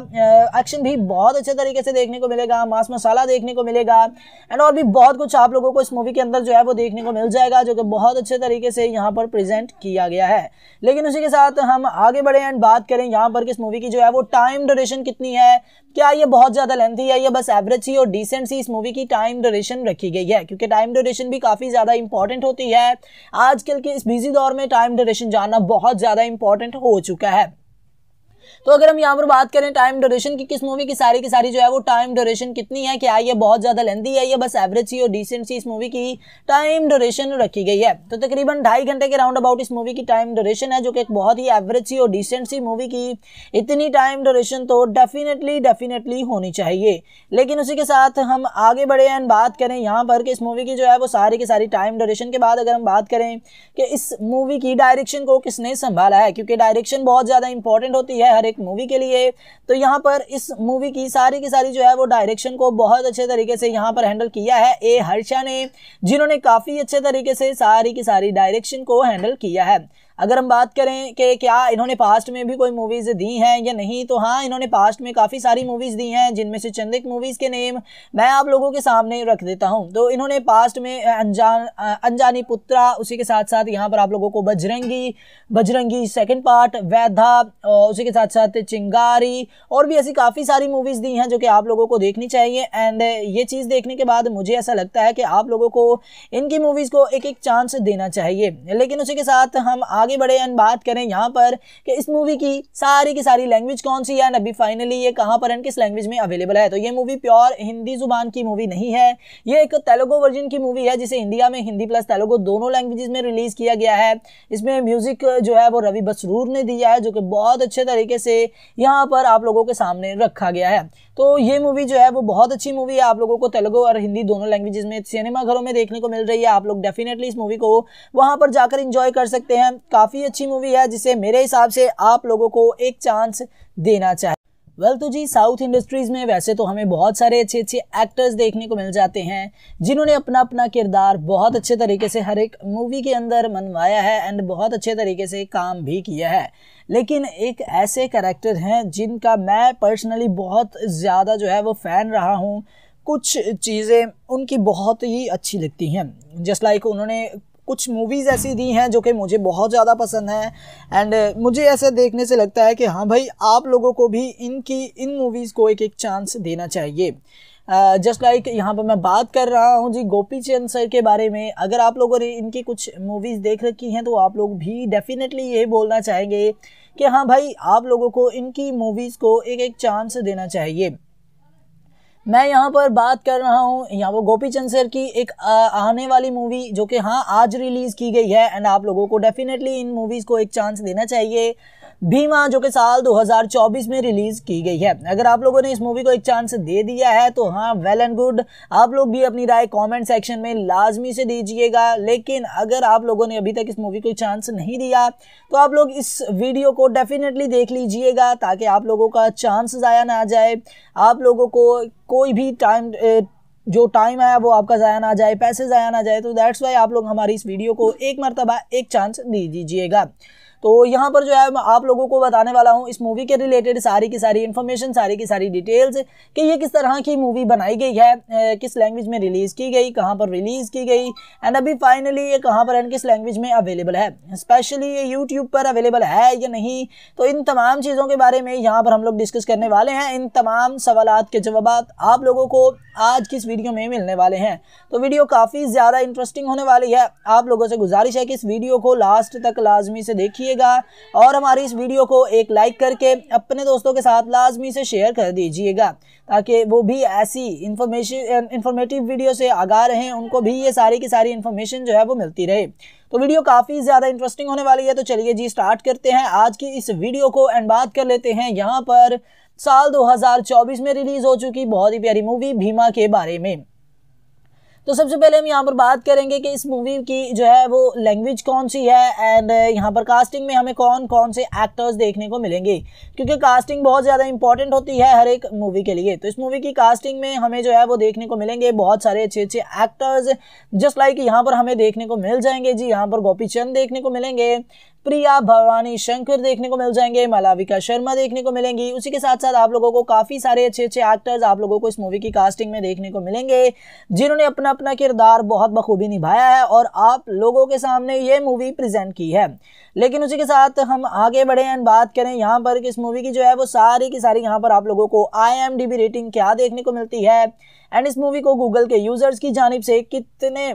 एक्शन भी बहुत अच्छे तरीके से देखने को मिलेगा मास मसाला देखने को मिलेगा एंड और भी बहुत कुछ आप लोगों को इस मूवी के अंदर जो है वो देखने को मिल जाएगा जो कि बहुत अच्छे तरीके से यहाँ पर प्रेजेंट किया गया है लेकिन उसी के साथ हम आगे बढ़े एंड बात करें यहाँ पर किस मूवी की जो है वो टाइम ड्यूरेशन कितनी है क्या ये बहुत ज़्यादा लेंथी है या बस एवरेज सी और डिसेंट सी इस मूवी की टाइम ड्यूरेशन रखी गई है क्योंकि टाइम ड्यूरेशन भी काफ़ी ज़्यादा इंपॉर्टेंट होती है आजकल के इस बिजी दौर में टाइम ड्यूरेशन जानना बहुत ज़्यादा इंपॉर्टेंट हो चुका है तो अगर हम यहाँ पर बात करें टाइम ड्यूरेशन की किस मूवी की सारी की सारी जो है वो टाइम ड्यूरेशन कितनी है क्या ये बहुत ज़्यादा लेंदी है या बस एवरेज सी और डिसेंट सी इस मूवी की टाइम ड्यूरेशन रखी गई है तो तकरीबन ढाई घंटे के राउंड अबाउट इस मूवी की टाइम ड्यूरेशन है जो कि एक बहुत ही एवरेज सी और डिसेंट सी मूवी की इतनी टाइम ड्यूरेशन तो डेफिनेटली डेफिनेटली होनी चाहिए लेकिन उसी के साथ हम आगे बढ़े एंड बात करें यहाँ पर कि इस मूवी की जो है वो सारी की सारी टाइम ड्यूरेशन के बाद अगर हम बात करें कि इस मूवी की डायरेक्शन को किसने संभाला है क्योंकि डायरेक्शन बहुत ज़्यादा इंपॉर्टेंट होती है हर एक एक मूवी के लिए तो यहाँ पर इस मूवी की सारी की सारी जो है वो डायरेक्शन को बहुत अच्छे तरीके से यहाँ पर हैंडल किया है ए हर्षा ने जिन्होंने काफ़ी अच्छे तरीके से सारी की सारी डायरेक्शन को हैंडल किया है अगर हम बात करें कि क्या इन्होंने पास्ट में भी कोई मूवीज़ दी हैं या नहीं तो हाँ इन्होंने पास्ट में काफ़ी सारी मूवीज़ दी हैं जिनमें से चंदिक मूवीज़ के नेम मैं आप लोगों के सामने रख देता हूँ तो इन्होंने पास्ट में अनजान अनजानी पुत्रा उसी के साथ साथ यहाँ पर आप लोगों को बजरंगी बजरंगी सेकेंड पार्ट वैधा उसी के साथ साथ चिंगारी और भी ऐसी काफ़ी सारी मूवीज़ दी हैं जो कि आप लोगों को देखनी चाहिए एंड ये चीज़ देखने के बाद मुझे ऐसा लगता है कि आप लोगों को इनकी मूवीज़ को एक एक चांस देना चाहिए लेकिन उसी के साथ हम आगे बढ़े एंड बात करें यहाँ पर कि इस मूवी की सारी की सारी लैंग्वेज कौन सी है अभी फाइनली ये कहाँ पर एंड किस लैंग्वेज में अवेलेबल है तो ये मूवी प्योर हिंदी जुबान की मूवी नहीं है ये एक तेलुगु वर्जन की मूवी है जिसे इंडिया में हिंदी प्लस तेलुगु दोनों लैंग्वेज में रिलीज़ किया गया है इसमें म्यूज़िक जो है वो रवि बसरूर ने दिया है जो कि बहुत अच्छे तरीके से यहाँ पर आप लोगों के सामने रखा गया है तो ये मूवी जो है वो बहुत अच्छी मूवी है आप लोगों को तेलुगु और हिंदी दोनों लैंग्वेजेस में सिनेमा घरों में देखने को मिल रही है आप लोग डेफिनेटली इस मूवी को वहां पर जाकर इंजॉय कर सकते हैं काफ़ी अच्छी मूवी है जिसे मेरे हिसाब से आप लोगों को एक चांस देना चाहिए वेल well, तो जी साउथ इंडस्ट्रीज़ में वैसे तो हमें बहुत सारे अच्छे अच्छे एक्टर्स देखने को मिल जाते हैं जिन्होंने अपना अपना किरदार बहुत अच्छे तरीके से हर एक मूवी के अंदर मनवाया है एंड बहुत अच्छे तरीके से काम भी किया है लेकिन एक ऐसे करेक्टर हैं जिनका मैं पर्सनली बहुत ज़्यादा जो है वो फ़ैन रहा हूँ कुछ चीज़ें उनकी बहुत ही अच्छी लगती हैं जस्ट लाइक उन्होंने कुछ मूवीज़ ऐसी दी हैं जो कि मुझे बहुत ज़्यादा पसंद हैं एंड मुझे ऐसा देखने से लगता है कि हाँ भाई आप लोगों को भी इनकी इन मूवीज़ को एक एक चांस देना चाहिए जस्ट लाइक यहाँ पर मैं बात कर रहा हूँ जी गोपी चंद सर के बारे में अगर आप लोगों ने इनकी कुछ मूवीज़ देख रखी हैं तो आप लोग भी डेफिनेटली ये बोलना चाहेंगे कि हाँ भाई आप लोगों को इनकी मूवीज़ को एक एक चांस देना चाहिए मैं यहाँ पर बात कर रहा हूँ यहाँ पर गोपी चंद सर की एक आने वाली मूवी जो कि हाँ आज रिलीज़ की गई है एंड आप लोगों को डेफिनेटली इन मूवीज़ को एक चांस देना चाहिए भीमा जो कि साल 2024 में रिलीज की गई है अगर आप लोगों ने इस मूवी को एक चांस दे दिया है तो हाँ वेल एंड गुड आप लोग भी अपनी राय कमेंट सेक्शन में लाजमी से दीजिएगा लेकिन अगर आप लोगों ने अभी तक इस मूवी को चांस नहीं दिया तो आप लोग इस वीडियो को डेफिनेटली देख लीजिएगा ताकि आप लोगों का चांस ज़ाया ना जाए आप लोगों को कोई भी टाइम जो टाइम आया वो आपका ज़ाया ना जाए पैसे ज़ाया ना जाए तो दैट्स वाई आप लोग हमारी इस वीडियो को एक मरतबा एक चांस दे दीजिएगा तो यहाँ पर जो है मैं आप लोगों को बताने वाला हूँ इस मूवी के रिलेटेड सारी की सारी इन्फॉर्मेशन सारी की सारी डिटेल्स कि ये किस तरह की मूवी बनाई गई है किस लैंग्वेज में रिलीज़ की गई कहाँ पर रिलीज़ की गई एंड अभी फाइनली ये कहाँ पर एंड किस लैंग्वेज में अवेलेबल है स्पेशली ये यूट्यूब पर अवेलेबल है या नहीं तो इन तमाम चीज़ों के बारे में यहाँ पर हम लोग डिस्कस करने वाले हैं इन तमाम सवाल के जवाब आप लोगों को आज की इस वीडियो में मिलने वाले हैं तो वीडियो काफ़ी ज़्यादा इंटरेस्टिंग होने वाली है आप लोगों से गुजारिश है कि इस वीडियो को लास्ट तक लाजमी से देखिए दीजिएगा और हमारी इस वीडियो को एक लाइक करके अपने दोस्तों के साथ लाजमी से शेयर कर दीजिएगा ताकि वो भी ऐसी इंफॉर्मेशन इंफॉर्मेटिव वीडियो से आगा रहें उनको भी ये सारी की सारी इन्फॉर्मेशन जो है वो मिलती रहे तो वीडियो काफ़ी ज़्यादा इंटरेस्टिंग होने वाली है तो चलिए जी स्टार्ट करते हैं आज की इस वीडियो को एंड बात कर लेते हैं यहाँ पर साल 2024 में रिलीज़ हो चुकी बहुत ही प्यारी मूवी भीमा के बारे में तो सबसे पहले हम यहाँ पर बात करेंगे कि इस मूवी की जो है वो लैंग्वेज कौन सी है एंड uh, यहाँ पर कास्टिंग में हमें कौन कौन से एक्टर्स देखने को मिलेंगे क्योंकि कास्टिंग बहुत ज़्यादा इंपॉर्टेंट होती है हर एक मूवी के लिए तो इस मूवी की कास्टिंग में हमें जो है वो देखने को मिलेंगे बहुत सारे अच्छे अच्छे एक्टर्स जस्ट लाइक यहाँ पर हमें देखने को मिल जाएंगे जी यहाँ पर गोपी चंद देखने को मिलेंगे प्रिया भवानी शंकर देखने को मिल जाएंगे मलाविका शर्मा देखने को मिलेंगी उसी के साथ साथ आप लोगों को काफी सारे अच्छे अच्छे एक्टर्स आप लोगों को इस मूवी की कास्टिंग में देखने को मिलेंगे जिन्होंने अपना अपना किरदार बहुत बखूबी निभाया है और आप लोगों के सामने ये मूवी प्रेजेंट की है लेकिन उसी के साथ हम आगे बढ़े एंड बात करें यहाँ पर कि इस मूवी की जो है वो सारी की सारी यहाँ पर आप लोगों को आई रेटिंग क्या देखने को मिलती है एंड इस मूवी को गूगल के यूजर्स की जानब से कितने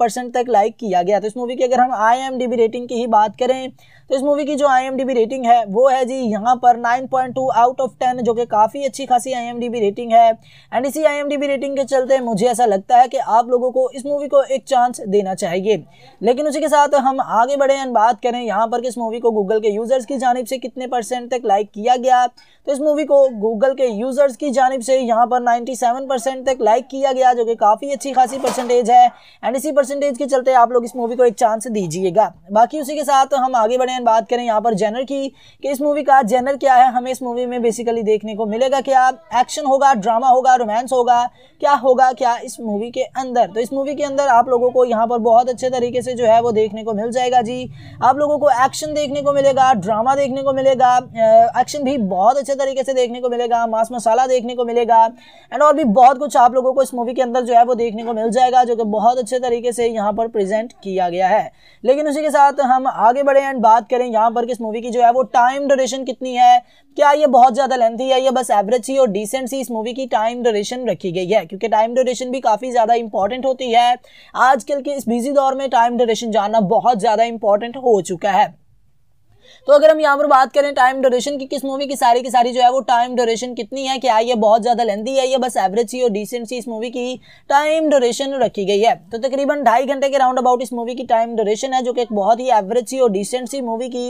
परसेंट तक लाइक किया गया तो इस मूवी की अगर हम आई रेटिंग की ही बात करें तो इस मूवी की जो आई रेटिंग है वो है जी यहाँ पर नाइन आउट ऑफ टेन जो कि काफ़ी अच्छी खासी आई रेटिंग है एंड इसी आई रेटिंग के चलते मुझे ऐसा लगता है कि आप लोगों को इस मूवी को एक चांस देना चाहिए लेकिन उसी के साथ हम आगे बढ़े एंड बात करें यहाँ पर कि इस मूवी को गूगल के यूज़र्स की जानब से कितने परसेंट तक लाइक किया गया तो इस मूवी को गूगल के यूज़र्स की जानब से यहाँ पर नाइन्टी परसेंट तक लाइक किया गया जो कि काफ़ी अच्छी खासी परसेंटेज है एंड इसी परसेंटेज के चलते आप लोग इस मूवी को एक चांस दीजिएगा बाकी उसी के साथ हम आगे बढ़े हैं बात करें यहाँ पर जेनर की कि इस मूवी का जेनर क्या है हमें इस मूवी में बेसिकली देखने को मिलेगा क्या एक्शन होगा ड्रामा होगा रोमांस होगा क्या होगा क्या इस मूवी के अंदर तो इस मूवी के अंदर आप लोगों को यहाँ पर बहुत अच्छे तरीके से जो है वो देखने को मिल जाएगा जी आप लोगों को एक्शन देखने को मिलेगा ड्रामा देखने को मिलेगा एक्शन भी बहुत अच्छे तरीके से देखने को मिलेगा मास मसाला देखने को मिलेगा एंड और भी बहुत कुछ आप लोगों को इस मूवी के अंदर जो है वो देखने को मिल जाएगा जो कि बहुत अच्छे तरीके से यहाँ पर प्रेजेंट किया गया है लेकिन उसी के साथ हम आगे बढ़े एंड बात बात करें यहाँ पर किस मूवी की जो है वो टाइम ड्यूरेशन कितनी है क्या ये बहुत ज़्यादा लेंथी है या बस एवरेज सी और डिसेंट सी इस मूवी की टाइम ड्यूरेशन रखी गई है क्योंकि टाइम ड्यूरेशन भी काफ़ी ज़्यादा इंपॉर्टेंट होती है आजकल के इस बिजी दौर में टाइम ड्यूरेशन जानना बहुत ज़्यादा इंपॉर्टेंट हो चुका है तो अगर हम यहाँ पर बात करें टाइम ड्यूरेशन की किस मूवी की सारी की सारी जो है वो टाइम ड्यूरेशन कितनी है क्या ये बहुत ज़्यादा लेंदी है या बस एवरेज सी और डिसेंट सी इस मूवी की टाइम ड्यूरेशन रखी गई है तो तकरीबन ढाई घंटे के राउंड अबाउट इस मूवी की टाइम ड्यूरेशन है जो कि एक बहुत ही एवरेज सी और डिसेंट सी मूवी की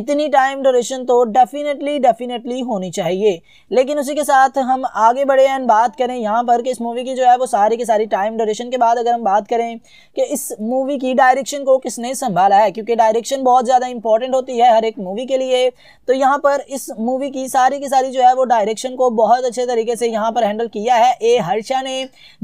इतनी टाइम ड्यूरेशन तो डेफिनेटली डेफिनेटली होनी चाहिए लेकिन उसी के साथ हम आगे बढ़े एंड बात करें यहाँ पर कि इस मूवी की जो है वो सारी की सारी टाइम ड्यूरेशन के बाद अगर हम बात करें कि इस मूवी की डायरेक्शन को किसने संभाला है क्योंकि डायरेक्शन बहुत ज़्यादा इंपॉर्टेंट होती है हर एक एक मूवी के लिए तो यहाँ पर इस मूवी की सारी की सारी जो है वो डायरेक्शन को बहुत अच्छे तरीके से यहाँ पर हैंडल किया है ए हर्षा ने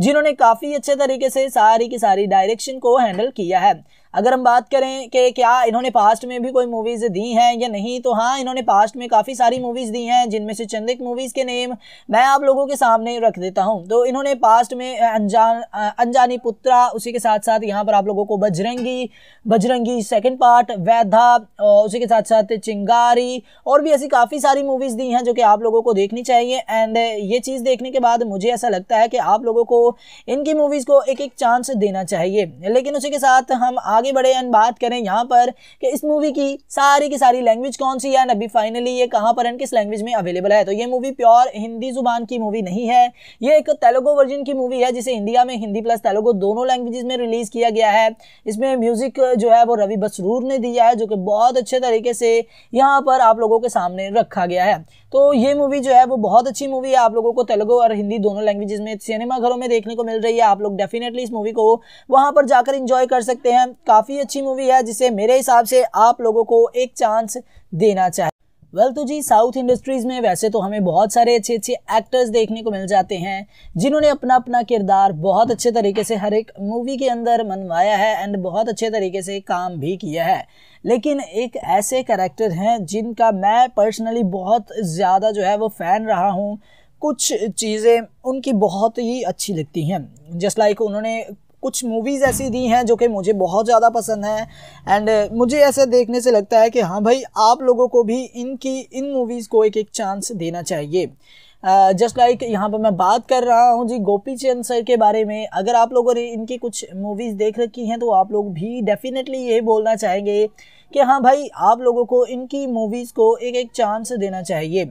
जिन्होंने काफ़ी अच्छे तरीके से सारी की सारी डायरेक्शन को हैंडल किया है अगर हम बात करें कि क्या इन्होंने पास्ट में भी कोई मूवीज़ दी हैं या नहीं तो हाँ इन्होंने पास्ट में काफ़ी सारी मूवीज़ दी हैं जिनमें से चंदिक मूवीज़ के नेम मैं आप लोगों के सामने रख देता हूँ तो इन्होंने पास्ट में अनजान अनजानी पुत्रा उसी के साथ साथ यहाँ पर आप लोगों को बजरंगी बजरंगी सेकेंड पार्ट वैधा उसी के साथ साथ चिंगारी और भी ऐसी काफ़ी सारी मूवीज़ दी हैं जो कि आप लोगों को देखनी चाहिए एंड ये चीज़ देखने के बाद मुझे ऐसा लगता है कि आप लोगों को इनकी मूवीज़ को एक एक चांस देना चाहिए लेकिन उसी के साथ हम आगे बढ़े एंड बात करें यहाँ पर कि इस मूवी की सारी की सारी लैंग्वेज कौन सी है अभी फाइनली ये कहाँ पर एंड किस लैंग्वेज में अवेलेबल है तो ये मूवी प्योर हिंदी जुबान की मूवी नहीं है ये एक तेलुगु वर्जन की मूवी है जिसे इंडिया में हिंदी प्लस तेलुगु दोनों लैंग्वेज में रिलीज़ किया गया है इसमें म्यूज़िक जो है वो रवि बसरूर ने दिया है जो कि बहुत अच्छे तरीके से यहाँ पर आप लोगों के सामने रखा गया है तो ये मूवी जो है वो बहुत अच्छी मूवी है आप लोगों को तेलुगु और हिंदी दोनों लैंग्वेजेस में सिनेमा घरों में देखने को मिल रही है आप लोग डेफिनेटली इस मूवी को वहां पर जाकर इंजॉय कर सकते हैं काफ़ी अच्छी मूवी है जिसे मेरे हिसाब से आप लोगों को एक चांस देना चाहिए वेल well, तो जी साउथ इंडस्ट्रीज़ में वैसे तो हमें बहुत सारे अच्छे अच्छे एक्टर्स देखने को मिल जाते हैं जिन्होंने अपना अपना किरदार बहुत अच्छे तरीके से हर एक मूवी के अंदर मनवाया है एंड बहुत अच्छे तरीके से काम भी किया है लेकिन एक ऐसे करेक्टर हैं जिनका मैं पर्सनली बहुत ज़्यादा जो है वो फ़ैन रहा हूँ कुछ चीज़ें उनकी बहुत ही अच्छी लगती हैं जस्ट लाइक उन्होंने कुछ मूवीज़ ऐसी दी हैं जो कि मुझे बहुत ज़्यादा पसंद हैं एंड मुझे ऐसा देखने से लगता है कि हाँ भाई आप लोगों को भी इनकी इन मूवीज़ को एक एक चांस देना चाहिए जस्ट लाइक यहाँ पर मैं बात कर रहा हूँ जी गोपी चंद सर के बारे में अगर आप लोगों ने इनकी कुछ मूवीज़ देख रखी हैं तो आप लोग भी डेफिनेटली ये बोलना चाहेंगे कि हाँ भाई आप लोगों को इनकी मूवीज़ को एक एक चांस देना चाहिए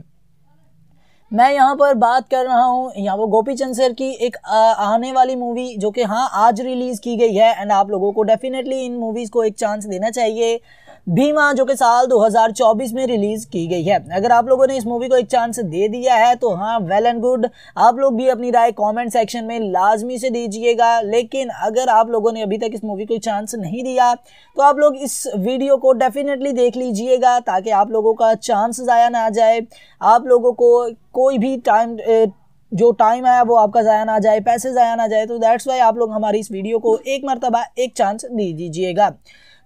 मैं यहाँ पर बात कर रहा हूँ यहाँ पर गोपी चंद सर की एक आने वाली मूवी जो कि हाँ आज रिलीज़ की गई है एंड आप लोगों को डेफिनेटली इन मूवीज़ को एक चांस देना चाहिए भीमा जो कि साल 2024 में रिलीज की गई है अगर आप लोगों ने इस मूवी को एक चांस दे दिया है तो हाँ वेल एंड गुड आप लोग भी अपनी राय कमेंट सेक्शन में लाजमी से दीजिएगा लेकिन अगर आप लोगों ने अभी तक इस मूवी को चांस नहीं दिया तो आप लोग इस वीडियो को डेफिनेटली देख लीजिएगा ताकि आप लोगों का चांस ज़ाया ना जाए आप लोगों को कोई भी टाइम जो टाइम आया वो आपका ज़ाया ना जाए पैसे ज़ाया ना जाए तो दैट्स वाई आप लोग हमारी इस वीडियो को एक मरतबा एक चांस दे दीजिएगा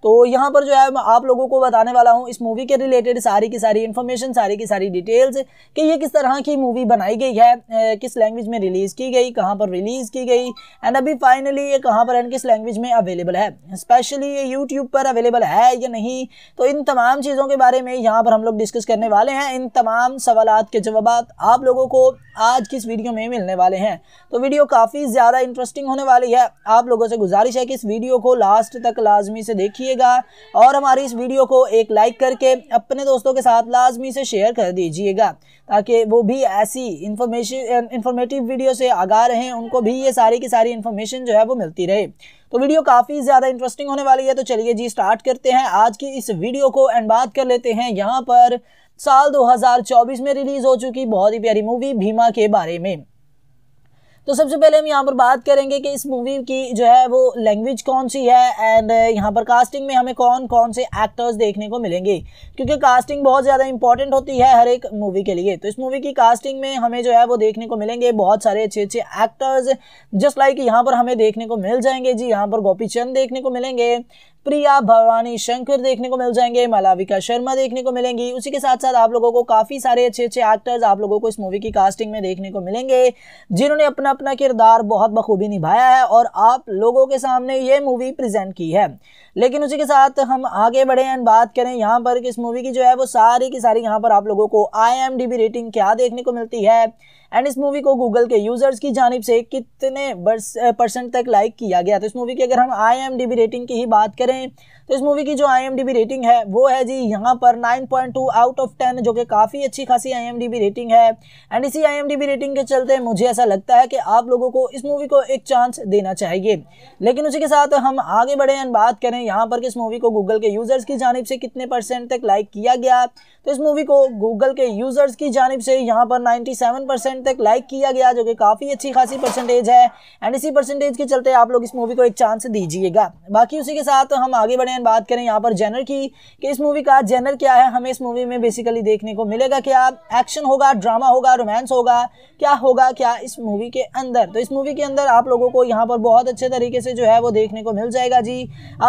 तो यहाँ पर जो है मैं आप लोगों को बताने वाला हूँ इस मूवी के रिलेटेड सारी की सारी इन्फॉर्मेशन सारी की सारी डिटेल्स कि ये किस तरह की मूवी बनाई गई है किस लैंग्वेज में रिलीज़ की गई कहाँ पर रिलीज़ की गई एंड अभी फाइनली ये कहाँ पर एंड किस लैंग्वेज में अवेलेबल है स्पेशली ये यूट्यूब पर अवेलेबल है या नहीं तो इन तमाम चीज़ों के बारे में यहाँ पर हम लोग डिस्कस करने वाले हैं इन तमाम सवाल के जवाब आप लोगों को आज की इस वीडियो में मिलने वाले हैं तो वीडियो काफ़ी ज़्यादा इंटरेस्टिंग होने वाली है आप लोगों से गुजारिश है कि इस वीडियो को लास्ट तक लाजमी से देखिए दीजिएगा और हमारी इस वीडियो को एक लाइक करके अपने दोस्तों के साथ लाजमी से शेयर कर दीजिएगा ताकि वो भी ऐसी इंफॉर्मेशन इंफॉर्मेटिव वीडियो से आगा रहें उनको भी ये सारी की सारी इन्फॉर्मेशन जो है वो मिलती रहे तो वीडियो काफ़ी ज़्यादा इंटरेस्टिंग होने वाली है तो चलिए जी स्टार्ट करते हैं आज की इस वीडियो को एंड बात कर लेते हैं यहाँ पर साल 2024 में रिलीज़ हो चुकी बहुत ही प्यारी मूवी भीमा के बारे में तो सबसे पहले हम यहाँ पर बात करेंगे कि इस मूवी की जो है वो लैंग्वेज कौन सी है एंड uh, यहाँ पर कास्टिंग में हमें कौन कौन से एक्टर्स देखने को मिलेंगे क्योंकि कास्टिंग बहुत ज़्यादा इंपॉर्टेंट होती है हर एक मूवी के लिए तो इस मूवी की कास्टिंग में हमें जो है वो देखने को मिलेंगे बहुत सारे अच्छे अच्छे एक्टर्स जस्ट लाइक यहाँ पर हमें देखने को मिल जाएंगे जी यहाँ पर गोपी चंद देखने को मिलेंगे प्रिया भवानी शंकर देखने को मिल जाएंगे मलाविका शर्मा देखने को मिलेंगी उसी के साथ साथ आप लोगों को काफी सारे अच्छे अच्छे एक्टर्स आप लोगों को इस मूवी की कास्टिंग में देखने को मिलेंगे जिन्होंने अपना अपना किरदार बहुत बखूबी निभाया है और आप लोगों के सामने ये मूवी प्रेजेंट की है लेकिन उसी के साथ हम आगे बढ़े एंड बात करें यहाँ पर कि इस मूवी की जो है वो सारी की सारी यहाँ पर आप लोगों को आई रेटिंग क्या देखने को मिलती है एंड इस मूवी को गूगल के यूजर्स की जानब से कितने परसेंट तक लाइक किया गया तो इस मूवी की अगर हम आई रेटिंग की ही बात करें तो इस मूवी की जो आई रेटिंग है वो है जी यहाँ पर 9.2 आउट ऑफ 10 जो कि काफ़ी अच्छी खासी आई रेटिंग है एंड इसी आई रेटिंग के चलते मुझे ऐसा लगता है कि आप लोगों को इस मूवी को एक चांस देना चाहिए लेकिन उसी के साथ हम आगे बढ़े एंड बात करें यहाँ पर कि इस मूवी को गूगल के यूज़र्स की जानब से कितने परसेंट तक लाइक किया गया तो इस मूवी को गूगल के यूज़र्स की जानब से यहाँ पर नाइन्टी परसेंट तक लाइक किया गया जो कि काफ़ी अच्छी खासी परसेंटेज है एंड इसी परसेंटेज के चलते आप लोग इस मूवी को एक चांस दीजिएगा बाकी उसी के साथ हम आगे बढ़े बात करें यहाँ पर जेनर की कि इस मूवी का जेनर क्या है हमें इस मूवी में बेसिकली देखने को मिलेगा क्या एक्शन होगा ड्रामा होगा रोमांस होगा क्या होगा क्या इस मूवी के अंदर तो इस मूवी के अंदर आप लोगों को यहाँ पर बहुत अच्छे तरीके से जो है वो देखने को मिल जाएगा जी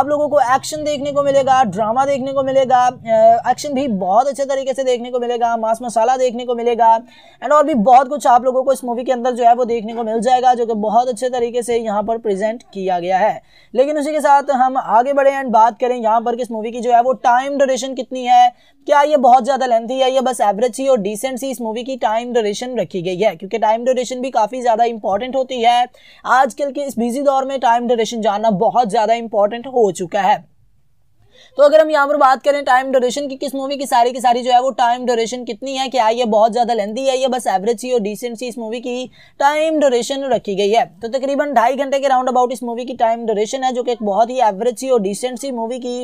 आप लोगों को एक्शन देखने को मिलेगा ड्रामा देखने को मिलेगा एक्शन भी बहुत अच्छे तरीके से देखने को मिलेगा मास मसाला देखने को मिलेगा एंड और भी बहुत कुछ आप लोगों को इस मूवी के अंदर जो है वो देखने को मिल जाएगा जो कि बहुत अच्छे तरीके से यहाँ पर प्रेजेंट किया गया है लेकिन उसी के साथ हम आगे बढ़े एंड बात करें यहाँ पर कि इस मूवी की जो है वो टाइम ड्यूरेशन कितनी है क्या ये बहुत ज़्यादा लेंथी है या बस एवरेज सी और डिसेंट सी इस मूवी की टाइम ड्यूरेशन रखी गई है क्योंकि टाइम ड्यूरेशन भी काफ़ी ज़्यादा इंपॉर्टेंट होती है आजकल के इस बिजी दौर में टाइम ड्यूरेशन जानना बहुत ज़्यादा इंपॉर्टेंट हो चुका है तो अगर हम यहाँ पर बात करें टाइम ड्यूरेशन की किस मूवी की सारी की सारी जो है वो टाइम ड्यूरेशन कितनी है क्या ये बहुत ज़्यादा लेंदी है या बस एवरेज सी और डिसेंट सी इस मूवी की टाइम ड्यूरेशन रखी गई है तो तकरीबन ढाई घंटे के राउंड अबाउट इस मूवी की टाइम ड्यूरेशन है जो कि एक बहुत ही एवरेज सी और डिसेंट सी मूवी की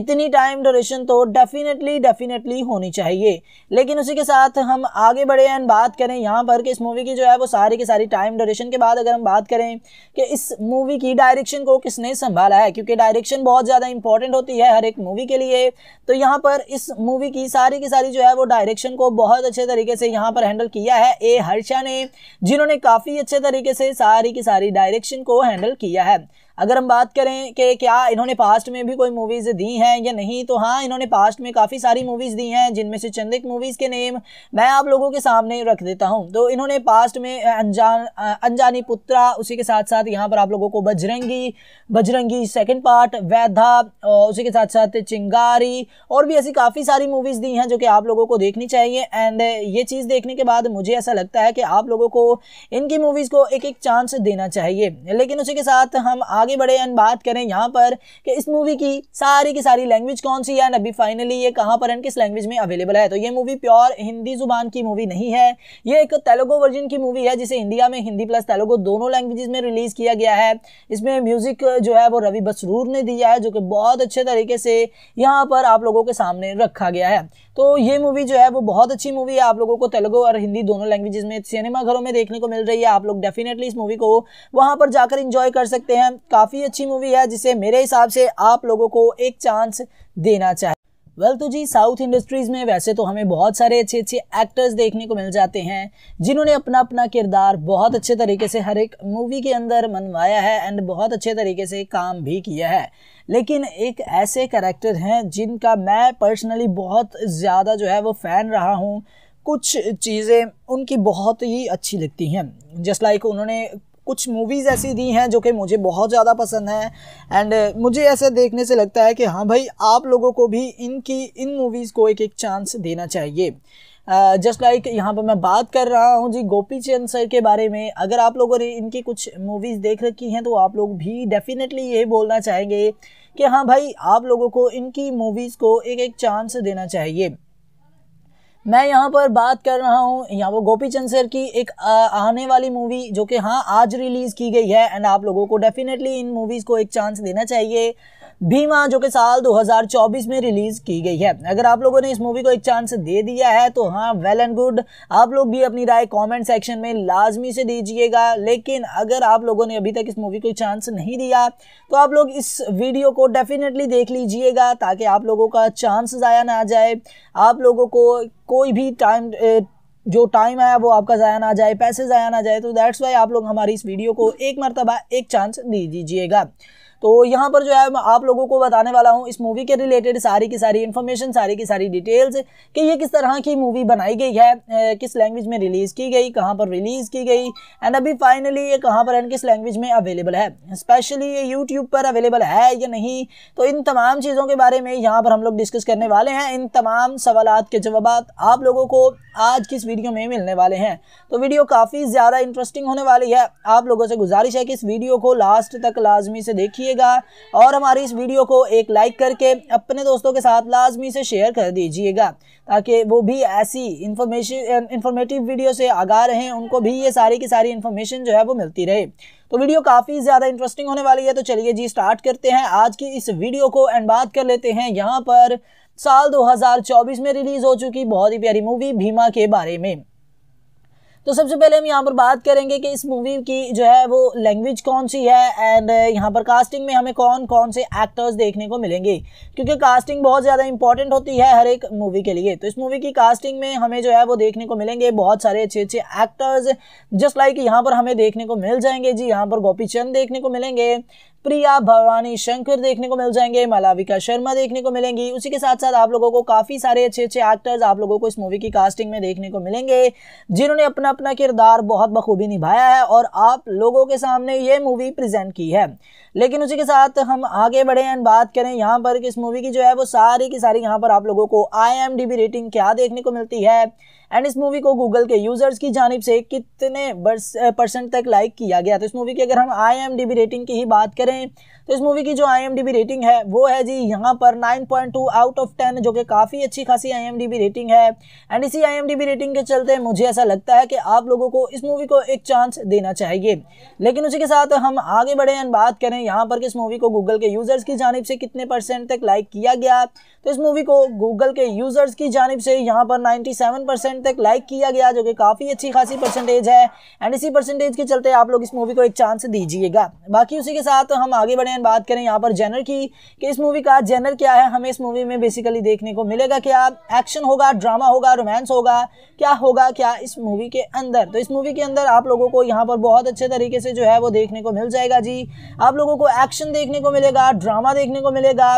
इतनी टाइम ड्यूरेशन तो डेफिनेटली डेफिनेटली होनी चाहिए लेकिन उसी के साथ हम आगे बढ़े एंड बात करें यहाँ पर कि इस मूवी की जो है वो सारी की सारी टाइम ड्यूरेशन के बाद अगर हम बात करें कि इस मूवी की डायरेक्शन को किसने संभाला है क्योंकि डायरेक्शन बहुत ज़्यादा इंपॉर्टेंट होती है हर एक एक मूवी के लिए तो यहाँ पर इस मूवी की सारी की सारी जो है वो डायरेक्शन को बहुत अच्छे तरीके से यहाँ पर हैंडल किया है ए हर्षा ने जिन्होंने काफ़ी अच्छे तरीके से सारी की सारी डायरेक्शन को हैंडल किया है अगर हम बात करें कि क्या इन्होंने पास्ट में भी कोई मूवीज़ दी हैं या नहीं तो हाँ इन्होंने पास्ट में काफ़ी सारी मूवीज़ दी हैं जिनमें से चंदिक मूवीज़ के नेम मैं आप लोगों के सामने रख देता हूँ तो इन्होंने पास्ट में अनजान अनजानी पुत्रा उसी के साथ साथ यहाँ पर आप लोगों को बजरंगी बजरंगी सेकेंड पार्ट वैधा उसी के साथ साथ चिंगारी और भी ऐसी काफ़ी सारी मूवीज़ दी हैं जो कि आप लोगों को देखनी चाहिए एंड ये चीज़ देखने के बाद मुझे ऐसा लगता है कि आप लोगों को इनकी मूवीज़ को एक एक चांस देना चाहिए लेकिन उसी के साथ हम आज आगे बढ़े एंड बात करें यहाँ पर कि इस मूवी की सारी की सारी लैंग्वेज कौन सी है अभी फाइनली ये कहाँ पर एंड किस लैंग्वेज में अवेलेबल है तो ये मूवी प्योर हिंदी जुबान की मूवी नहीं है ये एक तेलुगु वर्जन की मूवी है जिसे इंडिया में हिंदी प्लस तेलुगु दोनों लैंग्वेज में रिलीज़ किया गया है इसमें म्यूज़िक जो है वो रवि बसरूर ने दिया है जो कि बहुत अच्छे तरीके से यहाँ पर आप लोगों के सामने रखा गया है तो ये मूवी जो है वो बहुत अच्छी मूवी है आप लोगों को तेलुगु और हिंदी दोनों लैंग्वेजेस में सिनेमा घरों में देखने को मिल रही है आप लोग डेफिनेटली इस मूवी को वहां पर जाकर इंजॉय कर सकते हैं काफ़ी अच्छी मूवी है जिसे मेरे हिसाब से आप लोगों को एक चांस देना चाहिए वेल well, तो जी साउथ इंडस्ट्रीज़ में वैसे तो हमें बहुत सारे अच्छे अच्छे एक्टर्स देखने को मिल जाते हैं जिन्होंने अपना अपना किरदार बहुत अच्छे तरीके से हर एक मूवी के अंदर मनवाया है एंड बहुत अच्छे तरीके से काम भी किया है लेकिन एक ऐसे करेक्टर हैं जिनका मैं पर्सनली बहुत ज़्यादा जो है वो फ़ैन रहा हूँ कुछ चीज़ें उनकी बहुत ही अच्छी लगती हैं जस्ट लाइक उन्होंने कुछ मूवीज़ ऐसी दी हैं जो कि मुझे बहुत ज़्यादा पसंद हैं एंड uh, मुझे ऐसा देखने से लगता है कि हाँ भाई आप लोगों को भी इनकी इन मूवीज़ को एक एक चांस देना चाहिए जस्ट uh, लाइक like, यहाँ पर मैं बात कर रहा हूँ जी गोपी चंद सर के बारे में अगर आप लोगों ने इनकी कुछ मूवीज़ देख रखी हैं तो आप लोग भी डेफिनेटली ये बोलना चाहेंगे कि हाँ भाई आप लोगों को इनकी मूवीज़ को एक एक चांस देना चाहिए मैं यहाँ पर बात कर रहा हूँ यहाँ वो गोपी चंद सर की एक आने वाली मूवी जो कि हाँ आज रिलीज़ की गई है एंड आप लोगों को डेफिनेटली इन मूवीज़ को एक चांस देना चाहिए भीमा जो कि साल 2024 में रिलीज की गई है अगर आप लोगों ने इस मूवी को एक चांस दे दिया है तो हाँ वेल एंड गुड आप लोग भी अपनी राय कमेंट सेक्शन में लाजमी से दीजिएगा लेकिन अगर आप लोगों ने अभी तक इस मूवी को एक चांस नहीं दिया तो आप लोग इस वीडियो को डेफिनेटली देख लीजिएगा ताकि आप लोगों का चांस ज़ाया ना जाए आप लोगों को कोई भी टाइम जो टाइम आया वो आपका ज़ाया ना जाए पैसे ज़ाया ना जाए तो दैट्स वाई आप लोग हमारी इस वीडियो को एक मरतबा एक चांस दे दीजिएगा तो यहाँ पर जो है मैं आप लोगों को बताने वाला हूँ इस मूवी के रिलेटेड सारी की सारी इन्फॉर्मेशन सारी की सारी डिटेल्स कि ये किस तरह की मूवी बनाई गई है किस लैंग्वेज में रिलीज़ की गई कहाँ पर रिलीज़ की गई एंड अभी फाइनली ये कहाँ पर एंड किस लैंग्वेज में अवेलेबल है स्पेशली ये यूट्यूब पर अवेलेबल है या नहीं तो इन तमाम चीज़ों के बारे में यहाँ पर हम लोग डिस्कस करने वाले हैं इन तमाम सवाल के जवाब आप लोगों को आज की इस वीडियो में मिलने वाले हैं तो वीडियो काफ़ी ज़्यादा इंटरेस्टिंग होने वाली है आप लोगों से गुजारिश है कि इस वीडियो को लास्ट तक लाजमी से देखिए दीजिएगा और हमारी इस वीडियो को एक लाइक करके अपने दोस्तों के साथ लाजमी से शेयर कर दीजिएगा ताकि वो भी ऐसी इंफॉर्मेशन इंफॉर्मेटिव वीडियो से आगा रहें उनको भी ये सारी की सारी इन्फॉर्मेशन जो है वो मिलती रहे तो वीडियो काफ़ी ज़्यादा इंटरेस्टिंग होने वाली है तो चलिए जी स्टार्ट करते हैं आज की इस वीडियो को एंड बात कर लेते हैं यहाँ पर साल 2024 में रिलीज़ हो चुकी बहुत ही प्यारी मूवी भीमा के बारे में तो सबसे पहले हम यहाँ पर बात करेंगे कि इस मूवी की जो है वो लैंग्वेज कौन सी है एंड uh, यहाँ पर कास्टिंग में हमें कौन कौन से एक्टर्स देखने को मिलेंगे क्योंकि कास्टिंग बहुत ज़्यादा इंपॉर्टेंट होती है हर एक मूवी के लिए तो इस मूवी की कास्टिंग में हमें जो है वो देखने को मिलेंगे बहुत सारे अच्छे अच्छे एक्टर्स जस्ट लाइक यहाँ पर हमें देखने को मिल जाएंगे जी यहाँ पर गोपी चंद देखने को मिलेंगे प्रिया भवानी शंकर देखने को मिल जाएंगे मलाविका शर्मा देखने को मिलेंगी उसी के साथ साथ आप लोगों को काफी सारे अच्छे अच्छे एक्टर्स आप लोगों को इस मूवी की कास्टिंग में देखने को मिलेंगे जिन्होंने अपना अपना किरदार बहुत बखूबी निभाया है और आप लोगों के सामने ये मूवी प्रेजेंट की है लेकिन उसी के साथ हम आगे बढ़े एंड बात करें यहाँ पर कि इस मूवी की जो है वो सारी की सारी यहाँ पर आप लोगों को आई रेटिंग क्या देखने को मिलती है एंड इस मूवी को गूगल के यूजर्स की जानब से कितने परसेंट तक लाइक किया गया तो इस मूवी की अगर हम आई रेटिंग की ही बात करें तो इस मूवी की जो आई रेटिंग है वो है जी यहाँ पर नाइन आउट ऑफ टेन जो कि काफ़ी अच्छी खासी आई रेटिंग है एंड इसी आई रेटिंग के चलते मुझे ऐसा लगता है कि आप लोगों को इस मूवी को एक चांस देना चाहिए लेकिन उसी के साथ हम आगे बढ़े एंड बात करें यहाँ पर कि इस मूवी को गूगल के यूज़र्स की जानब से कितने परसेंट तक लाइक किया गया तो इस मूवी को गूगल के यूज़र्स की जानब से यहाँ पर सेवन परसेंट तक लाइक किया गया जो कि काफ़ी अच्छी खासी परसेंटेज है एंड इसी परसेंटेज के चलते आप लोग इस मूवी को एक चांस दीजिएगा बाकी उसी के साथ हम आगे बढ़े हैं बात करें यहाँ पर जेनर की कि इस मूवी का जेनर क्या है हमें इस मूवी में बेसिकली देखने को मिलेगा क्या एक्शन होगा ड्रामा होगा रोमांस होगा क्या होगा क्या इस मूवी के अंदर तो इस मूवी के अंदर आप लोगों को यहाँ पर बहुत अच्छे तरीके से जो है वो देखने को मिल जाएगा जी आप लोगों को एक्शन देखने को मिलेगा ड्रामा देखने को मिलेगा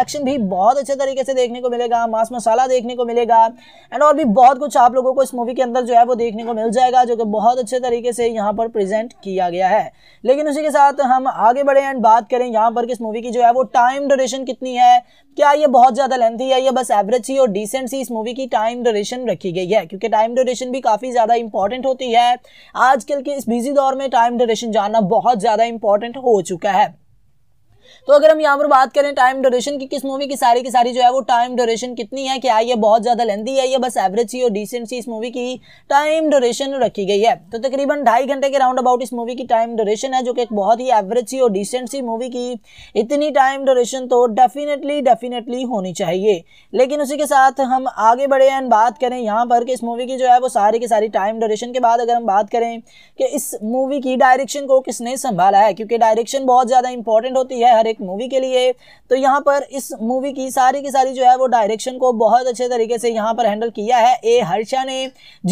एक्शन भी बहुत अच्छे तरीके से देखने को मिलेगा मास मसाला देखने को मिलेगा एंड और भी बहुत कुछ आप लोगों को इस मूवी के अंदर जो है वो देखने को मिल जाएगा जो कि बहुत अच्छे तरीके से यहाँ पर प्रेजेंट किया गया है लेकिन उसी के साथ हम आगे बढ़े एंड बात बात करें यहाँ पर किस मूवी की जो है वो टाइम ड्यूरेशन कितनी है क्या ये बहुत ज़्यादा लेंथी है या बस एवरेज सी और डिसेंट सी इस मूवी की टाइम ड्यूरेशन रखी गई है क्योंकि टाइम ड्यूरेशन भी काफ़ी ज़्यादा इंपॉर्टेंट होती है आजकल के इस बिजी दौर में टाइम ड्यूरेशन जानना बहुत ज़्यादा इंपॉर्टेंट हो चुका है तो अगर हम यहाँ पर बात करें टाइम ड्यूरेशन की किस मूवी की सारी की सारी जो है वो टाइम ड्यूरेशन कितनी है क्या ये बहुत ज़्यादा लेंदी है या बस एवरेज सी और डिसेंट सी इस मूवी की टाइम ड्यूरेशन रखी गई है तो तकरीबन ढाई घंटे के राउंड अबाउट इस मूवी की टाइम ड्यूरेशन है जो कि एक बहुत ही एवरेज सी और डिसेंट सी मूवी की इतनी टाइम ड्यूरेशन तो डेफिनेटली डेफिनेटली होनी चाहिए लेकिन उसी के साथ हम आगे बढ़े एंड बात करें यहाँ पर कि इस मूवी की जो है वो सारी की सारी टाइम ड्यूरेशन के बाद अगर हम बात करें कि इस मूवी की डायरेक्शन को किसने संभाला है क्योंकि डायरेक्शन बहुत ज़्यादा इंपॉर्टेंट होती है हर एक एक मूवी के लिए तो यहाँ पर इस मूवी की सारी की सारी जो है वो डायरेक्शन को बहुत अच्छे तरीके से यहाँ पर हैंडल किया है ए हर्षा ने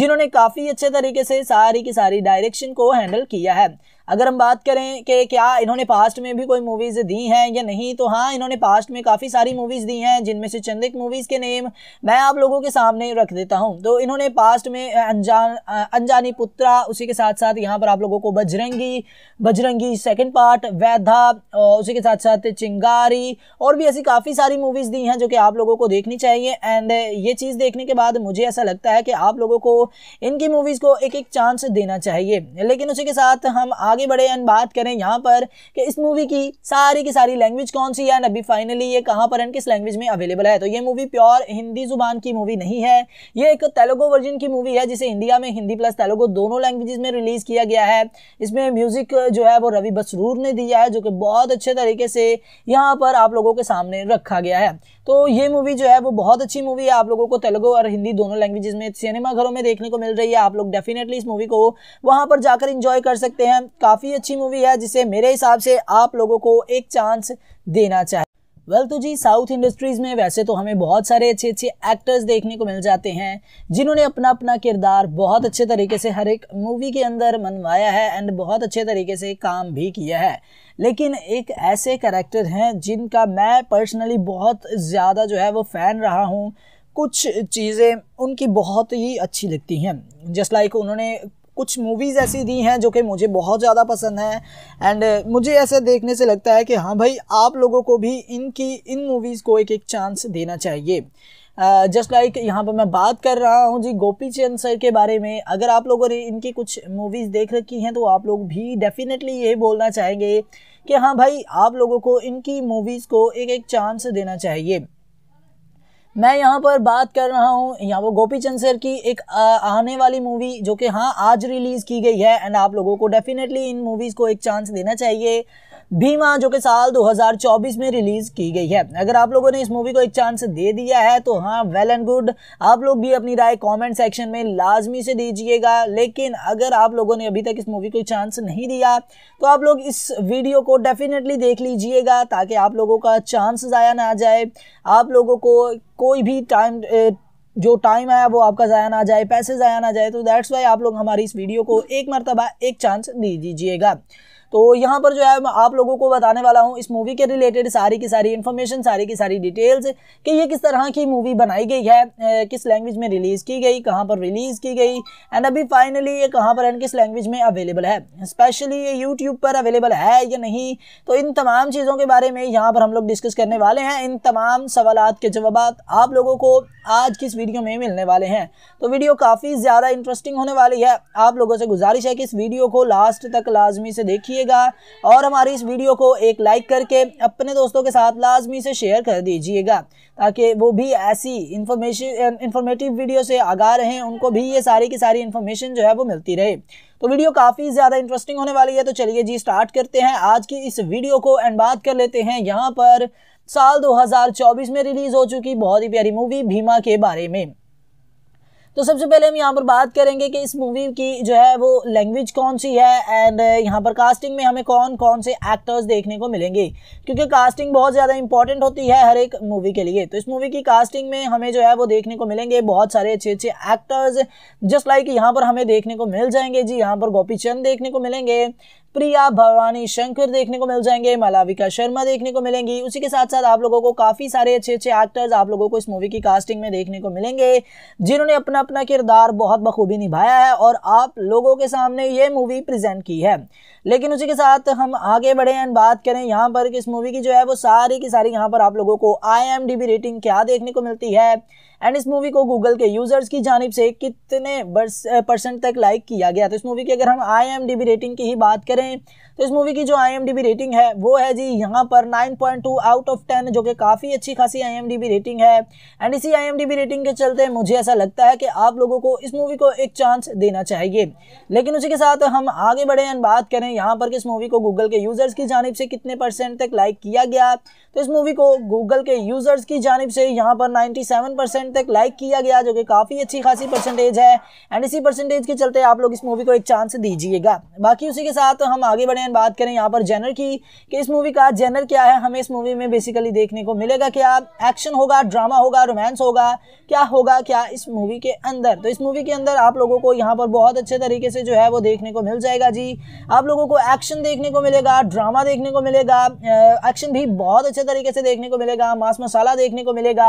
जिन्होंने काफ़ी अच्छे तरीके से सारी की सारी डायरेक्शन को हैंडल किया है अगर हम बात करें कि क्या इन्होंने पास्ट में भी कोई मूवीज़ दी हैं या नहीं तो हाँ इन्होंने पास्ट में काफ़ी सारी मूवीज़ दी हैं जिनमें से चंदिक मूवीज़ के नेम मैं आप लोगों के सामने रख देता हूँ तो इन्होंने पास्ट में अनजान अनजानी पुत्रा उसी के साथ साथ यहाँ पर आप लोगों को बजरंगी बजरंगी सेकेंड पार्ट वैधा उसी के साथ साथ चिंगारी और भी ऐसी काफ़ी सारी मूवीज़ दी हैं जो कि आप लोगों को देखनी चाहिए एंड ये चीज़ देखने के बाद मुझे ऐसा लगता है कि आप लोगों को इनकी मूवीज़ को एक एक चांस देना चाहिए लेकिन उसी के साथ हम आज आगे बढ़े एंड बात करें यहाँ पर कि इस मूवी की सारी की सारी लैंग्वेज कौन सी है अभी फाइनली ये कहाँ पर एंड किस लैंग्वेज में अवेलेबल है तो ये मूवी प्योर हिंदी जुबान की मूवी नहीं है ये एक तेलुगु वर्जन की मूवी है जिसे इंडिया में हिंदी प्लस तेलुगु दोनों लैंग्वेज में रिलीज़ किया गया है इसमें म्यूज़िक जो है वो रवि बसरूर ने दिया है जो कि बहुत अच्छे तरीके से यहाँ पर आप लोगों के सामने रखा गया है तो ये मूवी जो है वो बहुत अच्छी मूवी है आप लोगों को तेलुगु और हिंदी दोनों लैंग्वेजेस में सिनेमा घरों में देखने को मिल रही है आप लोग डेफिनेटली इस मूवी को वहां पर जाकर इंजॉय कर सकते हैं काफ़ी अच्छी मूवी है जिसे मेरे हिसाब से आप लोगों को एक चांस देना चाहिए वेल well, तो जी साउथ इंडस्ट्रीज़ में वैसे तो हमें बहुत सारे अच्छे अच्छे एक्टर्स देखने को मिल जाते हैं जिन्होंने अपना अपना किरदार बहुत अच्छे तरीके से हर एक मूवी के अंदर मनवाया है एंड बहुत अच्छे तरीके से काम भी किया है लेकिन एक ऐसे करेक्टर हैं जिनका मैं पर्सनली बहुत ज़्यादा जो है वो फ़ैन रहा हूँ कुछ चीज़ें उनकी बहुत ही अच्छी लगती हैं जस्ट लाइक उन्होंने कुछ मूवीज़ ऐसी दी हैं जो कि मुझे बहुत ज़्यादा पसंद हैं एंड uh, मुझे ऐसा देखने से लगता है कि हाँ भाई आप लोगों को भी इनकी इन मूवीज़ को एक एक चांस देना चाहिए जस्ट uh, लाइक यहाँ पर मैं बात कर रहा हूँ जी गोपी चंद सर के बारे में अगर आप लोगों ने इनकी कुछ मूवीज़ देख रखी हैं तो आप लोग भी डेफिनेटली ये बोलना चाहेंगे कि हाँ भाई आप लोगों को इनकी मूवीज़ को एक एक चांस देना चाहिए मैं यहाँ पर बात कर रहा हूँ यहाँ वो गोपी चंद सर की एक आने वाली मूवी जो कि हाँ आज रिलीज़ की गई है एंड आप लोगों को डेफिनेटली इन मूवीज़ को एक चांस देना चाहिए भीमा जो कि साल 2024 में रिलीज की गई है अगर आप लोगों ने इस मूवी को एक चांस दे दिया है तो हाँ वेल एंड गुड आप लोग भी अपनी राय कमेंट सेक्शन में लाजमी से दीजिएगा लेकिन अगर आप लोगों ने अभी तक इस मूवी को चांस नहीं दिया तो आप लोग इस वीडियो को डेफिनेटली देख लीजिएगा ताकि आप लोगों का चांस ज़ाया ना जाए आप लोगों को कोई भी टाइम जो टाइम आया वो आपका ज़ाया ना जाए पैसे ज़ाया ना जाए तो दैट्स वाई आप लोग हमारी इस वीडियो को एक मरतबा एक चांस दे दीजिएगा तो यहाँ पर जो है मैं आप लोगों को बताने वाला हूँ इस मूवी के रिलेटेड सारी की सारी इन्फॉर्मेशन सारी की सारी डिटेल्स कि ये किस तरह की मूवी बनाई गई है किस लैंग्वेज में रिलीज़ की गई कहाँ पर रिलीज़ की गई एंड अभी फाइनली ये कहाँ पर एंड किस लैंग्वेज में अवेलेबल है स्पेशली ये यूट्यूब पर अवेलेबल है या नहीं तो इन तमाम चीज़ों के बारे में यहाँ पर हम लोग डिस्कस करने वाले हैं इन तमाम सवाल के जवाब आप लोगों को आज की इस वीडियो में मिलने वाले हैं तो वीडियो काफ़ी ज़्यादा इंटरेस्टिंग होने वाली है आप लोगों से गुजारिश है कि इस वीडियो को लास्ट तक लाजमी से देखिए दीजिएगा और हमारी इस वीडियो को एक लाइक करके अपने दोस्तों के साथ लाजमी से शेयर कर दीजिएगा ताकि वो भी ऐसी इंफॉर्मेशन इंफॉर्मेटिव वीडियो से आगा रहें उनको भी ये सारी की सारी इन्फॉर्मेशन जो है वो मिलती रहे तो वीडियो काफ़ी ज़्यादा इंटरेस्टिंग होने वाली है तो चलिए जी स्टार्ट करते हैं आज की इस वीडियो को एंड बात कर लेते हैं यहाँ पर साल 2024 में रिलीज़ हो चुकी बहुत ही प्यारी मूवी भीमा के बारे में तो सबसे पहले हम यहाँ पर बात करेंगे कि इस मूवी की जो है वो लैंग्वेज कौन सी है एंड uh, यहाँ पर कास्टिंग में हमें कौन कौन से एक्टर्स देखने को मिलेंगे क्योंकि कास्टिंग बहुत ज़्यादा इंपॉर्टेंट होती है हर एक मूवी के लिए तो इस मूवी की कास्टिंग में हमें जो है वो देखने को मिलेंगे बहुत सारे अच्छे अच्छे एक्टर्स जस्ट लाइक यहाँ पर हमें देखने को मिल जाएंगे जी यहाँ पर गोपी चंद देखने को मिलेंगे प्रिया भवानी शंकर देखने को मिल जाएंगे मलाविका शर्मा देखने को मिलेंगी उसी के साथ साथ आप लोगों को काफी सारे अच्छे अच्छे एक्टर्स आप लोगों को इस मूवी की कास्टिंग में देखने को मिलेंगे जिन्होंने अपना अपना किरदार बहुत बखूबी निभाया है और आप लोगों के सामने ये मूवी प्रेजेंट की है लेकिन उसी के साथ हम आगे बढ़े एंड बात करें यहाँ पर कि इस मूवी की जो है वो सारी की सारी यहाँ पर आप लोगों को आई रेटिंग क्या देखने को मिलती है एंड इस मूवी को गूगल के यूज़र्स की जानब से कितने परसेंट तक लाइक किया गया तो इस मूवी की अगर हम आई रेटिंग की ही बात करें तो इस मूवी की जो आई रेटिंग है वो है जी यहाँ पर 9.2 आउट ऑफ 10 जो कि काफ़ी अच्छी खासी आई रेटिंग है एंड इसी आई रेटिंग के चलते मुझे ऐसा लगता है कि आप लोगों को इस मूवी को एक चांस देना चाहिए लेकिन उसी के साथ हम आगे बढ़े एंड बात करें यहाँ पर इस मूवी को गूगल के यूज़र्स की जानब से कितने परसेंट तक लाइक किया गया तो इस मूवी को गूगल के यूज़र्स की जानब से यहाँ पर 97 परसेंट तक लाइक किया गया जो कि काफ़ी अच्छी खासी परसेंटेज है एंड इसी परसेंटेज के चलते आप लोग इस मूवी को एक चांस दीजिएगा बाकी उसी के साथ हम आगे बढ़े बात करें यहाँ पर जेनर की कि इस मूवी का जेनर क्या है हमें इस मूवी में बेसिकली देखने को मिलेगा क्या एक्शन होगा ड्रामा होगा रोमांस होगा क्या होगा क्या इस मूवी के अंदर तो इस मूवी के अंदर आप लोगों को यहाँ पर बहुत अच्छे तरीके से जो है वो देखने को मिल जाएगा जी आप लोगों लोगों को एक्शन देखने को मिलेगा ड्रामा देखने को मिलेगा एक्शन भी बहुत अच्छे तरीके से देखने को मिलेगा मास मसाला देखने को मिलेगा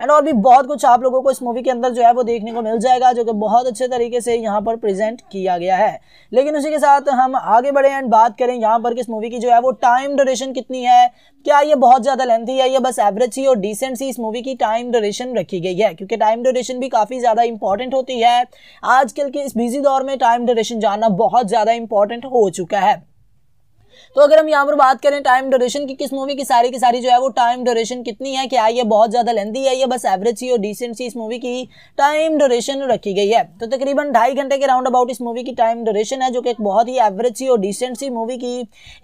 एंड और भी बहुत कुछ आप लोगों को इस मूवी के अंदर जो है वो देखने को मिल जाएगा जो कि बहुत अच्छे तरीके से यहाँ पर प्रेजेंट किया गया है लेकिन उसी के साथ हम आगे बढ़े एंड बात करें यहाँ पर कि इस मूवी की जो है वो टाइम ड्यूरेशन कितनी है क्या ये बहुत ज़्यादा लेंथी है या बस एवरेज सी और डिसेंट सी इस मूवी की टाइम ड्यूरेशन रखी गई है क्योंकि टाइम ड्यूरेशन भी काफ़ी ज़्यादा इंपॉर्टेंट होती है आजकल के इस बिजी दौर में टाइम ड्यूरेशन जानना बहुत ज़्यादा इंपॉर्टेंट हो चुका है तो अगर हम यहाँ पर बात करें टाइम ड्यूरेशन की किस मूवी की सारी की सारी जो है वो टाइम ड्यूरेशन कितनी है क्या ये बहुत ज़्यादा लेंदी है या बस एवरेज सी और डिसेंट सी इस मूवी की टाइम ड्यूरेशन रखी गई है तो तकरीबन ढाई घंटे के राउंड अबाउट इस मूवी की टाइम ड्यूरेशन है जो कि एक बहुत ही एवरेज सी और डिसेंट सी मूवी की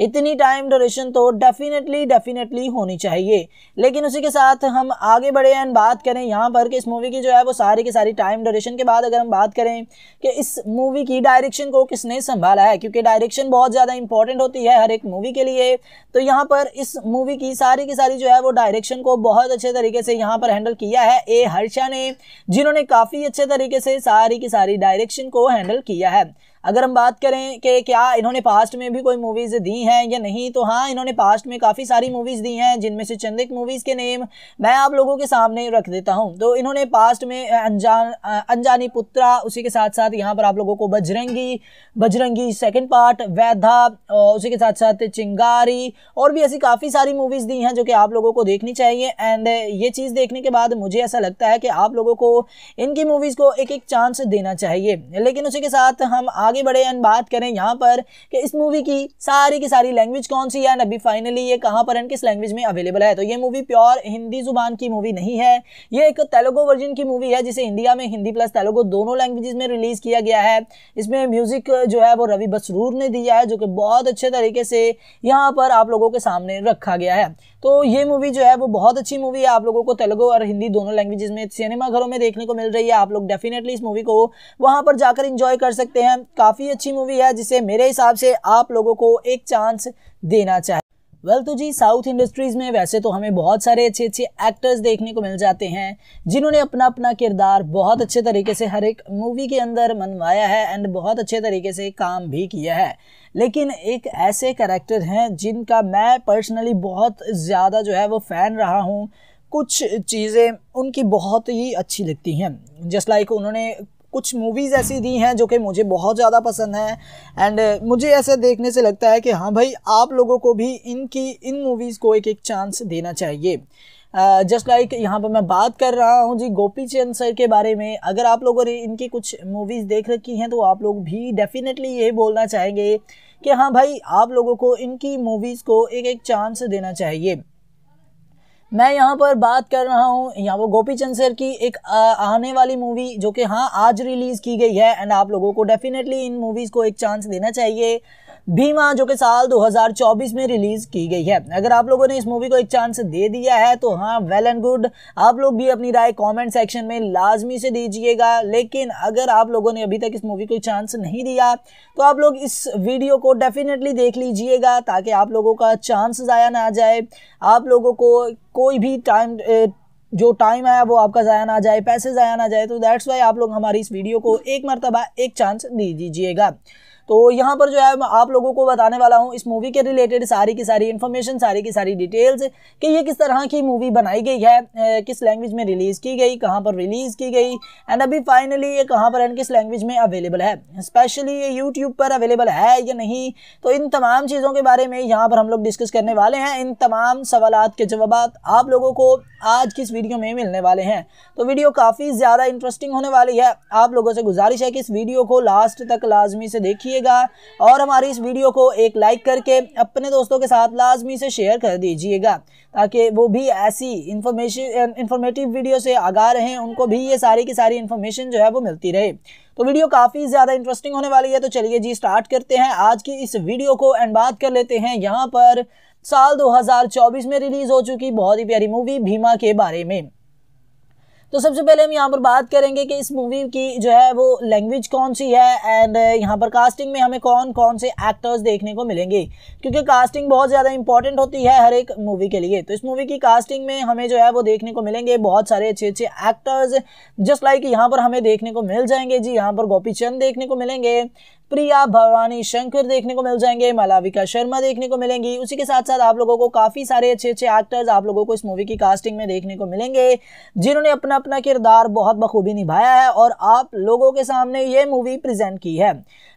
इतनी टाइम ड्यूरेशन तो डेफिनेटली डेफिनेटली होनी चाहिए लेकिन उसी के साथ हम आगे बढ़े एंड बात करें यहाँ पर कि इस मूवी की जो है वो सारी की सारी टाइम ड्यूरेशन के बाद अगर हम बात करें कि इस मूवी की डायरेक्शन को किसने संभाला है क्योंकि डायरेक्शन बहुत ज़्यादा इंपॉर्टेंट होती है हर एक एक मूवी के लिए तो यहाँ पर इस मूवी की सारी की सारी जो है वो डायरेक्शन को बहुत अच्छे तरीके से यहाँ पर हैंडल किया है ए हर्षा ने जिन्होंने काफ़ी अच्छे तरीके से सारी की सारी डायरेक्शन को हैंडल किया है अगर हम बात करें कि क्या इन्होंने पास्ट में भी कोई मूवीज़ दी हैं या नहीं तो हाँ इन्होंने पास्ट में काफ़ी सारी मूवीज़ दी हैं जिनमें से चंदिक मूवीज़ के नेम मैं आप लोगों के सामने रख देता हूँ तो इन्होंने पास्ट में अनजान अनजानी पुत्रा उसी के साथ साथ यहाँ पर आप लोगों को बजरंगी बजरंगी सेकेंड पार्ट वैधा उसी के साथ साथ चिंगारी और भी ऐसी काफ़ी सारी मूवीज़ दी हैं जो कि आप लोगों को देखनी चाहिए एंड ये चीज़ देखने के बाद मुझे ऐसा लगता है कि आप लोगों को इनकी मूवीज़ को एक एक चांस देना चाहिए लेकिन उसी के साथ हम आज आगे बढ़े एंड बात करें यहाँ पर कि इस मूवी की सारी की सारी लैंग्वेज कौन सी है अभी फाइनली ये कहाँ पर एंड किस लैंग्वेज में अवेलेबल है तो ये मूवी प्योर हिंदी जुबान की मूवी नहीं है ये एक तेलुगु वर्जन की मूवी है जिसे इंडिया में हिंदी प्लस तेलुगु दोनों लैंग्वेज में रिलीज़ किया गया है इसमें म्यूज़िक जो है वो रवि बसरूर ने दिया है जो कि बहुत अच्छे तरीके से यहाँ पर आप लोगों के सामने रखा गया है तो ये मूवी जो है वो बहुत अच्छी मूवी है आप लोगों को तेलुगु और हिंदी दोनों लैंग्वेजेस में सिनेमा घरों में देखने को मिल रही है आप लोग डेफिनेटली इस मूवी को वहाँ पर जाकर इंजॉय कर सकते हैं काफ़ी अच्छी मूवी है जिसे मेरे हिसाब से आप लोगों को एक चांस देना चाहिए वेल well, तो जी साउथ इंडस्ट्रीज़ में वैसे तो हमें बहुत सारे अच्छे अच्छे एक्टर्स देखने को मिल जाते हैं जिन्होंने अपना अपना किरदार बहुत अच्छे तरीके से हर एक मूवी के अंदर मनवाया है एंड बहुत अच्छे तरीके से काम भी किया है लेकिन एक ऐसे करेक्टर हैं जिनका मैं पर्सनली बहुत ज़्यादा जो है वो फ़ैन रहा हूँ कुछ चीज़ें उनकी बहुत ही अच्छी लगती हैं जस्ट लाइक उन्होंने कुछ मूवीज़ ऐसी दी हैं जो कि मुझे बहुत ज़्यादा पसंद हैं एंड uh, मुझे ऐसा देखने से लगता है कि हाँ भाई आप लोगों को भी इनकी इन मूवीज़ को एक एक चांस देना चाहिए जस्ट uh, लाइक यहाँ पर मैं बात कर रहा हूँ जी गोपी चंद सर के बारे में अगर आप लोगों ने इनकी कुछ मूवीज़ देख रखी हैं तो आप लोग भी डेफिनेटली ये बोलना चाहेंगे कि हाँ भाई आप लोगों को इनकी मूवीज़ को एक एक चांस देना चाहिए मैं यहाँ पर बात कर रहा हूँ यहाँ वो गोपी चंद सर की एक आने वाली मूवी जो कि हाँ आज रिलीज़ की गई है एंड आप लोगों को डेफिनेटली इन मूवीज़ को एक चांस देना चाहिए भीमा जो कि साल 2024 में रिलीज़ की गई है अगर आप लोगों ने इस मूवी को एक चांस दे दिया है तो हाँ वेल एंड गुड आप लोग भी अपनी राय कमेंट सेक्शन में लाजमी से दीजिएगा लेकिन अगर आप लोगों ने अभी तक इस मूवी को चांस नहीं दिया तो आप लोग इस वीडियो को डेफिनेटली देख लीजिएगा ताकि आप लोगों का चांस ज़ाया ना जाए आप लोगों को कोई भी टाइम जो टाइम आया वो आपका ज़ाया ना जाए पैसे ज़ाया ना जाए तो दैट्स वाई आप लोग हमारी इस वीडियो को एक मरतबा एक चांस दे दीजिएगा तो यहाँ पर जो है मैं आप लोगों को बताने वाला हूँ इस मूवी के रिलेटेड सारी की सारी इन्फॉर्मेशन सारी की सारी डिटेल्स कि ये किस तरह की मूवी बनाई गई है किस लैंग्वेज में रिलीज़ की गई कहाँ पर रिलीज़ की गई एंड अभी फाइनली ये कहाँ पर एंड किस लैंग्वेज में अवेलेबल है स्पेशली ये यूट्यूब पर अवेलेबल है या नहीं तो इन तमाम चीज़ों के बारे में यहाँ पर हम लोग डिस्कस करने वाले हैं इन तमाम सवाल के जवाब आप लोगों को आज की इस वीडियो में मिलने वाले हैं तो वीडियो काफ़ी ज़्यादा इंटरेस्टिंग होने वाली है आप लोगों से गुजारिश है कि इस वीडियो को लास्ट तक लाजमी से देखिए दीजिएगा और हमारी इस वीडियो को एक लाइक करके अपने दोस्तों के साथ लाजमी से शेयर कर दीजिएगा ताकि वो भी ऐसी इंफॉर्मेशन इंफॉर्मेटिव वीडियो से आगा रहें उनको भी ये सारी की सारी इन्फॉर्मेशन जो है वो मिलती रहे तो वीडियो काफ़ी ज़्यादा इंटरेस्टिंग होने वाली है तो चलिए जी स्टार्ट करते हैं आज की इस वीडियो को एंड बात कर लेते हैं यहाँ पर साल 2024 में रिलीज़ हो चुकी बहुत ही प्यारी मूवी भीमा के बारे में तो सबसे पहले हम यहाँ पर बात करेंगे कि इस मूवी की जो है वो लैंग्वेज कौन सी है एंड uh, यहाँ पर कास्टिंग में हमें कौन कौन से एक्टर्स देखने को मिलेंगे क्योंकि कास्टिंग बहुत ज़्यादा इंपॉर्टेंट होती है हर एक मूवी के लिए तो इस मूवी की कास्टिंग में हमें जो है वो देखने को मिलेंगे बहुत सारे अच्छे अच्छे एक्टर्स जस्ट लाइक यहाँ पर हमें देखने को मिल जाएंगे जी यहाँ पर गोपी चंद देखने को मिलेंगे प्रिया भवानी शंकर देखने को मिल जाएंगे मलाविका शर्मा देखने को मिलेंगी उसी के साथ साथ आप लोगों को काफी सारे अच्छे अच्छे एक्टर्स आप लोगों को इस मूवी की कास्टिंग में देखने को मिलेंगे जिन्होंने अपना अपना किरदार बहुत बखूबी निभाया है और आप लोगों के सामने ये मूवी प्रेजेंट की है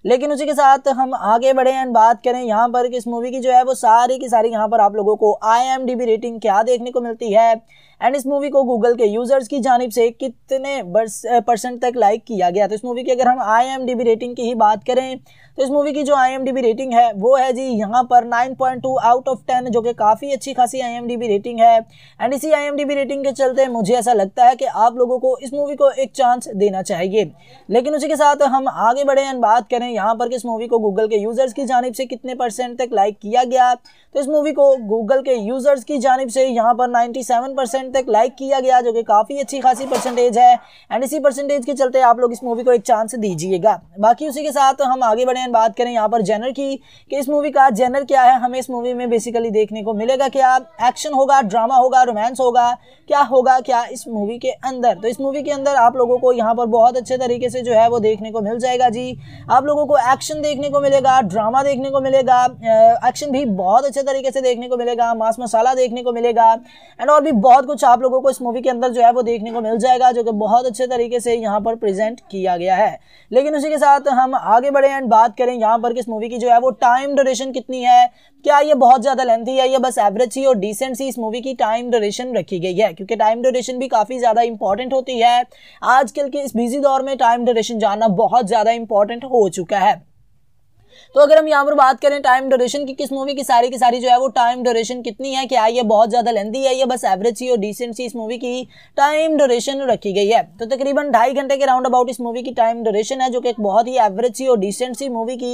लेकिन उसी के साथ हम आगे बढ़े एंड बात करें यहाँ पर कि इस मूवी की जो है वो सारी की सारी यहाँ पर आप लोगों को आई रेटिंग क्या देखने को मिलती है एंड इस मूवी को गूगल के यूजर्स की जानब से कितने परसेंट तक लाइक किया गया तो इस मूवी की अगर हम आई रेटिंग की ही बात करें तो इस मूवी की जो आई रेटिंग है वो है जी यहाँ पर नाइन आउट ऑफ टेन जो कि काफ़ी अच्छी खासी आई रेटिंग है एंड इसी आई रेटिंग के चलते मुझे ऐसा लगता है कि आप लोगों को इस मूवी को एक चांस देना चाहिए लेकिन उसी के साथ हम आगे बढ़े एंड बात करें यहाँ पर कि इस मूवी को गूगल के यूज़र्स की जानब से कितने परसेंट तक लाइक किया गया तो इस मूवी को गूगल के यूज़र्स की जानब से यहाँ पर 97 परसेंट तक लाइक किया गया जो कि काफ़ी अच्छी खासी परसेंटेज है एंड इसी परसेंटेज के चलते आप लोग इस मूवी को एक चांस दीजिएगा बाकी उसी के साथ हम आगे बढ़े हैं बात करें यहाँ पर जेनर की कि इस मूवी का जेनर क्या है हमें इस मूवी में बेसिकली देखने को मिलेगा क्या एक्शन होगा ड्रामा होगा रोमांस होगा क्या होगा क्या इस मूवी के अंदर तो इस मूवी के अंदर आप लोगों को यहाँ पर बहुत अच्छे तरीके से जो है वो देखने को मिल जाएगा जी आप लोगों को एक्शन देखने को मिलेगा ड्रामा देखने को मिलेगा एक्शन भी बहुत अच्छे तरीके से देखने को मिलेगा मास मसाला देखने को मिलेगा एंड और भी बहुत कुछ आप लोगों को इस मूवी के अंदर जो है वो देखने को मिल जाएगा जो कि बहुत अच्छे तरीके से यहाँ पर प्रेजेंट किया गया है लेकिन उसी के साथ हम आगे बढ़े एंड बात बात करें यहाँ पर किस मूवी की जो है वो टाइम ड्यूरेशन कितनी है क्या ये बहुत ज़्यादा लेंथी है या बस एवरेज सी और डिसेंट सी इस मूवी की टाइम ड्यूरेशन रखी गई है क्योंकि टाइम ड्यूरेशन भी काफ़ी ज़्यादा इंपॉर्टेंट होती है आजकल के इस बिजी दौर में टाइम ड्यूरेशन जानना बहुत ज़्यादा इंपॉर्टेंट हो चुका है तो अगर हम यहाँ पर बात करें टाइम ड्यूरेशन की किस मूवी की सारी की सारी जो है वो टाइम ड्यूरेशन कितनी है क्या ये बहुत ज़्यादा लेंदी है या बस एवरेज सी और डिसेंट सी इस मूवी की टाइम ड्यूरेशन रखी गई है तो तकरीबन ढाई घंटे के राउंड अबाउट इस मूवी की टाइम ड्यूरेशन है जो कि एक बहुत ही एवरेज सी और डिसेंट सी मूवी की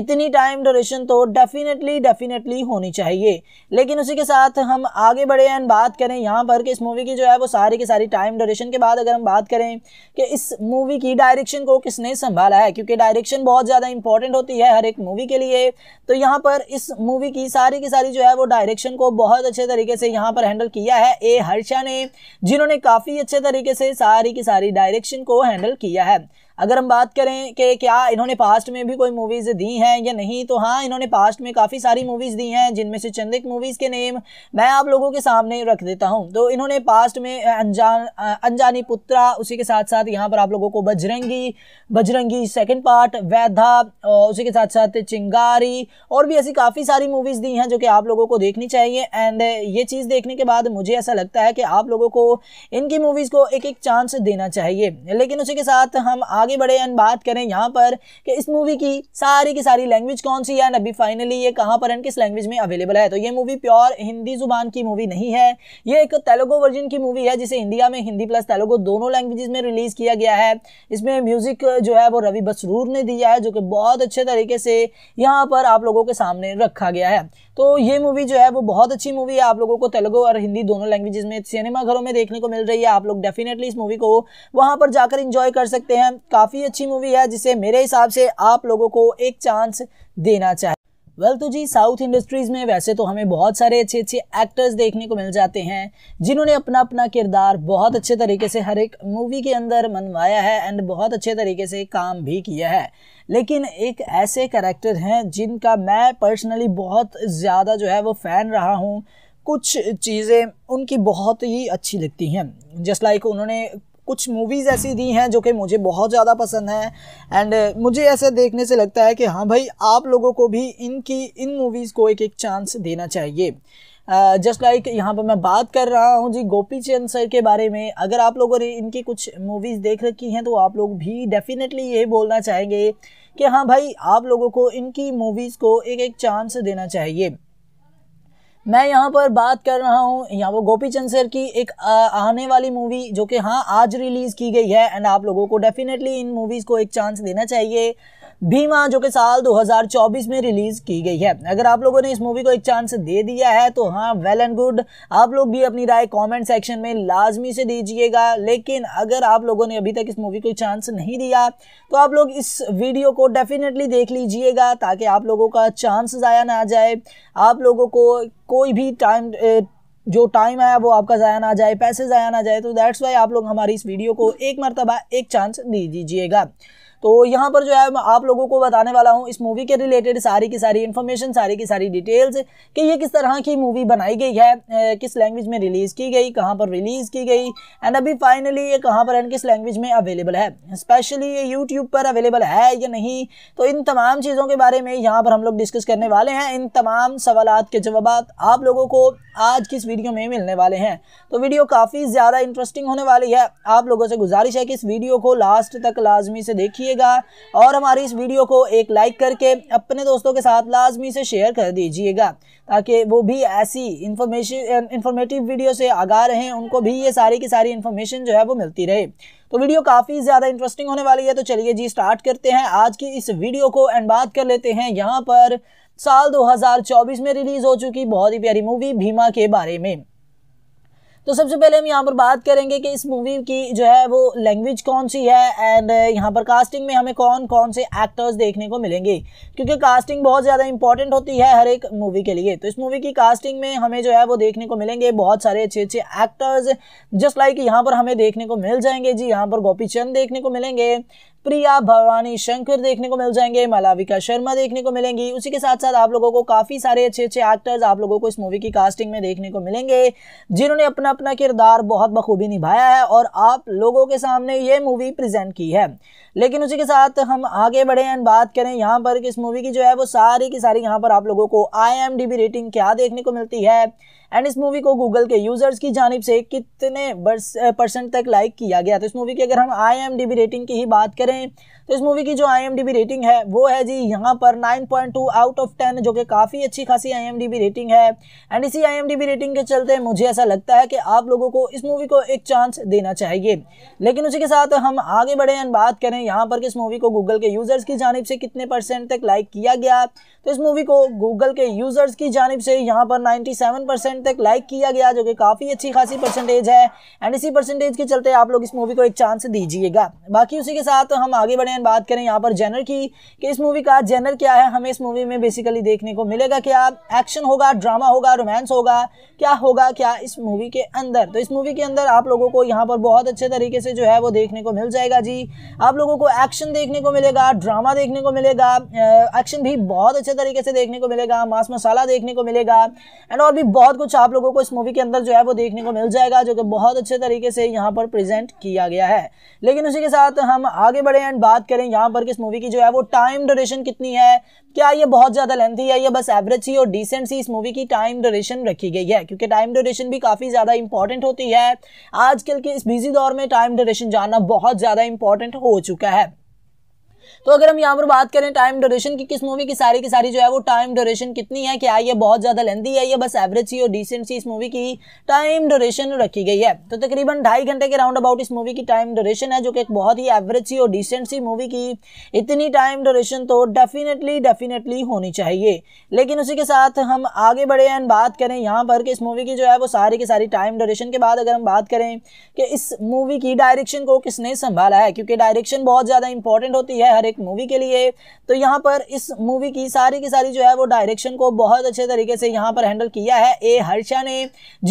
इतनी टाइम ड्यूरेशन तो डेफिनेटली डेफिनेटली होनी चाहिए लेकिन उसी के साथ हम आगे बढ़े एंड बात करें यहाँ पर कि इस मूवी की जो है वो सारी की सारी टाइम ड्यूरेशन के बाद अगर हम बात करें कि इस मूवी की डायरेक्शन को किसने संभाला है क्योंकि डायरेक्शन बहुत ज़्यादा इंपॉर्टेंट होती है हर एक एक मूवी के लिए तो यहाँ पर इस मूवी की सारी की सारी जो है वो डायरेक्शन को बहुत अच्छे तरीके से यहाँ पर हैंडल किया है ए हर्षा ने जिन्होंने काफ़ी अच्छे तरीके से सारी की सारी डायरेक्शन को हैंडल किया है अगर हम बात करें कि क्या इन्होंने पास्ट में भी कोई मूवीज़ दी हैं या नहीं तो हाँ इन्होंने पास्ट में काफ़ी सारी मूवीज़ दी हैं जिनमें से चंदिक मूवीज़ के नेम मैं आप लोगों के सामने रख देता हूँ तो इन्होंने पास्ट में अनजान अनजानी पुत्रा उसी के साथ साथ यहाँ पर आप लोगों को बजरंगी बजरंगी सेकेंड पार्ट वैधा उसी के साथ साथ चिंगारी और भी ऐसी काफ़ी सारी मूवीज़ दी हैं जो कि आप लोगों को देखनी चाहिए एंड ये चीज़ देखने के बाद मुझे ऐसा लगता है कि आप लोगों को इनकी मूवीज़ को एक एक चांस देना चाहिए लेकिन उसी के साथ हम आज आगे बढ़े एंड बात करें यहाँ पर कि इस मूवी की सारी की सारी लैंग्वेज कौन सी है अभी फाइनली ये कहाँ पर एंड किस लैंग्वेज में अवेलेबल है तो ये मूवी प्योर हिंदी जुबान की मूवी नहीं है ये एक तेलुगु वर्जन की मूवी है जिसे इंडिया में हिंदी प्लस तेलुगु दोनों लैंग्वेज में रिलीज़ किया गया है इसमें म्यूज़िक जो है वो रवि बसरूर ने दिया है जो कि बहुत अच्छे तरीके से यहाँ पर आप लोगों के सामने रखा गया है तो ये मूवी जो है वो बहुत अच्छी मूवी है आप लोगों को तेलुगु और हिंदी दोनों लैंग्वेजेस में सिनेमा घरों में देखने को मिल रही है आप लोग डेफिनेटली इस मूवी को वहां पर जाकर इंजॉय कर सकते हैं काफ़ी अच्छी मूवी है जिसे मेरे हिसाब से आप लोगों को एक चांस देना चाहिए वेल well, तो जी साउथ इंडस्ट्रीज़ में वैसे तो हमें बहुत सारे अच्छे अच्छे एक्टर्स देखने को मिल जाते हैं जिन्होंने अपना अपना किरदार बहुत अच्छे तरीके से हर एक मूवी के अंदर मनवाया है एंड बहुत अच्छे तरीके से काम भी किया है लेकिन एक ऐसे करेक्टर हैं जिनका मैं पर्सनली बहुत ज़्यादा जो है वो फ़ैन रहा हूँ कुछ चीज़ें उनकी बहुत ही अच्छी लगती हैं जस्ट लाइक उन्होंने कुछ मूवीज़ ऐसी दी हैं जो कि मुझे बहुत ज़्यादा पसंद हैं एंड uh, मुझे ऐसे देखने से लगता है कि हाँ भाई आप लोगों को भी इनकी इन मूवीज़ को एक एक चांस देना चाहिए जस्ट uh, लाइक यहाँ पर मैं बात कर रहा हूँ जी गोपी चंद सर के बारे में अगर आप लोगों ने इनकी कुछ मूवीज़ देख रखी हैं तो आप लोग भी डेफिनेटली ये बोलना चाहेंगे कि हाँ भाई आप लोगों को इनकी मूवीज़ को एक एक चांस देना चाहिए मैं यहाँ पर बात कर रहा हूँ यहाँ वो गोपी चंद सर की एक आने वाली मूवी जो कि हाँ आज रिलीज़ की गई है एंड आप लोगों को डेफिनेटली इन मूवीज़ को एक चांस देना चाहिए भीमा जो कि साल 2024 में रिलीज की गई है अगर आप लोगों ने इस मूवी को एक चांस दे दिया है तो हाँ वेल एंड गुड आप लोग भी अपनी राय कमेंट सेक्शन में लाजमी से दीजिएगा लेकिन अगर आप लोगों ने अभी तक इस मूवी को एक चांस नहीं दिया तो आप लोग इस वीडियो को डेफिनेटली देख लीजिएगा ताकि आप लोगों का चांस ज़ाया ना जाए आप लोगों को कोई भी टाइम जो टाइम आया वो आपका ज़ाया ना जाए पैसे ज़ाया ना जाए तो दैट्स वाई आप लोग हमारी इस वीडियो को एक मरतबा एक चांस दे दीजिएगा तो यहाँ पर जो है मैं आप लोगों को बताने वाला हूँ इस मूवी के रिलेटेड सारी की सारी इन्फॉर्मेशन सारी की सारी डिटेल्स कि ये किस तरह की मूवी बनाई गई है किस लैंग्वेज में रिलीज़ की गई कहाँ पर रिलीज़ की गई एंड अभी फाइनली ये कहाँ पर एंड किस लैंग्वेज में अवेलेबल है स्पेशली ये यूट्यूब पर अवेलेबल है या नहीं तो इन तमाम चीज़ों के बारे में यहाँ पर हम लोग डिस्कस करने वाले हैं इन तमाम सवाल के जवाब आप लोगों को आज की इस वीडियो में मिलने वाले हैं तो वीडियो काफ़ी ज़्यादा इंटरेस्टिंग होने वाली है आप लोगों से गुजारिश है कि इस वीडियो को लास्ट तक लाजमी से देखिएगा और हमारी इस वीडियो को एक लाइक करके अपने दोस्तों के साथ लाजमी से शेयर कर दीजिएगा ताकि वो भी ऐसी इंफॉर्मेशन इंफॉर्मेटिव वीडियो से आगा रहें उनको भी ये सारी की सारी इन्फॉर्मेशन जो है वो मिलती रहे तो वीडियो काफ़ी ज़्यादा इंटरेस्टिंग होने वाली है तो चलिए जी स्टार्ट करते हैं आज की इस वीडियो को एंड बात कर लेते हैं यहाँ पर साल 2024 में रिलीज हो चुकी बहुत ही प्यारी मूवी भीमा के बारे में तो सबसे पहले हम यहाँ पर बात करेंगे कि इस मूवी की जो है वो लैंग्वेज कौन सी है एंड यहाँ पर कास्टिंग में हमें कौन कौन से एक्टर्स देखने को मिलेंगे क्योंकि कास्टिंग बहुत ज़्यादा इंपॉर्टेंट होती है हर एक मूवी के लिए तो इस मूवी की कास्टिंग में हमें जो है वो देखने को मिलेंगे बहुत सारे अच्छे अच्छे एक्टर्स जस्ट लाइक यहाँ पर हमें देखने को मिल जाएंगे जी यहाँ पर गोपी चंद देखने को मिलेंगे प्रिया भवानी शंकर देखने को मिल जाएंगे मलाविका शर्मा देखने को मिलेंगी उसी के साथ साथ आप लोगों को काफी सारे अच्छे अच्छे एक्टर्स आप लोगों को इस मूवी की कास्टिंग में देखने को मिलेंगे जिन्होंने अपना अपना किरदार बहुत बखूबी निभाया है और आप लोगों के सामने ये मूवी प्रेजेंट की है लेकिन उसी के साथ हम आगे बढ़े एंड बात करें यहाँ पर कि इस मूवी की जो है वो सारी की सारी यहाँ पर आप लोगों को आई रेटिंग क्या देखने को मिलती है एंड इस मूवी को गूगल के यूजर्स की जानब से कितने परसेंट तक लाइक किया गया तो इस मूवी की अगर हम आई रेटिंग की ही बात करें तो इस मूवी की जो आई रेटिंग है वो है जी यहाँ पर नाइन आउट ऑफ टेन जो कि काफ़ी अच्छी खासी आई रेटिंग है एंड इसी आई रेटिंग के चलते मुझे ऐसा लगता है कि आप लोगों को इस मूवी को एक चांस देना चाहिए लेकिन उसी के साथ हम आगे बढ़े एंड बात करें यहाँ पर कि इस मूवी को गूगल के यूज़र्स की जानब से कितने परसेंट तक लाइक किया गया तो इस मूवी को गूगल के यूज़र्स की जानब से यहाँ पर 97 परसेंट तक लाइक किया गया जो कि काफ़ी अच्छी खासी परसेंटेज है एंड इसी परसेंटेज के चलते आप लोग इस मूवी को एक चांस दीजिएगा बाकी उसी के साथ हम आगे बढ़े हैं बात करें यहाँ पर जेनर की कि इस मूवी का जेनर क्या है हमें इस मूवी में बेसिकली देखने को मिलेगा क्या एक्शन होगा ड्रामा होगा रोमांस होगा क्या होगा क्या इस मूवी के अंदर तो इस मूवी के अंदर आप लोगों को यहाँ पर बहुत अच्छे तरीके से जो है वो देखने को मिल जाएगा जी आप लोगों को एक्शन देखने को मिलेगा ड्रामा देखने को मिलेगा एक्शन भी बहुत अच्छे तरीके से देखने को मिलेगा मास मसाला देखने को मिलेगा एंड और भी बहुत कुछ आप लोगों को इस मूवी के अंदर जो है वो देखने को मिल जाएगा जो कि बहुत अच्छे तरीके से यहाँ पर प्रेजेंट किया गया है लेकिन उसी के साथ हम आगे बढ़े एंड बात बात करें यहाँ पर किस मूवी की जो है वो टाइम ड्यूरेशन कितनी है क्या ये बहुत ज़्यादा लेंथी है या बस एवरेज सी और डिसेंट सी इस मूवी की टाइम ड्यूरेशन रखी गई है क्योंकि टाइम ड्यूरेशन भी काफ़ी ज़्यादा इंपॉर्टेंट होती है आजकल के इस बिजी दौर में टाइम ड्यूरेशन जानना बहुत ज़्यादा इंपॉर्टेंट हो चुका है तो अगर हम यहाँ पर बात करें टाइम ड्यूरेशन की किस मूवी की सारी की सारी जो है वो टाइम ड्यूरेशन कितनी है क्या ये बहुत ज़्यादा लेंदी है ये बस एवरेज सी और डिसेंट सी इस मूवी की टाइम ड्यूरेशन रखी गई है तो तकरीबन ढाई घंटे के राउंड अबाउट इस मूवी की टाइम ड्यूरेशन है जो कि एक बहुत ही एवरेज सी और डिसेंट सी मूवी की इतनी टाइम ड्यूरेशन तो डेफिनेटली डेफिनेटली होनी चाहिए लेकिन उसी के साथ हम आगे बढ़े एंड बात करें यहाँ पर कि इस मूवी की जो है वो सारी की सारी टाइम ड्यूरेशन के बाद अगर हम बात करें कि इस मूवी की डायरेक्शन को किसने संभाला है क्योंकि डायरेक्शन बहुत ज़्यादा इंपॉर्टेंट होती है हर एक एक मूवी के लिए तो यहाँ पर इस मूवी की सारी की सारी जो है वो डायरेक्शन को बहुत अच्छे तरीके से यहाँ पर हैंडल किया है ए हर्षा ने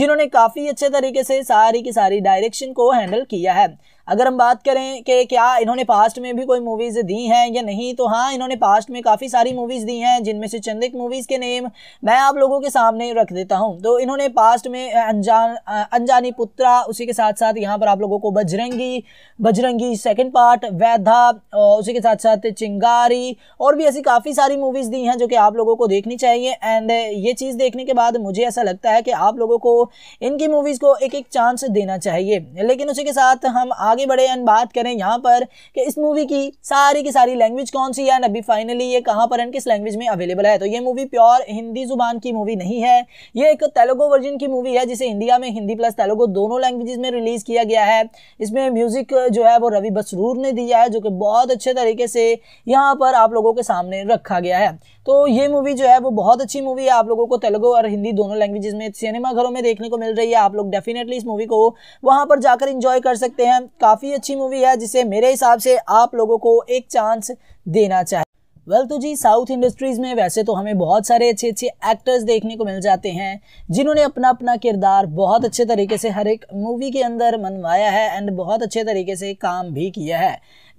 जिन्होंने काफ़ी अच्छे तरीके से सारी की सारी डायरेक्शन को हैंडल किया है अगर हम बात करें कि क्या इन्होंने पास्ट में भी कोई मूवीज़ दी हैं या नहीं तो हाँ इन्होंने पास्ट में काफ़ी सारी मूवीज़ दी हैं जिनमें से चंदिक मूवीज़ के नेम मैं आप लोगों के सामने रख देता हूँ तो इन्होंने पास्ट में अनजान अनजानी पुत्रा उसी के साथ साथ यहाँ पर आप लोगों को बजरंगी बजरंगी सेकेंड पार्ट वैधा उसी के साथ साथ चिंगारी और भी ऐसी काफ़ी सारी मूवीज़ दी हैं जो कि आप लोगों को देखनी चाहिए एंड ये चीज़ देखने के बाद मुझे ऐसा लगता है कि आप लोगों को इनकी मूवीज़ को एक एक चांस देना चाहिए लेकिन उसी के साथ हम आज आगे बढ़े एंड बात करें यहाँ पर कि इस मूवी की सारी की सारी लैंग्वेज कौन सी है अभी फाइनली ये कहाँ पर एंड किस लैंग्वेज में अवेलेबल है तो ये मूवी प्योर हिंदी जुबान की मूवी नहीं है ये एक तेलुगु वर्जन की मूवी है जिसे इंडिया में हिंदी प्लस तेलुगु दोनों लैंग्वेज में रिलीज़ किया गया है इसमें म्यूज़िक जो है वो रवि बसरूर ने दिया है जो कि बहुत अच्छे तरीके से यहाँ पर आप लोगों के सामने रखा गया है तो ये मूवी जो है वो बहुत अच्छी मूवी है आप लोगों को तेलुगु और हिंदी दोनों लैंग्वेजेस में सिनेमा घरों में देखने को मिल रही है आप लोग डेफिनेटली इस मूवी को वहाँ पर जाकर इंजॉय कर सकते हैं काफ़ी अच्छी मूवी है जिसे मेरे हिसाब से आप लोगों को एक चांस देना चाहिए वेल well, तो जी साउथ इंडस्ट्रीज़ में वैसे तो हमें बहुत सारे अच्छे अच्छे एक्टर्स देखने को मिल जाते हैं जिन्होंने अपना अपना किरदार बहुत अच्छे तरीके से हर एक मूवी के अंदर मनवाया है एंड बहुत अच्छे तरीके से काम भी किया है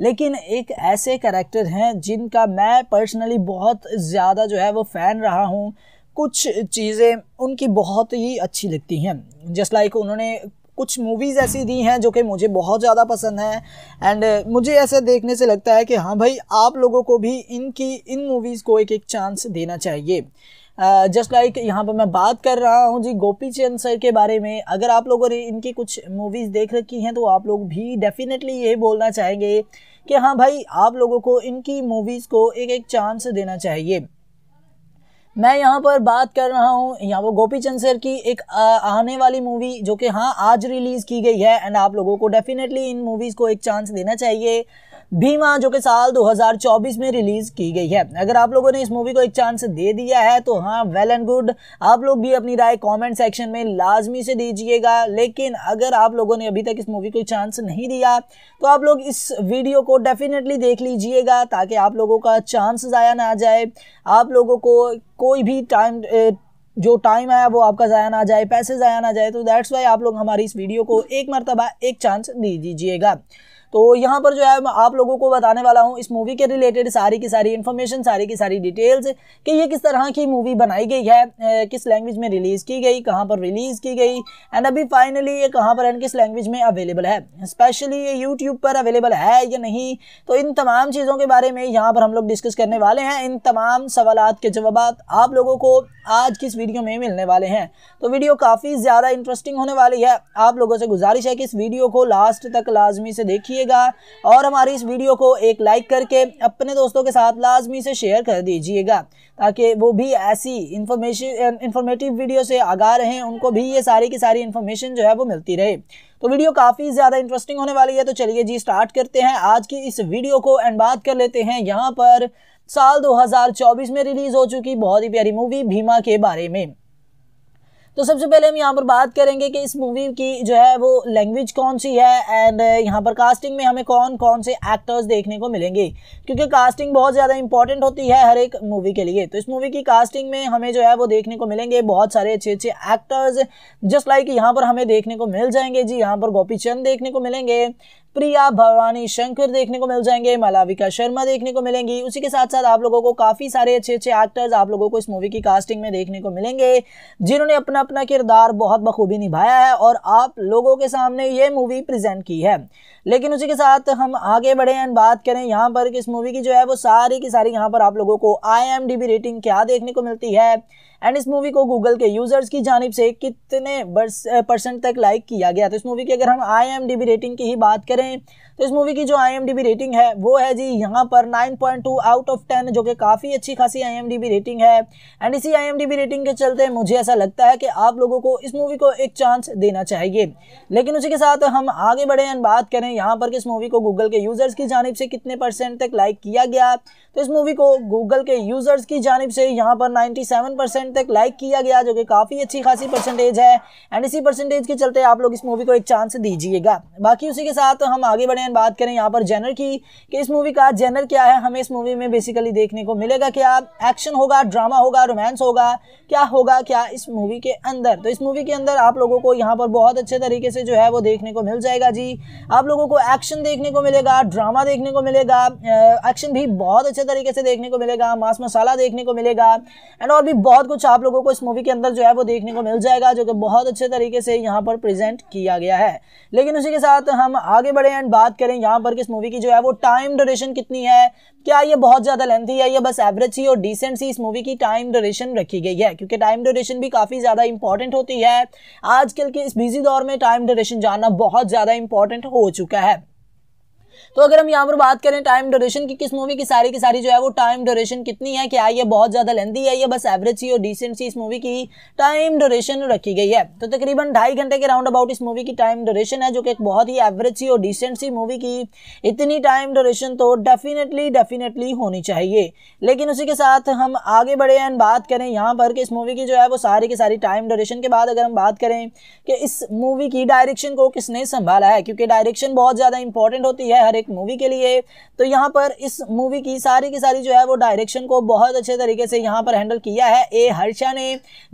लेकिन एक ऐसे करेक्टर हैं जिनका मैं पर्सनली बहुत ज़्यादा जो है वो फ़ैन रहा हूँ कुछ चीज़ें उनकी बहुत ही अच्छी लगती हैं जस्ट लाइक उन्होंने कुछ मूवीज़ ऐसी दी हैं जो कि मुझे बहुत ज़्यादा पसंद हैं एंड uh, मुझे ऐसे देखने से लगता है कि हाँ भाई आप लोगों को भी इनकी इन मूवीज़ को एक एक चांस देना चाहिए जस्ट uh, लाइक like, यहाँ पर मैं बात कर रहा हूँ जी गोपी चंद सर के बारे में अगर आप लोगों ने इनकी कुछ मूवीज़ देख रखी हैं तो आप लोग भी डेफिनेटली ये बोलना चाहेंगे कि हाँ भाई आप लोगों को इनकी मूवीज़ को एक एक चांस देना चाहिए मैं यहाँ पर बात कर रहा हूँ यहाँ वो गोपी चंद सर की एक आने वाली मूवी जो कि हाँ आज रिलीज़ की गई है एंड आप लोगों को डेफिनेटली इन मूवीज़ को एक चांस देना चाहिए भीमा जो कि साल 2024 में रिलीज की गई है अगर आप लोगों ने इस मूवी को एक चांस दे दिया है तो हाँ वेल एंड गुड आप लोग भी अपनी राय कमेंट सेक्शन में लाजमी से दीजिएगा लेकिन अगर आप लोगों ने अभी तक इस मूवी को चांस नहीं दिया तो आप लोग इस वीडियो को डेफिनेटली देख लीजिएगा ताकि आप लोगों का चांस ज़ाया ना जाए आप लोगों को कोई भी टाइम जो टाइम आया वो आपका ज़ाया ना जाए पैसे ज़ाया ना जाए तो दैट्स वाई आप लोग हमारी इस वीडियो को एक मरतबा एक चांस दे दीजिएगा तो यहाँ पर जो है मैं आप लोगों को बताने वाला हूँ इस मूवी के रिलेटेड सारी की सारी इन्फॉर्मेशन सारी की सारी डिटेल्स कि ये किस तरह की मूवी बनाई गई है किस लैंग्वेज में रिलीज़ की गई कहाँ पर रिलीज़ की गई एंड अभी फाइनली ये कहाँ पर एंड किस लैंग्वेज में अवेलेबल है स्पेशली ये यूट्यूब पर अवेलेबल है या नहीं तो इन तमाम चीज़ों के बारे में यहाँ पर हम लोग डिस्कस करने वाले हैं इन तमाम सवाल के जवाब आप लोगों को आज की इस वीडियो में मिलने वाले हैं तो वीडियो काफ़ी ज़्यादा इंटरेस्टिंग होने वाली है आप लोगों से गुजारिश है कि इस वीडियो को लास्ट तक लाजमी से देखिए दीजिएगा और हमारी इस वीडियो को एक लाइक करके अपने दोस्तों के साथ लाजमी से शेयर कर दीजिएगा ताकि वो भी ऐसी इंफॉर्मेशन इंफॉर्मेटिव वीडियो से आगा रहें उनको भी ये सारी की सारी इन्फॉर्मेशन जो है वो मिलती रहे तो वीडियो काफ़ी ज़्यादा इंटरेस्टिंग होने वाली है तो चलिए जी स्टार्ट करते हैं आज की इस वीडियो को एंड बात कर लेते हैं यहाँ पर साल 2024 में रिलीज़ हो चुकी बहुत ही प्यारी मूवी भीमा के बारे में तो सबसे पहले हम यहाँ पर बात करेंगे कि इस मूवी की जो है वो लैंग्वेज कौन सी है एंड uh, यहाँ पर कास्टिंग में हमें कौन कौन से एक्टर्स देखने को मिलेंगे क्योंकि कास्टिंग बहुत ज़्यादा इंपॉर्टेंट होती है हर एक मूवी के लिए तो इस मूवी की कास्टिंग में हमें जो है वो देखने को मिलेंगे बहुत सारे अच्छे अच्छे एक्टर्स जस्ट लाइक यहाँ पर हमें देखने को मिल जाएंगे जी यहाँ पर गोपी चंद देखने को मिलेंगे प्रिया भवानी शंकर देखने को मिल जाएंगे मलाविका शर्मा देखने को मिलेंगी उसी के साथ साथ आप लोगों को काफी सारे अच्छे अच्छे एक्टर्स आप लोगों को इस मूवी की कास्टिंग में देखने को मिलेंगे जिन्होंने अपना अपना किरदार बहुत बखूबी निभाया है और आप लोगों के सामने ये मूवी प्रेजेंट की है लेकिन उसी के साथ हम आगे बढ़े एंड बात करें यहाँ पर कि इस मूवी की जो है वो सारी की सारी यहाँ पर आप लोगों को आई रेटिंग क्या देखने को मिलती है एंड इस मूवी को गूगल के यूजर्स की जानब से कितने परसेंट तक लाइक किया गया तो इस मूवी की अगर हम आई रेटिंग की ही बात करें तो इस मूवी की जो आई रेटिंग है वो है जी यहाँ पर 9.2 आउट ऑफ 10 जो कि काफ़ी अच्छी खासी आई रेटिंग है एंड इसी आई रेटिंग के चलते मुझे ऐसा लगता है कि आप लोगों को इस मूवी को एक चांस देना चाहिए लेकिन उसी के साथ हम आगे बढ़े एंड बात करें यहाँ पर कि इस मूवी को गूगल के यूज़र्स की जानब से कितने परसेंट तक लाइक किया गया तो इस मूवी को गूगल के यूज़र्स की जानब से यहाँ पर नाइन्टी तक लाइक किया गया जो कि काफ़ी अच्छी खासी परसेंटेज है एंड इसी परसेंटेज के चलते आप लोग इस मूवी को एक चांस दीजिएगा बाकी उसी के साथ हम आगे बढ़े बात करें यहाँ पर जेनर की कि इस मूवी का जेनर क्या है हमें इस मूवी में बेसिकली देखने को मिलेगा क्या एक्शन होगा ड्रामा होगा रोमांस होगा क्या होगा क्या इस मूवी के अंदर तो इस मूवी के अंदर आप लोगों को यहाँ पर बहुत अच्छे तरीके से जो है वो देखने को मिल जाएगा जी आप लोगों को एक्शन देखने को मिलेगा ड्रामा देखने को मिलेगा एक्शन भी बहुत अच्छे तरीके से देखने को मिलेगा मास मसाला देखने को मिलेगा एंड और भी बहुत कुछ कुछ आप लोगों को इस मूवी के अंदर जो है वो देखने को मिल जाएगा जो कि बहुत अच्छे तरीके से यहाँ पर प्रेजेंट किया गया है लेकिन उसी के साथ हम आगे बढ़े एंड बात करें यहाँ पर कि इस मूवी की जो है वो टाइम ड्यूरेशन कितनी है क्या ये बहुत ज़्यादा लेंथी है या बस एवरेज सी और डिसेंट सी इस मूवी की टाइम ड्यूरेशन रखी गई है क्योंकि टाइम ड्यूरेशन भी काफ़ी ज़्यादा इंपॉर्टेंट होती है आजकल के इस बिजी दौर में टाइम ड्यूरेशन जानना बहुत ज़्यादा इंपॉर्टेंट हो चुका है तो अगर हम यहाँ पर बात करें टाइम ड्यूरेशन की किस मूवी की सारी की सारी जो है वो टाइम ड्यूरेशन कितनी है क्या ये बहुत ज़्यादा लेंदी है ये बस एवरेज सी और डिसेंट सी इस मूवी की टाइम ड्यूरेशन रखी गई है तो तकरीबन ढाई घंटे के राउंड अबाउट इस मूवी की टाइम ड्यूरेशन है जो कि एक बहुत ही एवरेज सी और डिसेंट सी मूवी की इतनी टाइम ड्यूरेशन तो डेफिनेटली डेफिनेटली होनी चाहिए लेकिन उसी के साथ हम आगे बढ़े एंड बात करें यहाँ पर कि इस मूवी की जो है वो सारी की सारी टाइम ड्यूरेशन के बाद अगर हम बात करें कि इस मूवी की डायरेक्शन को किसने संभाला है क्योंकि डायरेक्शन बहुत ज़्यादा इंपॉर्टेंट होती है हर एक एक मूवी के लिए तो यहाँ पर इस मूवी की सारी की सारी जो है वो डायरेक्शन को बहुत अच्छे तरीके से यहाँ पर हैंडल किया है ए हर्षा ने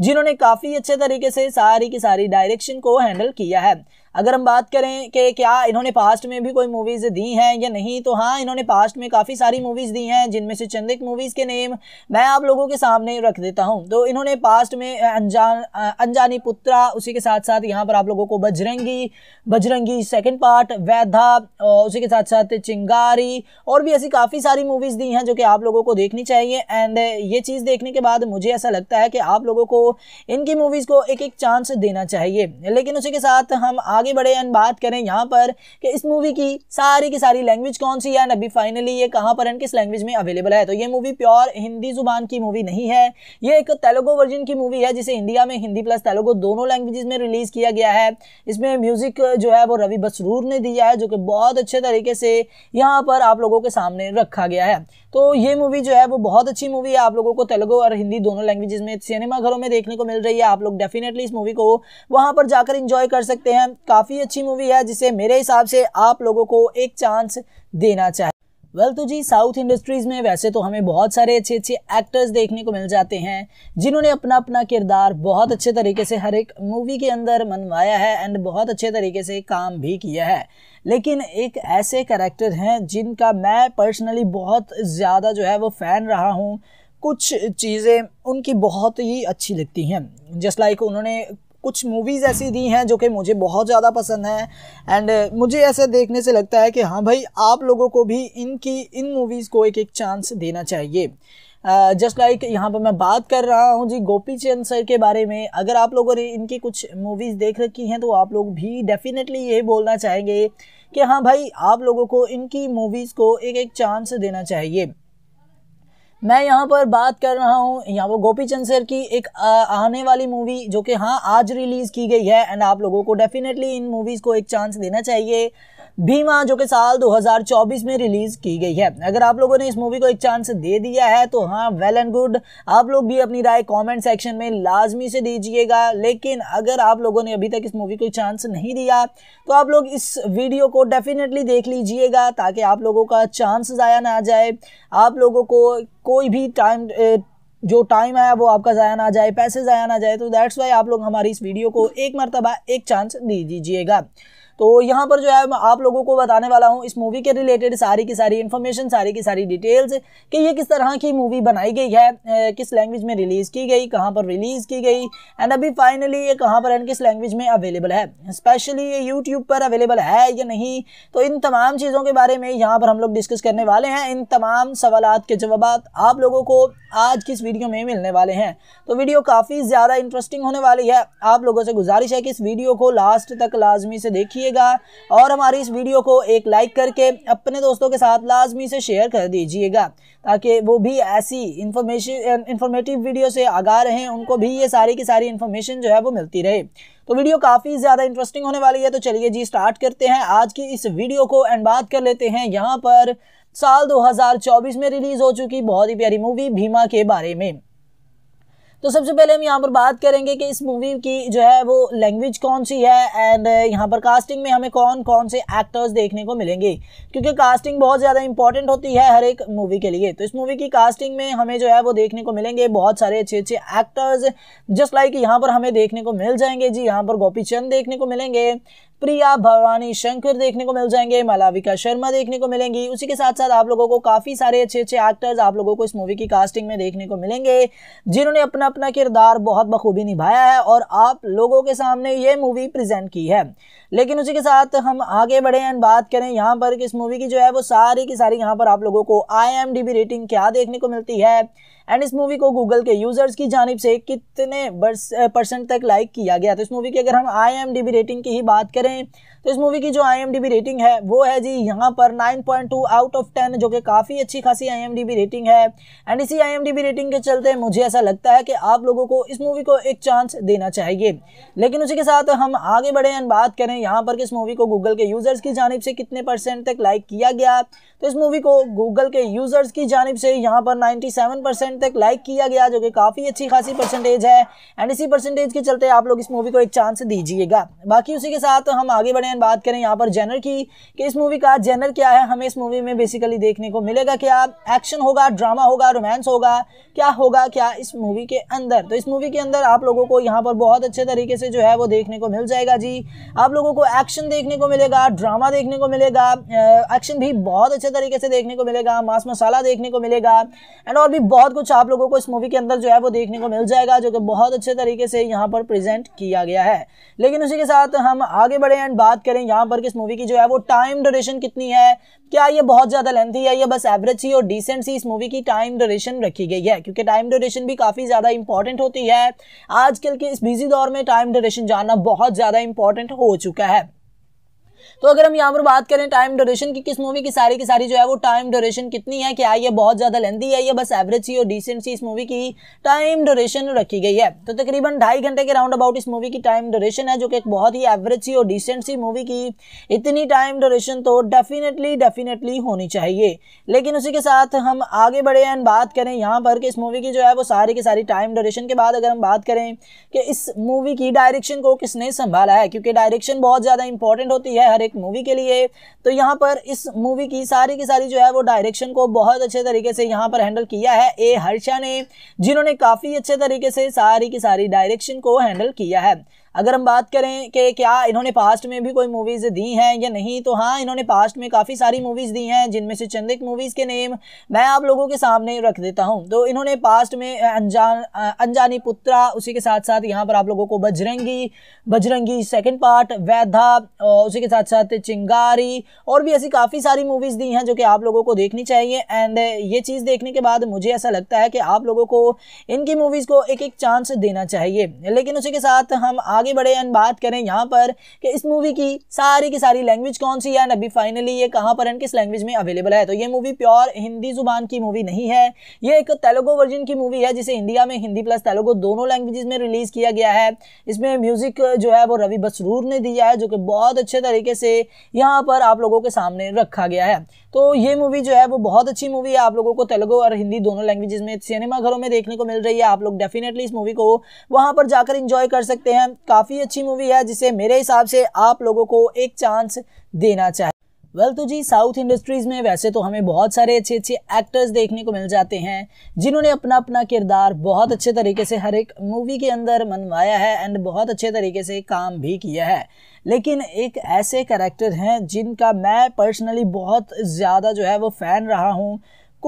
जिन्होंने काफ़ी अच्छे तरीके से सारी की सारी डायरेक्शन को हैंडल किया है अगर हम बात करें कि क्या इन्होंने पास्ट में भी कोई मूवीज़ दी हैं या नहीं तो हाँ इन्होंने पास्ट में काफ़ी सारी मूवीज़ दी हैं जिनमें से चंदिक मूवीज़ के नेम मैं आप लोगों के सामने रख देता हूँ तो इन्होंने पास्ट में अनजान अनजानी पुत्रा उसी के साथ साथ यहाँ पर आप लोगों को बजरंगी बजरंगी सेकेंड पार्ट वैधा उसी के साथ साथ चिंगारी और भी ऐसी काफ़ी सारी मूवीज़ दी हैं जो कि आप लोगों को देखनी चाहिए एंड ये चीज़ देखने के बाद मुझे ऐसा लगता है कि आप लोगों को इनकी मूवीज़ को एक एक चांस देना चाहिए लेकिन उसी के साथ हम आज आगे बढ़े एंड बात करें यहाँ पर कि इस मूवी की सारी की सारी लैंग्वेज कौन सी है अभी फाइनली ये कहाँ पर एंड किस लैंग्वेज में अवेलेबल है तो ये मूवी प्योर हिंदी जुबान की मूवी नहीं है ये एक तेलुगु वर्जन की मूवी है जिसे इंडिया में हिंदी प्लस तेलुगु दोनों लैंग्वेज में रिलीज़ किया गया है इसमें म्यूज़िक जो है वो रवि बसरूर ने दिया है जो कि बहुत अच्छे तरीके से यहाँ पर आप लोगों के सामने रखा गया है तो ये मूवी जो है वो बहुत अच्छी मूवी है आप लोगों को तेलुगु और हिंदी दोनों लैंग्वेजेस में सिनेमा घरों में देखने को मिल रही है आप लोग डेफिनेटली इस मूवी को वहां पर जाकर इंजॉय कर सकते हैं काफ़ी अच्छी मूवी है जिसे मेरे हिसाब से आप लोगों को एक चांस देना चाहिए वेल well, तो जी साउथ इंडस्ट्रीज़ में वैसे तो हमें बहुत सारे अच्छे अच्छे एक्टर्स देखने को मिल जाते हैं जिन्होंने अपना अपना किरदार बहुत अच्छे तरीके से हर एक मूवी के अंदर मनवाया है एंड बहुत अच्छे तरीके से काम भी किया है लेकिन एक ऐसे करेक्टर हैं जिनका मैं पर्सनली बहुत ज़्यादा जो है वो फ़ैन रहा हूँ कुछ चीज़ें उनकी बहुत ही अच्छी लगती हैं जस्ट लाइक उन्होंने कुछ मूवीज़ ऐसी दी हैं जो कि मुझे बहुत ज़्यादा पसंद हैं एंड uh, मुझे ऐसे देखने से लगता है कि हाँ भाई आप लोगों को भी इनकी इन मूवीज़ को एक एक चांस देना चाहिए जस्ट uh, लाइक like, यहाँ पर मैं बात कर रहा हूँ जी गोपी चंद सर के बारे में अगर आप लोगों ने इनकी कुछ मूवीज़ देख रखी हैं तो आप लोग भी डेफिनेटली ये बोलना चाहेंगे कि हाँ भाई आप लोगों को इनकी मूवीज़ को एक एक चांस देना चाहिए मैं यहाँ पर बात कर रहा हूँ यहाँ वो गोपी चंद सर की एक आने वाली मूवी जो कि हाँ आज रिलीज़ की गई है एंड आप लोगों को डेफिनेटली इन मूवीज़ को एक चांस देना चाहिए भीमा जो कि साल 2024 में रिलीज की गई है अगर आप लोगों ने इस मूवी को एक चांस दे दिया है तो हाँ वेल एंड गुड आप लोग भी अपनी राय कमेंट सेक्शन में लाजमी से दीजिएगा लेकिन अगर आप लोगों ने अभी तक इस मूवी को एक चांस नहीं दिया तो आप लोग इस वीडियो को डेफिनेटली देख लीजिएगा ताकि आप लोगों का चांस ज़ाया ना जाए आप लोगों को कोई भी टाइम जो टाइम आया वो आपका ज़ाया ना जाए पैसे ज़ाया ना जाए तो दैट्स वाई आप लोग हमारी इस वीडियो को एक मरतबा एक चांस दे दीजिएगा तो यहाँ पर जो है मैं आप लोगों को बताने वाला हूँ इस मूवी के रिलेटेड सारी की सारी इन्फॉर्मेशन सारी की सारी डिटेल्स कि ये किस तरह की मूवी बनाई गई है किस लैंग्वेज में रिलीज़ की गई कहाँ पर रिलीज़ की गई एंड अभी फाइनली ये कहाँ पर एंड किस लैंग्वेज में अवेलेबल है स्पेशली ये यूट्यूब पर अवेलेबल है या नहीं तो इन तमाम चीज़ों के बारे में यहाँ पर हम लोग डिस्कस करने वाले हैं इन तमाम सवाल के जवाब आप लोगों को आज की इस वीडियो में मिलने वाले हैं तो वीडियो काफ़ी ज़्यादा इंटरेस्टिंग होने वाली है आप लोगों से गुजारिश है कि इस वीडियो को लास्ट तक लाजमी से देखिएगा और हमारी इस वीडियो को एक लाइक करके अपने दोस्तों के साथ लाजमी से शेयर कर दीजिएगा ताकि वो भी ऐसी इंफॉर्मेशन इंफॉर्मेटिव वीडियो से आगा रहें उनको भी ये सारी की सारी इन्फॉर्मेशन जो है वो मिलती रहे तो वीडियो काफ़ी ज़्यादा इंटरेस्टिंग होने वाली है तो चलिए जी स्टार्ट करते हैं आज की इस वीडियो को एंड बात कर लेते हैं यहाँ पर साल 2024 में रिलीज हो चुकी बहुत ही प्यारी मूवी भीमा के बारे में तो सबसे पहले हम यहाँ पर बात करेंगे कि इस मूवी की जो है वो लैंग्वेज कौन सी है एंड यहाँ पर कास्टिंग में हमें कौन कौन से एक्टर्स देखने को मिलेंगे क्योंकि कास्टिंग बहुत ज़्यादा इंपॉर्टेंट होती है हर एक मूवी के लिए तो इस मूवी की कास्टिंग में हमें जो है वो देखने को मिलेंगे बहुत सारे अच्छे अच्छे एक्टर्स जस्ट लाइक यहाँ पर हमें देखने को मिल जाएंगे जी यहाँ पर गोपी चंद देखने को मिलेंगे प्रिया भवानी शंकर देखने को मिल जाएंगे मलाविका शर्मा देखने को मिलेंगी उसी के साथ साथ आप लोगों को काफी सारे अच्छे अच्छे एक्टर्स आप लोगों को इस मूवी की कास्टिंग में देखने को मिलेंगे जिन्होंने अपना अपना किरदार बहुत बखूबी निभाया है और आप लोगों के सामने ये मूवी प्रेजेंट की है लेकिन उसी के साथ हम आगे बढ़े एंड बात करें यहाँ पर इस मूवी की जो है वो सारी की सारी यहाँ पर आप लोगों को आई रेटिंग क्या देखने को मिलती है एंड इस मूवी को गूगल के यूजर्स की जानब से कितने परसेंट तक लाइक किया गया तो इस मूवी की अगर हम आई रेटिंग की ही बात करें तो इस मूवी की जो आई रेटिंग है वो है जी यहाँ पर नाइन आउट ऑफ टेन जो कि काफ़ी अच्छी खासी आई रेटिंग है एंड इसी आई रेटिंग के चलते मुझे ऐसा लगता है कि आप लोगों को इस मूवी को एक चांस देना चाहिए लेकिन उसी के साथ हम आगे बढ़े एंड बात करें यहाँ पर कि इस मूवी को गूगल के यूज़र्स की जानब से कितने परसेंट तक लाइक किया गया तो इस मूवी को गूगल के यूज़र्स की जानब से यहाँ पर सेवन परसेंट तक लाइक किया गया जो कि काफ़ी अच्छी खासी परसेंटेज है एंड इसी परसेंटेज के चलते आप लोग इस मूवी को एक चांस दीजिएगा बाकी उसी के साथ हम आगे बढ़े हैं बात करें यहाँ पर जेनर की कि इस मूवी का जेनर क्या है हमें इस मूवी में बेसिकली देखने को मिलेगा क्या एक्शन होगा ड्रामा होगा रोमांस होगा क्या होगा क्या इस मूवी के अंदर तो इस मूवी के अंदर आप लोगों को यहाँ पर बहुत अच्छे तरीके से जो है वो देखने को मिल जाएगा जी आप लोगों को एक्शन देखने को मिलेगा ड्रामा देखने को मिलेगा एक्शन भी बहुत अच्छे तरीके से देखने को मिलेगा मास मसाला देखने को मिलेगा एंड और भी बहुत कुछ आप लोगों को इस मूवी के अंदर जो है वो देखने को मिल जाएगा जो कि बहुत अच्छे तरीके से यहाँ पर प्रेजेंट किया गया है लेकिन उसी के साथ हम आगे बढ़े एंड बात बात करें यहाँ पर किस मूवी की जो है वो टाइम ड्यूरेशन कितनी है क्या ये बहुत ज़्यादा लेंथी है ये बस एवरेज सी और डिसेंट सी इस मूवी की टाइम ड्यूरेशन रखी गई है क्योंकि टाइम ड्यूरेशन भी काफ़ी ज़्यादा इंपॉर्टेंट होती है आजकल के इस बिजी दौर में टाइम ड्यूरेशन जानना बहुत ज़्यादा इंपॉर्टेंट हो चुका है तो अगर हम यहाँ पर बात करें टाइम ड्यूरेशन की किस मूवी की सारी की सारी जो है वो टाइम ड्यूरेशन कितनी है क्या ये बहुत ज़्यादा लेंदी है या बस एवरेज सी और डिसेंट सी इस मूवी की टाइम ड्यूरेशन रखी गई है तो तकरीबन ढाई घंटे के राउंड अबाउट इस मूवी की टाइम ड्यूरेशन है जो कि एक बहुत ही एवरेज सी और डिसेंट सी मूवी की इतनी टाइम ड्यूरेशन तो डेफिनेटली डेफिनेटली होनी चाहिए लेकिन उसी के साथ हम आगे बढ़े एंड बात करें यहाँ पर कि इस मूवी की जो है वो सारी की सारी टाइम ड्यूरेशन के बाद अगर हम बात करें कि इस मूवी की डायरेक्शन को किसने संभाला है क्योंकि डायरेक्शन बहुत ज़्यादा इंपॉर्टेंट होती है एक मूवी के लिए तो यहाँ पर इस मूवी की सारी की सारी जो है वो डायरेक्शन को बहुत अच्छे तरीके से यहाँ पर हैंडल किया है ए हर्षा ने जिन्होंने काफ़ी अच्छे तरीके से सारी की सारी डायरेक्शन को हैंडल किया है अगर हम बात करें कि क्या इन्होंने पास्ट में भी कोई मूवीज़ दी हैं या नहीं तो हाँ इन्होंने पास्ट में काफ़ी सारी मूवीज़ दी हैं जिनमें से चंदिक मूवीज़ के नेम मैं आप लोगों के सामने रख देता हूँ तो इन्होंने पास्ट में अनजान अनजानी पुत्रा उसी के साथ साथ यहाँ पर आप लोगों को बजरंगी बजरंगी सेकेंड पार्ट वैधा उसी के साथ साथ चिंगारी और भी ऐसी काफ़ी सारी मूवीज़ दी हैं जो कि आप लोगों को देखनी चाहिए एंड ये चीज़ देखने के बाद मुझे ऐसा लगता है कि आप लोगों को इनकी मूवीज़ को एक एक चांस देना चाहिए लेकिन उसी के साथ हम आप आगे बढ़े एंड बात करें यहाँ पर कि इस मूवी की सारी की सारी लैंग्वेज कौन सी है अभी फाइनली ये कहाँ पर एंड किस लैंग्वेज में अवेलेबल है तो ये मूवी प्योर हिंदी जुबान की मूवी नहीं है ये एक तेलुगु वर्जन की मूवी है जिसे इंडिया में हिंदी प्लस तेलुगु दोनों लैंग्वेज में रिलीज़ किया गया है इसमें म्यूज़िक जो है वो रवि बसरूर ने दिया है जो कि बहुत अच्छे तरीके से यहाँ पर आप लोगों के सामने रखा गया है तो ये मूवी जो है वो बहुत अच्छी मूवी है आप लोगों को तेलुगु और हिंदी दोनों लैंग्वेजेस में सिनेमा घरों में देखने को मिल रही है आप लोग डेफिनेटली इस मूवी को वहाँ पर जाकर इंजॉय कर सकते हैं काफ़ी अच्छी मूवी है जिसे मेरे हिसाब से आप लोगों को एक चांस देना चाहिए वेल well, तो जी साउथ इंडस्ट्रीज़ में वैसे तो हमें बहुत सारे अच्छे अच्छे एक्टर्स देखने को मिल जाते हैं जिन्होंने अपना अपना किरदार बहुत अच्छे तरीके से हर एक मूवी के अंदर मनवाया है एंड बहुत अच्छे तरीके से काम भी किया है लेकिन एक ऐसे करेक्टर हैं जिनका मैं पर्सनली बहुत ज़्यादा जो है वो फ़ैन रहा हूँ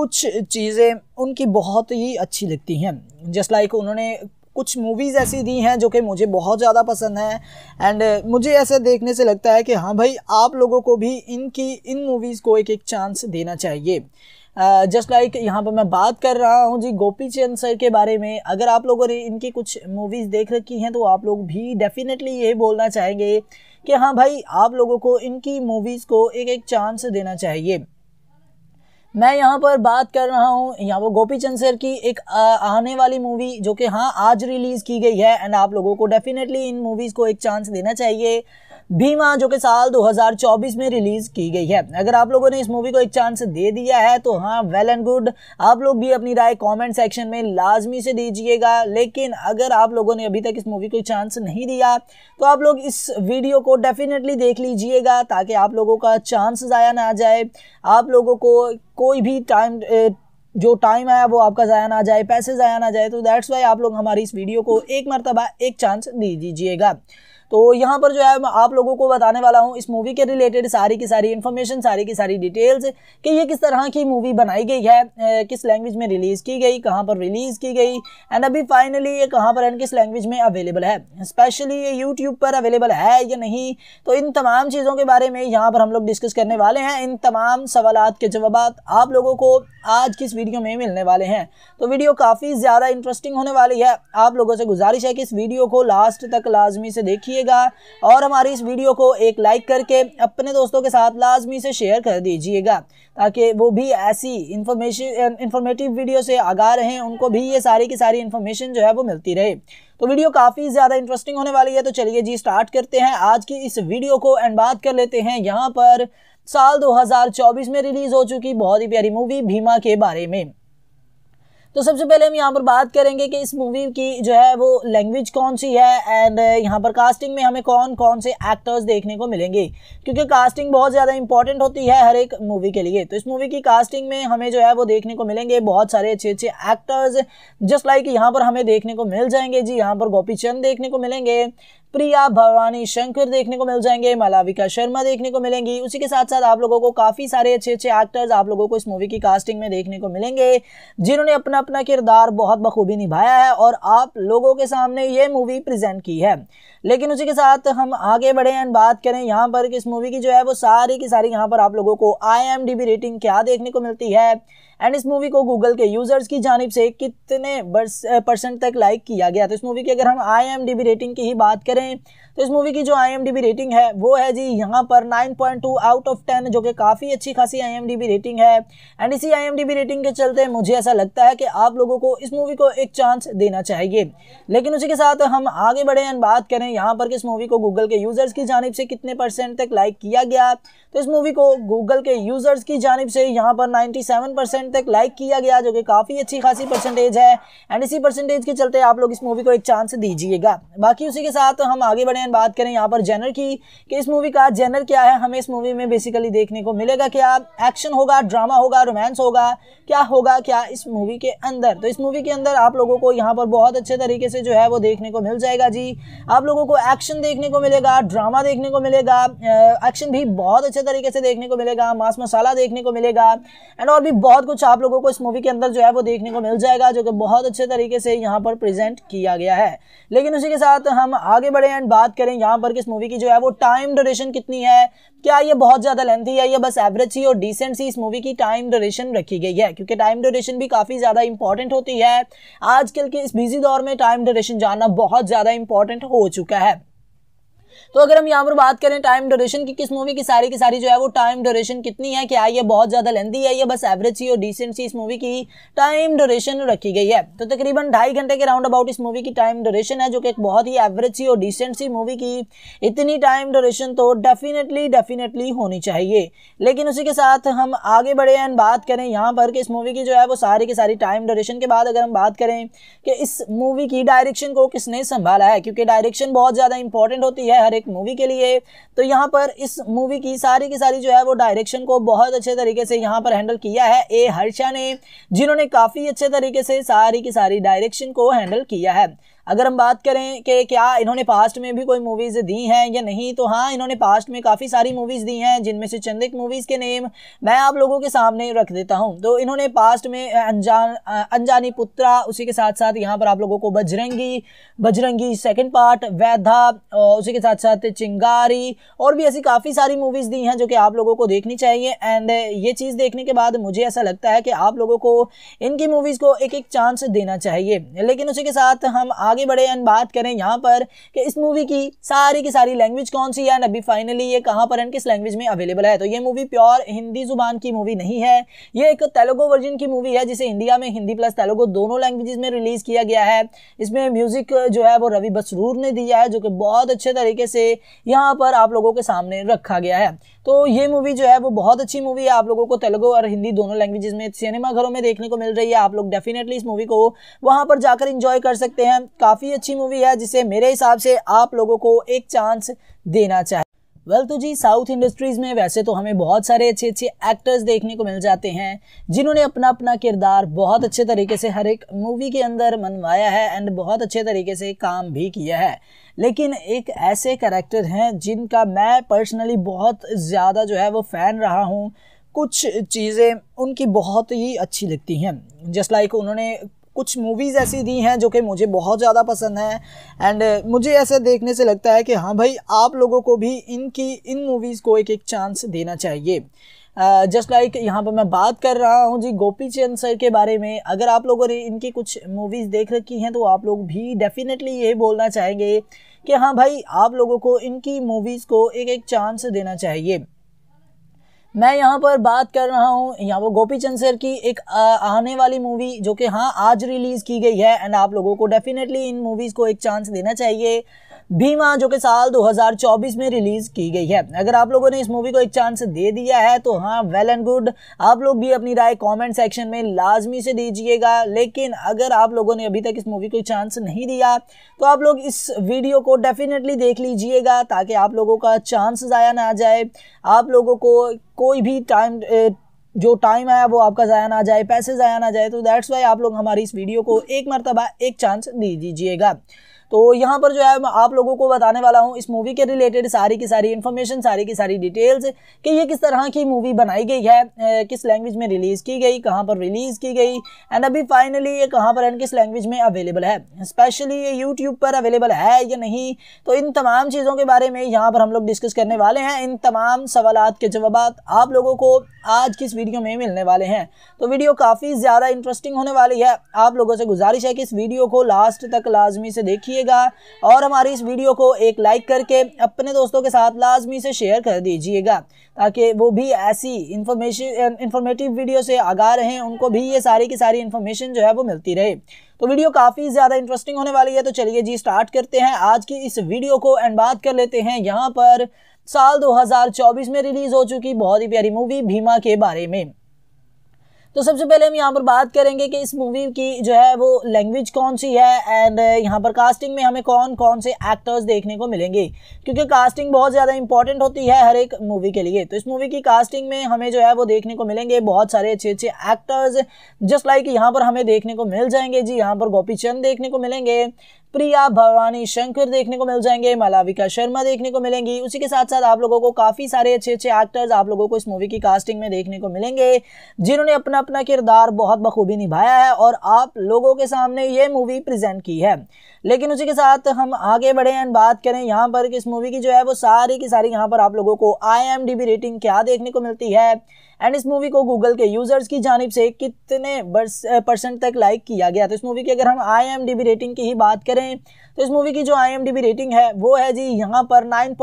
कुछ चीज़ें उनकी बहुत ही अच्छी लगती हैं जस्ट लाइक उन्होंने कुछ मूवीज़ ऐसी दी हैं जो कि मुझे बहुत ज़्यादा पसंद हैं एंड uh, मुझे ऐसे देखने से लगता है कि हाँ भाई आप लोगों को भी इनकी इन मूवीज़ को एक एक चांस देना चाहिए जस्ट uh, लाइक like, यहाँ पर मैं बात कर रहा हूँ जी गोपी चंद सर के बारे में अगर आप लोगों ने इनकी कुछ मूवीज़ देख रखी हैं तो आप लोग भी डेफिनेटली ये बोलना चाहेंगे कि हाँ भाई आप लोगों को इनकी मूवीज़ को एक एक चांस देना चाहिए मैं यहाँ पर बात कर रहा हूँ यहाँ पर गोपी चंद सर की एक आने वाली मूवी जो कि हाँ आज रिलीज़ की गई है एंड आप लोगों को डेफिनेटली इन मूवीज़ को एक चांस देना चाहिए भीमा जो कि साल 2024 में रिलीज की गई है अगर आप लोगों ने इस मूवी को एक चांस दे दिया है तो हाँ वेल एंड गुड आप लोग भी अपनी राय कमेंट सेक्शन में लाजमी से दीजिएगा लेकिन अगर आप लोगों ने अभी तक इस मूवी को एक चांस नहीं दिया तो आप लोग इस वीडियो को डेफिनेटली देख लीजिएगा ताकि आप लोगों का चांस ज़ाया ना जाए आप लोगों को कोई भी टाइम जो टाइम आया वो आपका ज़ाया ना जाए पैसे ज़ाया ना जाए तो दैट्स वाई आप लोग हमारी इस वीडियो को एक मरतबा एक चांस दे दीजिएगा तो यहाँ पर जो है मैं आप लोगों को बताने वाला हूँ इस मूवी के रिलेटेड सारी की सारी इन्फॉर्मेशन सारी की सारी डिटेल्स कि ये किस तरह की मूवी बनाई गई है किस लैंग्वेज में रिलीज़ की गई कहाँ पर रिलीज़ की गई एंड अभी फाइनली ये कहाँ पर एंड किस लैंग्वेज में अवेलेबल है स्पेशली ये यूट्यूब पर अवेलेबल है या नहीं तो इन तमाम चीज़ों के बारे में यहाँ पर हम लोग डिस्कस करने वाले हैं इन तमाम सवाल के जवाब आप लोगों को आज की इस वीडियो में मिलने वाले हैं तो वीडियो काफ़ी ज़्यादा इंटरेस्टिंग होने वाली है आप लोगों से गुजारिश है कि इस वीडियो को लास्ट तक लाजमी से देखिए दीजिएगा और हमारी इस वीडियो को एक लाइक करके अपने दोस्तों के साथ लाजमी से शेयर कर दीजिएगा ताकि वो भी ऐसी इंफॉर्मेशन इंफॉर्मेटिव वीडियो से आगा रहें उनको भी ये सारी की सारी इन्फॉर्मेशन जो है वो मिलती रहे तो वीडियो काफ़ी ज़्यादा इंटरेस्टिंग होने वाली है तो चलिए जी स्टार्ट करते हैं आज की इस वीडियो को एंड बात कर लेते हैं यहाँ पर साल 2024 में रिलीज़ हो चुकी बहुत ही प्यारी मूवी भीमा के बारे में तो सबसे पहले हम यहाँ पर बात करेंगे कि इस मूवी की जो है वो लैंग्वेज कौन सी है एंड uh, यहाँ पर कास्टिंग में हमें कौन कौन से एक्टर्स देखने को मिलेंगे क्योंकि कास्टिंग बहुत ज़्यादा इंपॉर्टेंट होती है हर एक मूवी के लिए तो इस मूवी की कास्टिंग में हमें जो है वो देखने को मिलेंगे बहुत सारे अच्छे अच्छे एक्टर्स जस्ट लाइक यहाँ पर हमें देखने को मिल जाएंगे जी यहाँ पर गोपी चंद देखने को मिलेंगे प्रिया भवानी शंकर देखने को मिल जाएंगे मलाविका शर्मा देखने को मिलेंगी उसी के साथ साथ आप लोगों को काफी सारे अच्छे अच्छे एक्टर्स आप लोगों को इस मूवी की कास्टिंग में देखने को मिलेंगे जिन्होंने अपना अपना किरदार बहुत बखूबी निभाया है और आप लोगों के सामने ये मूवी प्रेजेंट की है लेकिन उसी के साथ हम आगे बढ़े एंड बात करें यहाँ पर इस मूवी की जो है वो सारी की सारी यहाँ पर आप लोगों को आई रेटिंग क्या देखने को मिलती है एंड इस मूवी को गूगल के यूजर्स की जानब से कितने परसेंट तक लाइक किया गया तो इस मूवी की अगर हम आई रेटिंग की ही बात करें तो इस मूवी की जो आई रेटिंग है वो है जी यहाँ पर 9.2 आउट ऑफ 10 जो कि काफ़ी अच्छी खासी आई रेटिंग है एंड इसी आई रेटिंग के चलते मुझे ऐसा लगता है कि आप लोगों को इस मूवी को एक चांस देना चाहिए लेकिन उसी के साथ हम आगे बढ़े एंड बात करें यहाँ पर कि इस मूवी को गूगल के यूजर्स की जानब से कितने परसेंट तक लाइक किया गया तो इस मूवी को गूगल के यूजर्स की जानब से यहाँ पर नाइन्टी तक लाइक किया गया जो कि काफ़ी अच्छी खासी परसेंटेज है एंड इसी परसेंटेज के चलते आप लोग इस मूवी को एक चांस दीजिएगा बाकी उसी के साथ हम आगे बढ़े बात करें यहाँ पर जेनर की कि इस मूवी का जेनर क्या है हमें इस मूवी में बेसिकली देखने को मिलेगा क्या एक्शन होगा ड्रामा होगा रोमांस होगा क्या होगा क्या इस मूवी के अंदर तो इस मूवी के अंदर आप लोगों को यहाँ पर बहुत अच्छे तरीके से जो है वो देखने को मिल जाएगा जी आप लोगों को एक्शन देखने को मिलेगा ड्रामा देखने को मिलेगा एक्शन भी बहुत अच्छे तरीके से देखने को मिलेगा मास मसाला देखने को मिलेगा एंड और भी बहुत कुछ कुछ आप लोगों को इस मूवी के अंदर जो है वो देखने को मिल जाएगा जो कि बहुत अच्छे तरीके से यहाँ पर प्रेजेंट किया गया है लेकिन उसी के साथ हम आगे बढ़े एंड बात करें यहाँ पर कि इस मूवी की जो है वो टाइम ड्यूरेशन कितनी है क्या ये बहुत ज़्यादा लेंथी है या बस एवरेज सी और डिसेंट सी इस मूवी की टाइम ड्यूरेशन रखी गई है क्योंकि टाइम ड्यूरेशन भी काफ़ी ज़्यादा इंपॉर्टेंट होती है आजकल के इस बिजी दौर में टाइम ड्यूरेशन जानना बहुत ज़्यादा इंपॉर्टेंट हो चुका है तो अगर हम यहाँ पर बात करें टाइम ड्यूरेशन की किस मूवी की सारी की सारी जो है वो टाइम ड्यूरेशन कितनी है क्या ये बहुत ज़्यादा लेंदी है ये बस एवरेज सी और डिसेंट सी इस मूवी की टाइम ड्यूरेशन रखी गई है तो तकरीबन ढाई घंटे के राउंड अबाउट इस मूवी की टाइम ड्यूरेशन है जो कि एक बहुत ही एवरेज सी और डिसेंट सी मूवी की इतनी टाइम ड्यूरेशन तो डेफिनेटली डेफिनेटली होनी चाहिए लेकिन उसी के साथ हम आगे बढ़े एंड बात करें यहाँ पर कि इस मूवी की जो है वो सारी की सारी टाइम ड्यूरेशन के बाद अगर हम बात करें कि इस मूवी की डायरेक्शन को किसने संभाला है क्योंकि डायरेक्शन बहुत ज़्यादा इंपॉर्टेंट होती है हर एक एक मूवी के लिए तो यहाँ पर इस मूवी की सारी की सारी जो है वो डायरेक्शन को बहुत अच्छे तरीके से यहाँ पर हैंडल किया है ए हर्षा ने जिन्होंने काफ़ी अच्छे तरीके से सारी की सारी डायरेक्शन को हैंडल किया है अगर हम बात करें कि क्या इन्होंने पास्ट में भी कोई मूवीज़ दी हैं या नहीं तो हाँ इन्होंने पास्ट में काफ़ी सारी मूवीज़ दी हैं जिनमें से चंदिक मूवीज़ के नेम मैं आप लोगों के सामने रख देता हूँ तो इन्होंने पास्ट में अनजान अनजानी पुत्रा उसी के साथ साथ यहाँ पर आप लोगों को बजरंगी बजरंगी सेकेंड पार्ट वैधा उसी के साथ साथ चिंगारी और भी ऐसी काफ़ी सारी मूवीज़ दी हैं जो कि आप लोगों को देखनी चाहिए एंड ये चीज़ देखने के बाद मुझे ऐसा लगता है कि आप लोगों को इनकी मूवीज़ को एक एक चांस देना चाहिए लेकिन उसी के साथ हम आप आगे बढ़े एंड बात करें यहाँ पर कि इस मूवी की सारी की सारी लैंग्वेज कौन सी है अभी फाइनली ये कहाँ पर एंड किस लैंग्वेज में अवेलेबल है तो ये मूवी प्योर हिंदी जुबान की मूवी नहीं है ये एक तेलुगु वर्जन की मूवी है जिसे इंडिया में हिंदी प्लस तेलुगु दोनों लैंग्वेज में रिलीज़ किया गया है इसमें म्यूज़िक जो है वो रवि बसरूर ने दिया है जो कि बहुत अच्छे तरीके से यहाँ पर आप लोगों के सामने रखा गया है तो ये मूवी जो है वो बहुत अच्छी मूवी है आप लोगों को तेलुगु और हिंदी दोनों लैंग्वेजेस में सिनेमा घरों में देखने को मिल रही है आप लोग डेफिनेटली इस मूवी को वहां पर जाकर इंजॉय कर सकते हैं काफ़ी अच्छी मूवी है जिसे मेरे हिसाब से आप लोगों को एक चांस देना चाहिए वेल well, तो जी साउथ इंडस्ट्रीज़ में वैसे तो हमें बहुत सारे अच्छे अच्छे एक्टर्स देखने को मिल जाते हैं जिन्होंने अपना अपना किरदार बहुत अच्छे तरीके से हर एक मूवी के अंदर मनवाया है एंड बहुत अच्छे तरीके से काम भी किया है लेकिन एक ऐसे करेक्टर हैं जिनका मैं पर्सनली बहुत ज़्यादा जो है वो फ़ैन रहा हूँ कुछ चीज़ें उनकी बहुत ही अच्छी लगती हैं जस्ट लाइक उन्होंने कुछ मूवीज़ ऐसी दी हैं जो कि मुझे बहुत ज़्यादा पसंद हैं एंड मुझे ऐसे देखने से लगता है कि हाँ भाई आप लोगों को भी इनकी इन मूवीज़ को एक एक चांस देना चाहिए जस्ट लाइक यहाँ पर मैं बात कर रहा हूँ जी गोपी चंद सर के बारे में अगर आप लोगों ने इनकी कुछ मूवीज़ देख रखी हैं तो आप लोग भी डेफिनेटली ये बोलना चाहेंगे कि हाँ भाई आप लोगों को इनकी मूवीज़ को एक एक चांस देना चाहिए मैं यहाँ पर बात कर रहा हूँ यहाँ पर गोपी चंद सर की एक आने वाली मूवी जो कि हाँ आज रिलीज़ की गई है एंड आप लोगों को डेफिनेटली इन मूवीज़ को एक चांस देना चाहिए भीमा जो कि साल 2024 में रिलीज की गई है अगर आप लोगों ने इस मूवी को एक चांस दे दिया है तो हाँ वेल एंड गुड आप लोग भी अपनी राय कमेंट सेक्शन में लाजमी से दीजिएगा लेकिन अगर आप लोगों ने अभी तक इस मूवी को एक चांस नहीं दिया तो आप लोग इस वीडियो को डेफिनेटली देख लीजिएगा ताकि आप लोगों का चांस ज़ाया ना जाए आप लोगों को कोई भी टाइम जो टाइम आया वो आपका ज़ाया ना जाए पैसे ज़ाया ना जाए तो दैट्स वाई आप लोग हमारी इस वीडियो को एक मरतबा एक चांस दे दीजिएगा तो यहाँ पर जो है मैं आप लोगों को बताने वाला हूँ इस मूवी के रिलेटेड सारी की सारी इन्फॉर्मेशन सारी की सारी डिटेल्स कि ये किस तरह की मूवी बनाई गई है किस लैंग्वेज में रिलीज़ की गई कहाँ पर रिलीज़ की गई एंड अभी फाइनली ये कहाँ पर एंड किस लैंग्वेज में अवेलेबल है स्पेशली ये यूट्यूब पर अवेलेबल है या नहीं तो इन तमाम चीज़ों के बारे में यहाँ पर हम लोग डिस्कस करने वाले हैं इन तमाम सवाल के जवाब आप लोगों को आज की इस वीडियो में मिलने वाले हैं तो वीडियो काफ़ी ज़्यादा इंटरेस्टिंग होने वाली है आप लोगों से गुजारिश है कि इस वीडियो को लास्ट तक लाजमी से देखिए दीजिएगा और हमारी इस वीडियो को एक लाइक करके अपने दोस्तों के साथ लाजमी से शेयर कर दीजिएगा ताकि वो भी ऐसी इंफॉर्मेशन इंफॉर्मेटिव वीडियो से आगा रहें उनको भी ये सारी की सारी इन्फॉर्मेशन जो है वो मिलती रहे तो वीडियो काफ़ी ज़्यादा इंटरेस्टिंग होने वाली है तो चलिए जी स्टार्ट करते हैं आज की इस वीडियो को एंड बात कर लेते हैं यहाँ पर साल 2024 में रिलीज़ हो चुकी बहुत ही प्यारी मूवी भीमा के बारे में तो सबसे पहले हम यहाँ पर बात करेंगे कि इस मूवी की जो है वो लैंग्वेज कौन सी है एंड uh, यहाँ पर कास्टिंग में हमें कौन कौन से एक्टर्स देखने को मिलेंगे क्योंकि कास्टिंग बहुत ज़्यादा इंपॉर्टेंट होती है हर एक मूवी के लिए तो इस मूवी की कास्टिंग में हमें जो है वो देखने को मिलेंगे बहुत सारे अच्छे अच्छे एक्टर्स जस्ट लाइक यहाँ पर हमें देखने को मिल जाएंगे जी यहाँ पर गोपी चंद देखने को मिलेंगे प्रिया भवानी शंकर देखने को मिल जाएंगे मलाविका शर्मा देखने को मिलेंगी उसी के साथ साथ आप लोगों को काफी सारे अच्छे अच्छे एक्टर्स आप लोगों को इस मूवी की कास्टिंग में देखने को मिलेंगे जिन्होंने अपना अपना किरदार बहुत बखूबी निभाया है और आप लोगों के सामने ये मूवी प्रेजेंट की है लेकिन उसी के साथ हम आगे बढ़े एंड बात करें यहाँ पर इस मूवी की जो है वो सारी की सारी यहाँ पर आप लोगों को आई रेटिंग क्या देखने को मिलती है एंड इस मूवी को गूगल के यूजर्स की जानब से कितने परसेंट तक लाइक किया गया तो इस मूवी की अगर हम आई रेटिंग की ही बात करें तो इस मूवी की जो आई रेटिंग है वो है जी यहाँ पर नाइन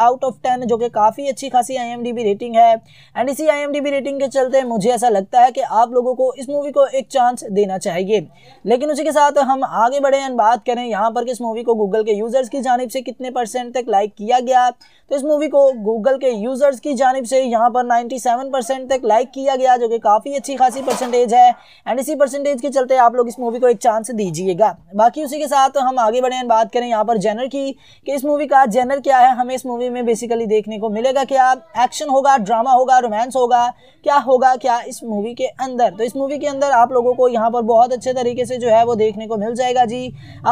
आउट ऑफ टेन जो कि काफ़ी अच्छी खासी आई रेटिंग है एंड इसी आई रेटिंग के चलते मुझे ऐसा लगता है कि आप लोगों को इस मूवी को एक चांस देना चाहिए लेकिन उसी के साथ हम आगे बढ़े एंड बात करें यहाँ पर कि इस मूवी को गूगल के यूज़र्स की जानब से कितने परसेंट तक लाइक किया गया तो इस मूवी को गूगल के यूज़र्स की जानब से यहाँ पर सेवन परसेंट तक लाइक किया गया जो कि काफ़ी अच्छी खासी परसेंटेज है एंड इसी परसेंटेज के चलते आप लोग इस मूवी को एक चांस दीजिएगा बाकी उसी के साथ हम आगे बढ़े एंड बात करें यहाँ पर जेनर की कि इस मूवी का जेनर क्या है हमें इस मूवी में बेसिकली देखने को मिलेगा क्या एक्शन होगा ड्रामा होगा रोमांस होगा क्या होगा क्या इस मूवी के अंदर तो इस मूवी के अंदर आप लोगों को यहाँ पर बहुत अच्छे तरीके से जो है वो देखने को मिल जाएगा जी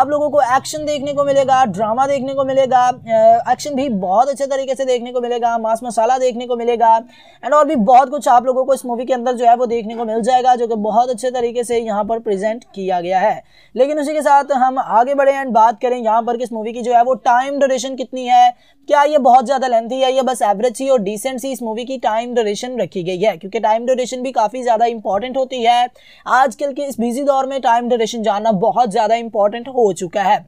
आप लोगों को एक्शन देखने को मिलेगा ड्रामा देखने को मिलेगा एक्शन भी बहुत अच्छे तरीके से देखने को मिलेगा मास मसाला देखने को मिलेगा एंड और भी बहुत कुछ आप लोगों को इस मूवी के अंदर जो है वो देखने को मिल जाएगा जो कि बहुत अच्छे तरीके से यहाँ पर प्रेजेंट किया गया है लेकिन उसी के साथ हम आगे बढ़े एंड बात बात करें यहाँ पर इस मूवी की जो है वो टाइम ड्यूरेशन कितनी है क्या ये बहुत ज़्यादा लेंथी है या बस एवरेज सी और डिसेंट सी इस मूवी की टाइम ड्यूरेशन रखी गई है क्योंकि टाइम ड्यूरेशन भी काफ़ी ज़्यादा इंपॉर्टेंट होती है आजकल के इस बिजी दौर में टाइम ड्यूरेशन जानना बहुत ज़्यादा इंपॉर्टेंट हो चुका है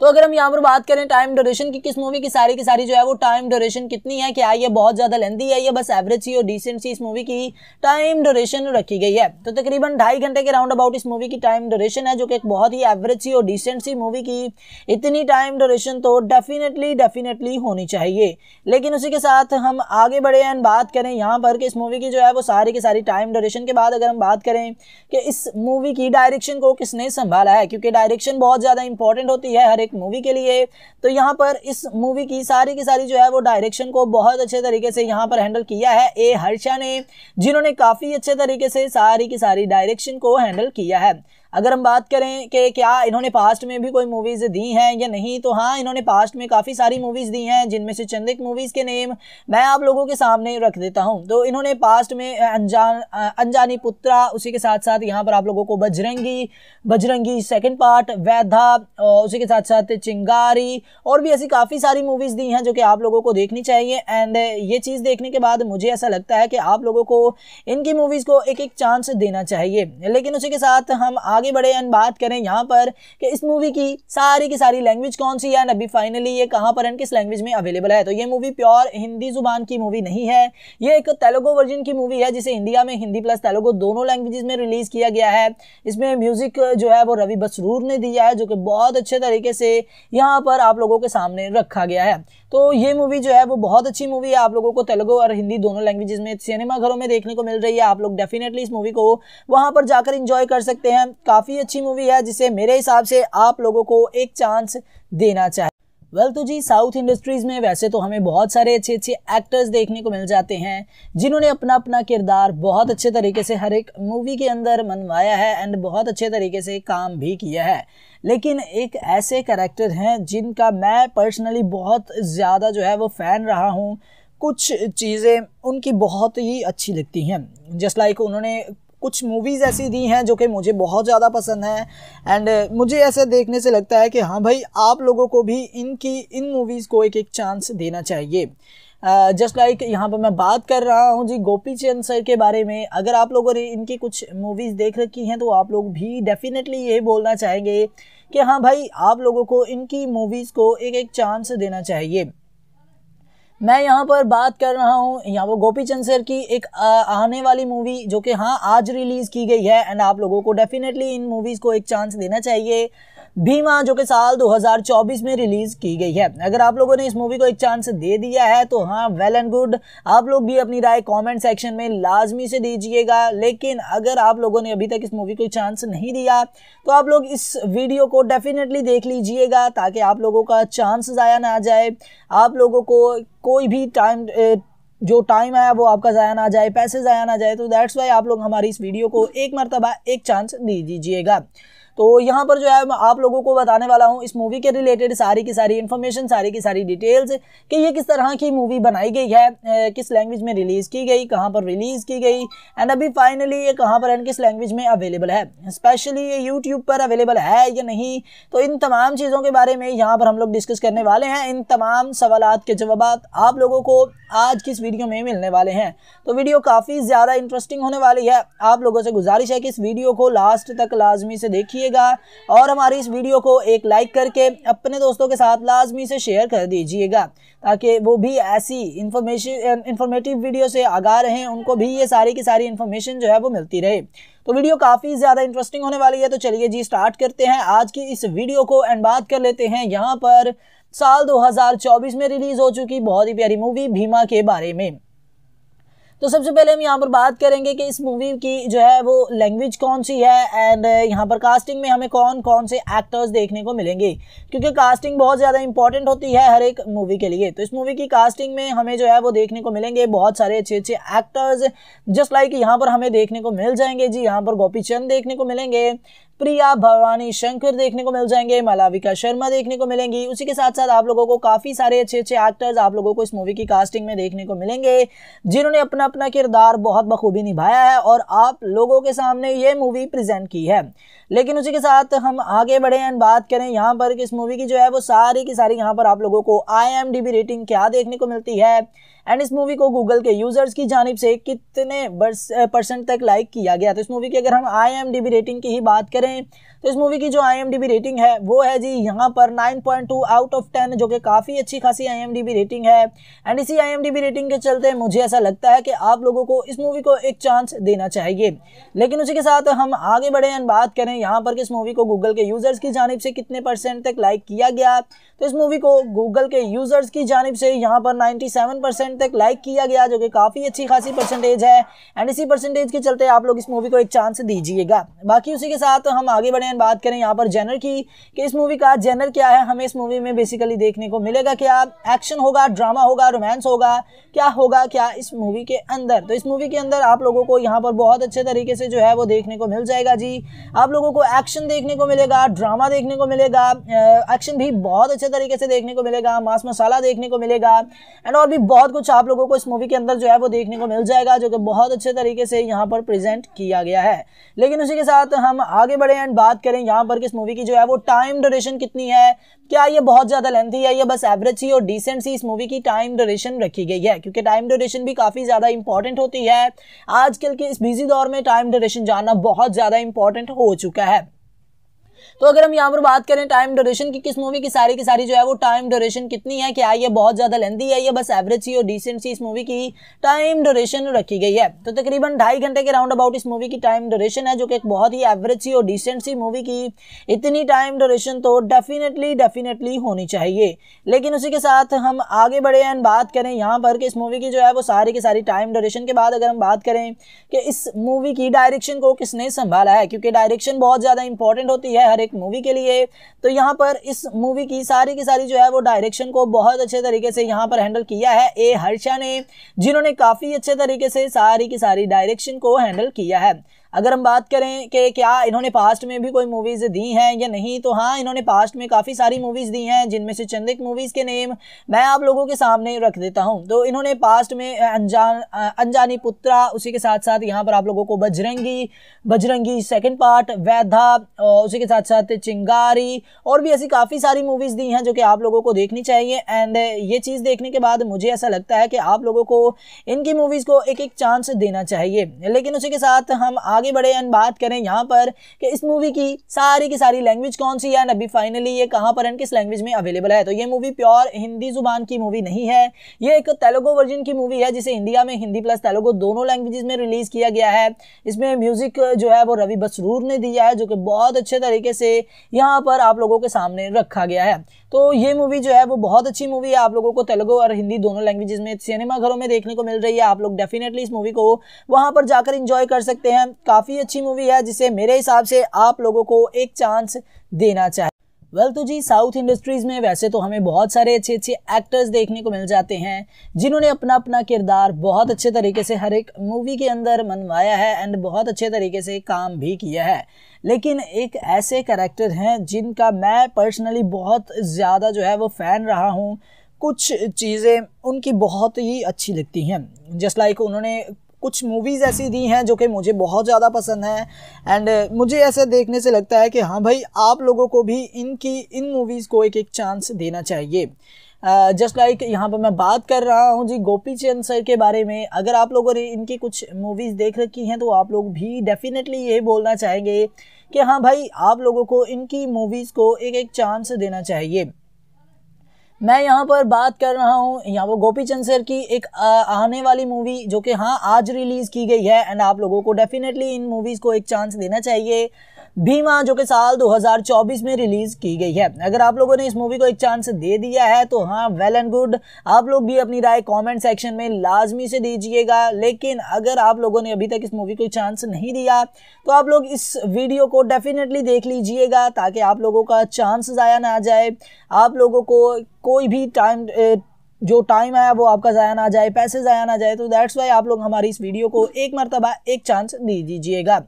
तो अगर हम यहाँ पर बात करें टाइम ड्यूरेशन की किस मूवी की सारी की सारी जो है वो टाइम ड्यूरेशन कितनी है क्या ये बहुत ज़्यादा लेंदी है ये बस एवरेज सी और डिसेंट सी इस मूवी की टाइम ड्यूरेशन रखी गई है तो तकरीबन ढाई घंटे के राउंड अबाउट इस मूवी की टाइम ड्यूरेशन है जो कि एक बहुत ही एवरेज सी और डिसेंट सी मूवी की इतनी टाइम ड्यूरेशन तो डेफिनेटली डेफिनेटली होनी चाहिए लेकिन उसी के साथ हम आगे बढ़े एंड बात करें यहाँ पर कि इस मूवी की जो है वो सारी की सारी टाइम ड्यूरेशन के बाद अगर हम बात करें कि इस मूवी की डायरेक्शन को किसने संभाला है क्योंकि डायरेक्शन बहुत ज़्यादा इंपॉर्टेंट होती है हर एक एक मूवी के लिए तो यहाँ पर इस मूवी की सारी की सारी जो है वो डायरेक्शन को बहुत अच्छे तरीके से यहाँ पर हैंडल किया है ए हर्षा ने जिन्होंने काफ़ी अच्छे तरीके से सारी की सारी डायरेक्शन को हैंडल किया है अगर हम बात करें कि क्या इन्होंने पास्ट में भी कोई मूवीज़ दी हैं या नहीं तो हाँ इन्होंने पास्ट में काफ़ी सारी मूवीज़ दी हैं जिनमें से चंदिक मूवीज़ के नेम मैं आप लोगों के सामने रख देता हूँ तो इन्होंने पास्ट में अनजान अनजानी पुत्रा उसी के साथ साथ यहाँ पर आप लोगों को बजरंगी बजरंगी सेकेंड पार्ट वैधा उसी के साथ साथ चिंगारी और भी ऐसी काफ़ी सारी मूवीज़ दी हैं जो कि आप लोगों को देखनी चाहिए एंड ये चीज़ देखने के बाद मुझे ऐसा लगता है कि आप लोगों को इनकी मूवीज़ को एक एक चांस देना चाहिए लेकिन उसी के साथ हम आप आगे बढ़े एंड बात करें यहाँ पर कि इस मूवी की सारी की सारी लैंग्वेज कौन सी है एंड अभी फाइनली ये कहाँ पर एंड किस लैंग्वेज में अवेलेबल है तो ये मूवी प्योर हिंदी जुबान की मूवी नहीं है ये एक तेलुगु वर्जन की मूवी है जिसे इंडिया में हिंदी प्लस तेलुगु दोनों लैंग्वेज में रिलीज़ किया गया है इसमें म्यूज़िक जो है वो रवि बसरूर ने दिया है जो कि बहुत अच्छे तरीके से यहाँ पर आप लोगों के सामने रखा गया है तो ये मूवी जो है वो बहुत अच्छी मूवी है आप लोगों को तेलुगु और हिंदी दोनों लैंग्वेजेस में सिनेमा घरों में देखने को मिल रही है आप लोग डेफिनेटली इस मूवी को वहां पर जाकर इंजॉय कर सकते हैं काफ़ी अच्छी मूवी है जिसे मेरे हिसाब से आप लोगों को एक चांस देना चाहिए वेल well, तो जी साउथ इंडस्ट्रीज़ में वैसे तो हमें बहुत सारे अच्छे अच्छे एक्टर्स देखने को मिल जाते हैं जिन्होंने अपना अपना किरदार बहुत अच्छे तरीके से हर एक मूवी के अंदर मनवाया है एंड बहुत अच्छे तरीके से काम भी किया है लेकिन एक ऐसे करेक्टर हैं जिनका मैं पर्सनली बहुत ज़्यादा जो है वो फ़ैन रहा हूँ कुछ चीज़ें उनकी बहुत ही अच्छी लगती हैं जस्ट लाइक उन्होंने कुछ मूवीज़ ऐसी दी हैं जो कि मुझे बहुत ज़्यादा पसंद हैं एंड uh, मुझे ऐसे देखने से लगता है कि हाँ भाई आप लोगों को भी इनकी इन मूवीज़ को एक एक चांस देना चाहिए जस्ट uh, लाइक like, यहाँ पर मैं बात कर रहा हूँ जी गोपी चंद सर के बारे में अगर आप लोगों ने इनकी कुछ मूवीज़ देख रखी हैं तो आप लोग भी डेफिनेटली ये बोलना चाहेंगे कि हाँ भाई आप लोगों को इनकी मूवीज़ को एक एक चांस देना चाहिए मैं यहाँ पर बात कर रहा हूँ यहाँ पर गोपी चंद सर की एक आने वाली मूवी जो कि हाँ आज रिलीज़ की गई है एंड आप लोगों को डेफिनेटली इन मूवीज़ को एक चांस देना चाहिए भीमा जो कि साल 2024 में रिलीज की गई है अगर आप लोगों ने इस मूवी को एक चांस दे दिया है तो हाँ वेल एंड गुड आप लोग भी अपनी राय कमेंट सेक्शन में लाजमी से दीजिएगा लेकिन अगर आप लोगों ने अभी तक इस मूवी को चांस नहीं दिया तो आप लोग इस वीडियो को डेफिनेटली देख लीजिएगा ताकि आप लोगों का चांस ज़ाया ना जाए आप लोगों को कोई भी टाइम जो टाइम आया वो आपका ज़ाया ना जाए पैसे ज़ाया ना जाए तो दैट्स वाई आप लोग हमारी इस वीडियो को एक मरतबा एक चांस दे दीजिएगा तो यहाँ पर जो है मैं आप लोगों को बताने वाला हूँ इस मूवी के रिलेटेड सारी की सारी इन्फॉर्मेशन सारी की सारी डिटेल्स कि ये किस तरह की मूवी बनाई गई है किस लैंग्वेज में रिलीज़ की गई कहाँ पर रिलीज़ की गई एंड अभी फाइनली ये कहाँ पर एंड किस लैंग्वेज में अवेलेबल है स्पेशली ये यूट्यूब पर अवेलेबल है या नहीं तो इन तमाम चीज़ों के बारे में यहाँ पर हम लोग डिस्कस करने वाले हैं इन तमाम सवाल के जवाब आप लोगों को आज की इस वीडियो में मिलने वाले हैं तो वीडियो काफ़ी ज़्यादा इंटरेस्टिंग होने वाली है आप लोगों से गुजारिश है कि इस वीडियो को लास्ट तक लाजमी से देखिए दीजिएगा और हमारी इस वीडियो को एक लाइक करके अपने दोस्तों के साथ लाजमी से शेयर कर दीजिएगा ताकि वो भी ऐसी इंफॉर्मेशन इंफॉर्मेटिव वीडियो से आगा रहें उनको भी ये सारी की सारी इन्फॉर्मेशन जो है वो मिलती रहे तो वीडियो काफ़ी ज़्यादा इंटरेस्टिंग होने वाली है तो चलिए जी स्टार्ट करते हैं आज की इस वीडियो को एंड बात कर लेते हैं यहाँ पर साल 2024 में रिलीज़ हो चुकी बहुत ही प्यारी मूवी भीमा के बारे में तो सबसे पहले हम यहाँ पर बात करेंगे कि इस मूवी की जो है वो लैंग्वेज कौन सी है एंड uh, यहाँ पर कास्टिंग में हमें कौन कौन से एक्टर्स देखने को मिलेंगे क्योंकि कास्टिंग बहुत ज़्यादा इंपॉर्टेंट होती है हर एक मूवी के लिए तो इस मूवी की कास्टिंग में हमें जो है वो देखने को मिलेंगे बहुत सारे अच्छे अच्छे एक्टर्स जस्ट लाइक यहाँ पर हमें देखने को मिल जाएंगे जी यहाँ पर गोपी चंद देखने को मिलेंगे प्रिया भवानी शंकर देखने को मिल जाएंगे मलाविका शर्मा देखने को मिलेंगी उसी के साथ साथ आप लोगों को काफी सारे अच्छे अच्छे एक्टर्स आप लोगों को इस मूवी की कास्टिंग में देखने को मिलेंगे जिन्होंने अपना अपना किरदार बहुत बखूबी निभाया है और आप लोगों के सामने ये मूवी प्रेजेंट की है लेकिन उसी के साथ हम आगे बढ़े एंड बात करें यहाँ पर कि इस मूवी की जो है वो सारी की सारी यहाँ पर आप लोगों को आई रेटिंग क्या देखने को मिलती है एंड इस मूवी को गूगल के यूज़र्स की जानब से कितने परसेंट तक लाइक किया गया तो इस मूवी की अगर हम आई रेटिंग की ही बात करें तो इस मूवी की जो आई रेटिंग है वो है जी यहाँ पर 9.2 आउट ऑफ 10 जो कि काफ़ी अच्छी खासी आई रेटिंग है एंड इसी आई रेटिंग के चलते मुझे ऐसा लगता है कि आप लोगों को इस मूवी को एक चांस देना चाहिए लेकिन उसी के साथ हम आगे बढ़े एंड बात करें हैं यहाँ पर किस मूवी को गूगल के यूज़र्स की जानब से कितने परसेंट तक लाइक किया गया तो इस मूवी को गूगल के यूज़र्स की जानब से यहाँ पर 97 परसेंट तक लाइक किया गया जो कि काफ़ी अच्छी खासी परसेंटेज है एंड इसी परसेंटेज के चलते आप लोग इस मूवी को एक चांस दीजिएगा बाकी उसी के साथ हम आगे बढ़े बात करें यहाँ पर जेनर की कि इस मूवी का जेनर क्या है हमें इस मूवी में बेसिकली देखने को मिलेगा क्या एक्शन होगा ड्रामा होगा रोमांस होगा क्या होगा क्या इस मूवी के अंदर तो इस मूवी के अंदर आप लोगों को यहाँ पर बहुत अच्छे तरीके से जो है वो देखने को मिल जाएगा जी आप लोगों लोगों को एक्शन देखने को मिलेगा ड्रामा देखने को मिलेगा एक्शन भी बहुत अच्छे तरीके से देखने को मिलेगा मास मसाला देखने को मिलेगा एंड और भी बहुत कुछ आप लोगों को इस मूवी के अंदर जो है वो देखने को मिल जाएगा जो कि बहुत अच्छे तरीके से यहाँ पर प्रेजेंट किया गया है लेकिन उसी के साथ हम आगे बढ़े एंड बात करें यहाँ पर किस मूवी की जो है वो टाइम ड्यूरेशन कितनी है क्या ये बहुत ज़्यादा लेंथी है या बस एवरेज सी और डिसेंट सी इस मूवी की टाइम ड्यूरेशन रखी गई है क्योंकि टाइम ड्यूरेशन भी काफ़ी ज़्यादा इंपॉर्टेंट होती है आजकल के इस बिजी दौर में टाइम ड्यूरेशन जानना बहुत ज़्यादा इंपॉर्टेंट हो चुका है तो अगर हम यहाँ पर बात करें टाइम ड्यूरेशन की किस मूवी की सारी की सारी जो है वो टाइम ड्यूरेशन कितनी है क्या ये बहुत ज़्यादा लेंदी है या बस एवरेज सी और डिसेंट सी इस मूवी की टाइम ड्यूरेशन रखी गई है तो तकरीबन ढाई घंटे के राउंड अबाउट इस मूवी की टाइम ड्यूरेशन है जो कि एक बहुत ही एवरेज सी और डिसेंट सी मूवी की इतनी टाइम ड्यूरेशन तो डेफिनेटली डेफिनेटली होनी चाहिए लेकिन उसी के साथ हम आगे बढ़े एंड बात करें यहाँ पर कि इस मूवी की जो है वो सारी की सारी टाइम ड्यूरेशन के बाद अगर हम बात करें कि इस मूवी की डायरेक्शन को किसने संभाला है क्योंकि डायरेक्शन बहुत ज़्यादा इंपॉर्टेंट होती है हर एक मूवी के लिए तो यहाँ पर इस मूवी की सारी की सारी जो है वो डायरेक्शन को बहुत अच्छे तरीके से यहाँ पर हैंडल किया है ए हर्षा ने जिन्होंने काफ़ी अच्छे तरीके से सारी की सारी डायरेक्शन को हैंडल किया है अगर हम बात करें कि क्या इन्होंने पास्ट में भी कोई मूवीज़ दी हैं या नहीं तो हाँ इन्होंने पास्ट में काफ़ी सारी मूवीज़ दी हैं जिनमें से चंदिक मूवीज़ के नेम मैं आप लोगों के सामने रख देता हूँ तो इन्होंने पास्ट में अनजान अनजानी पुत्रा उसी के साथ साथ यहाँ पर आप लोगों को बजरंगी बजरंगी सेकेंड पार्ट वैधा उसी के साथ साथ चिंगारी और भी ऐसी काफ़ी सारी मूवीज़ दी हैं जो कि आप लोगों को देखनी चाहिए एंड ये चीज़ देखने के बाद मुझे ऐसा लगता है कि आप लोगों को इनकी मूवीज़ को एक एक चांस देना चाहिए लेकिन उसी के साथ हम आप आगे बढ़े एंड बात करें यहाँ पर कि इस मूवी की सारी की सारी लैंग्वेज कौन सी है एंड अभी फाइनली ये कहाँ पर एंड किस लैंग्वेज में अवेलेबल है तो ये मूवी प्योर हिंदी जुबान की मूवी नहीं है ये एक तेलुगु वर्जन की मूवी है जिसे इंडिया में हिंदी प्लस तेलुगु दोनों लैंग्वेज में रिलीज़ किया गया है इसमें म्यूज़िक जो है वो रवि बसरूर ने दिया है जो कि बहुत अच्छे तरीके से यहाँ पर आप लोगों के सामने रखा गया है तो ये मूवी जो है वो बहुत अच्छी मूवी है आप लोगों को तेलुगु और हिंदी दोनों लैंग्वेजेस में सिनेमा घरों में देखने को मिल रही है आप लोग डेफिनेटली इस मूवी को वहां पर जाकर इंजॉय कर सकते हैं काफ़ी अच्छी मूवी है जिसे मेरे हिसाब से आप लोगों को एक चांस देना चाहिए वेल well, तो जी साउथ इंडस्ट्रीज़ में वैसे तो हमें बहुत सारे अच्छे अच्छे एक्टर्स देखने को मिल जाते हैं जिन्होंने अपना अपना किरदार बहुत अच्छे तरीके से हर एक मूवी के अंदर मनवाया है एंड बहुत अच्छे तरीके से काम भी किया है लेकिन एक ऐसे करेक्टर हैं जिनका मैं पर्सनली बहुत ज़्यादा जो है वो फ़ैन रहा हूँ कुछ चीज़ें उनकी बहुत ही अच्छी लगती हैं जस्ट लाइक उन्होंने कुछ मूवीज़ ऐसी दी हैं जो कि मुझे बहुत ज़्यादा पसंद हैं एंड मुझे ऐसे देखने से लगता है कि हाँ भाई आप लोगों को भी इनकी इन मूवीज़ को एक एक चांस देना चाहिए जस्ट लाइक यहाँ पर मैं बात कर रहा हूँ जी गोपी चंद सर के बारे में अगर आप लोगों ने इनकी कुछ मूवीज़ देख रखी हैं तो आप लोग भी डेफिनेटली ये बोलना चाहेंगे कि हाँ भाई आप लोगों को इनकी मूवीज़ को एक एक चांस देना चाहिए मैं यहाँ पर बात कर रहा हूँ यहाँ पर गोपी चंद सर की एक आने वाली मूवी जो कि हाँ आज रिलीज़ की गई है एंड आप लोगों को डेफिनेटली इन मूवीज़ को एक चांस देना चाहिए भीमा जो कि साल 2024 में रिलीज की गई है अगर आप लोगों ने इस मूवी को एक चांस दे दिया है तो हाँ वेल एंड गुड आप लोग भी अपनी राय कमेंट सेक्शन में लाजमी से दीजिएगा लेकिन अगर आप लोगों ने अभी तक इस मूवी को एक चांस नहीं दिया तो आप लोग इस वीडियो को डेफिनेटली देख लीजिएगा ताकि आप लोगों का चांस ज़ाया ना जाए आप लोगों को कोई भी टाइम जो टाइम आया वो आपका ज़ाया ना जाए पैसे ज़ाया ना जाए तो दैट्स वाई आप लोग हमारी इस वीडियो को एक मरतबा एक चांस दे दीजिएगा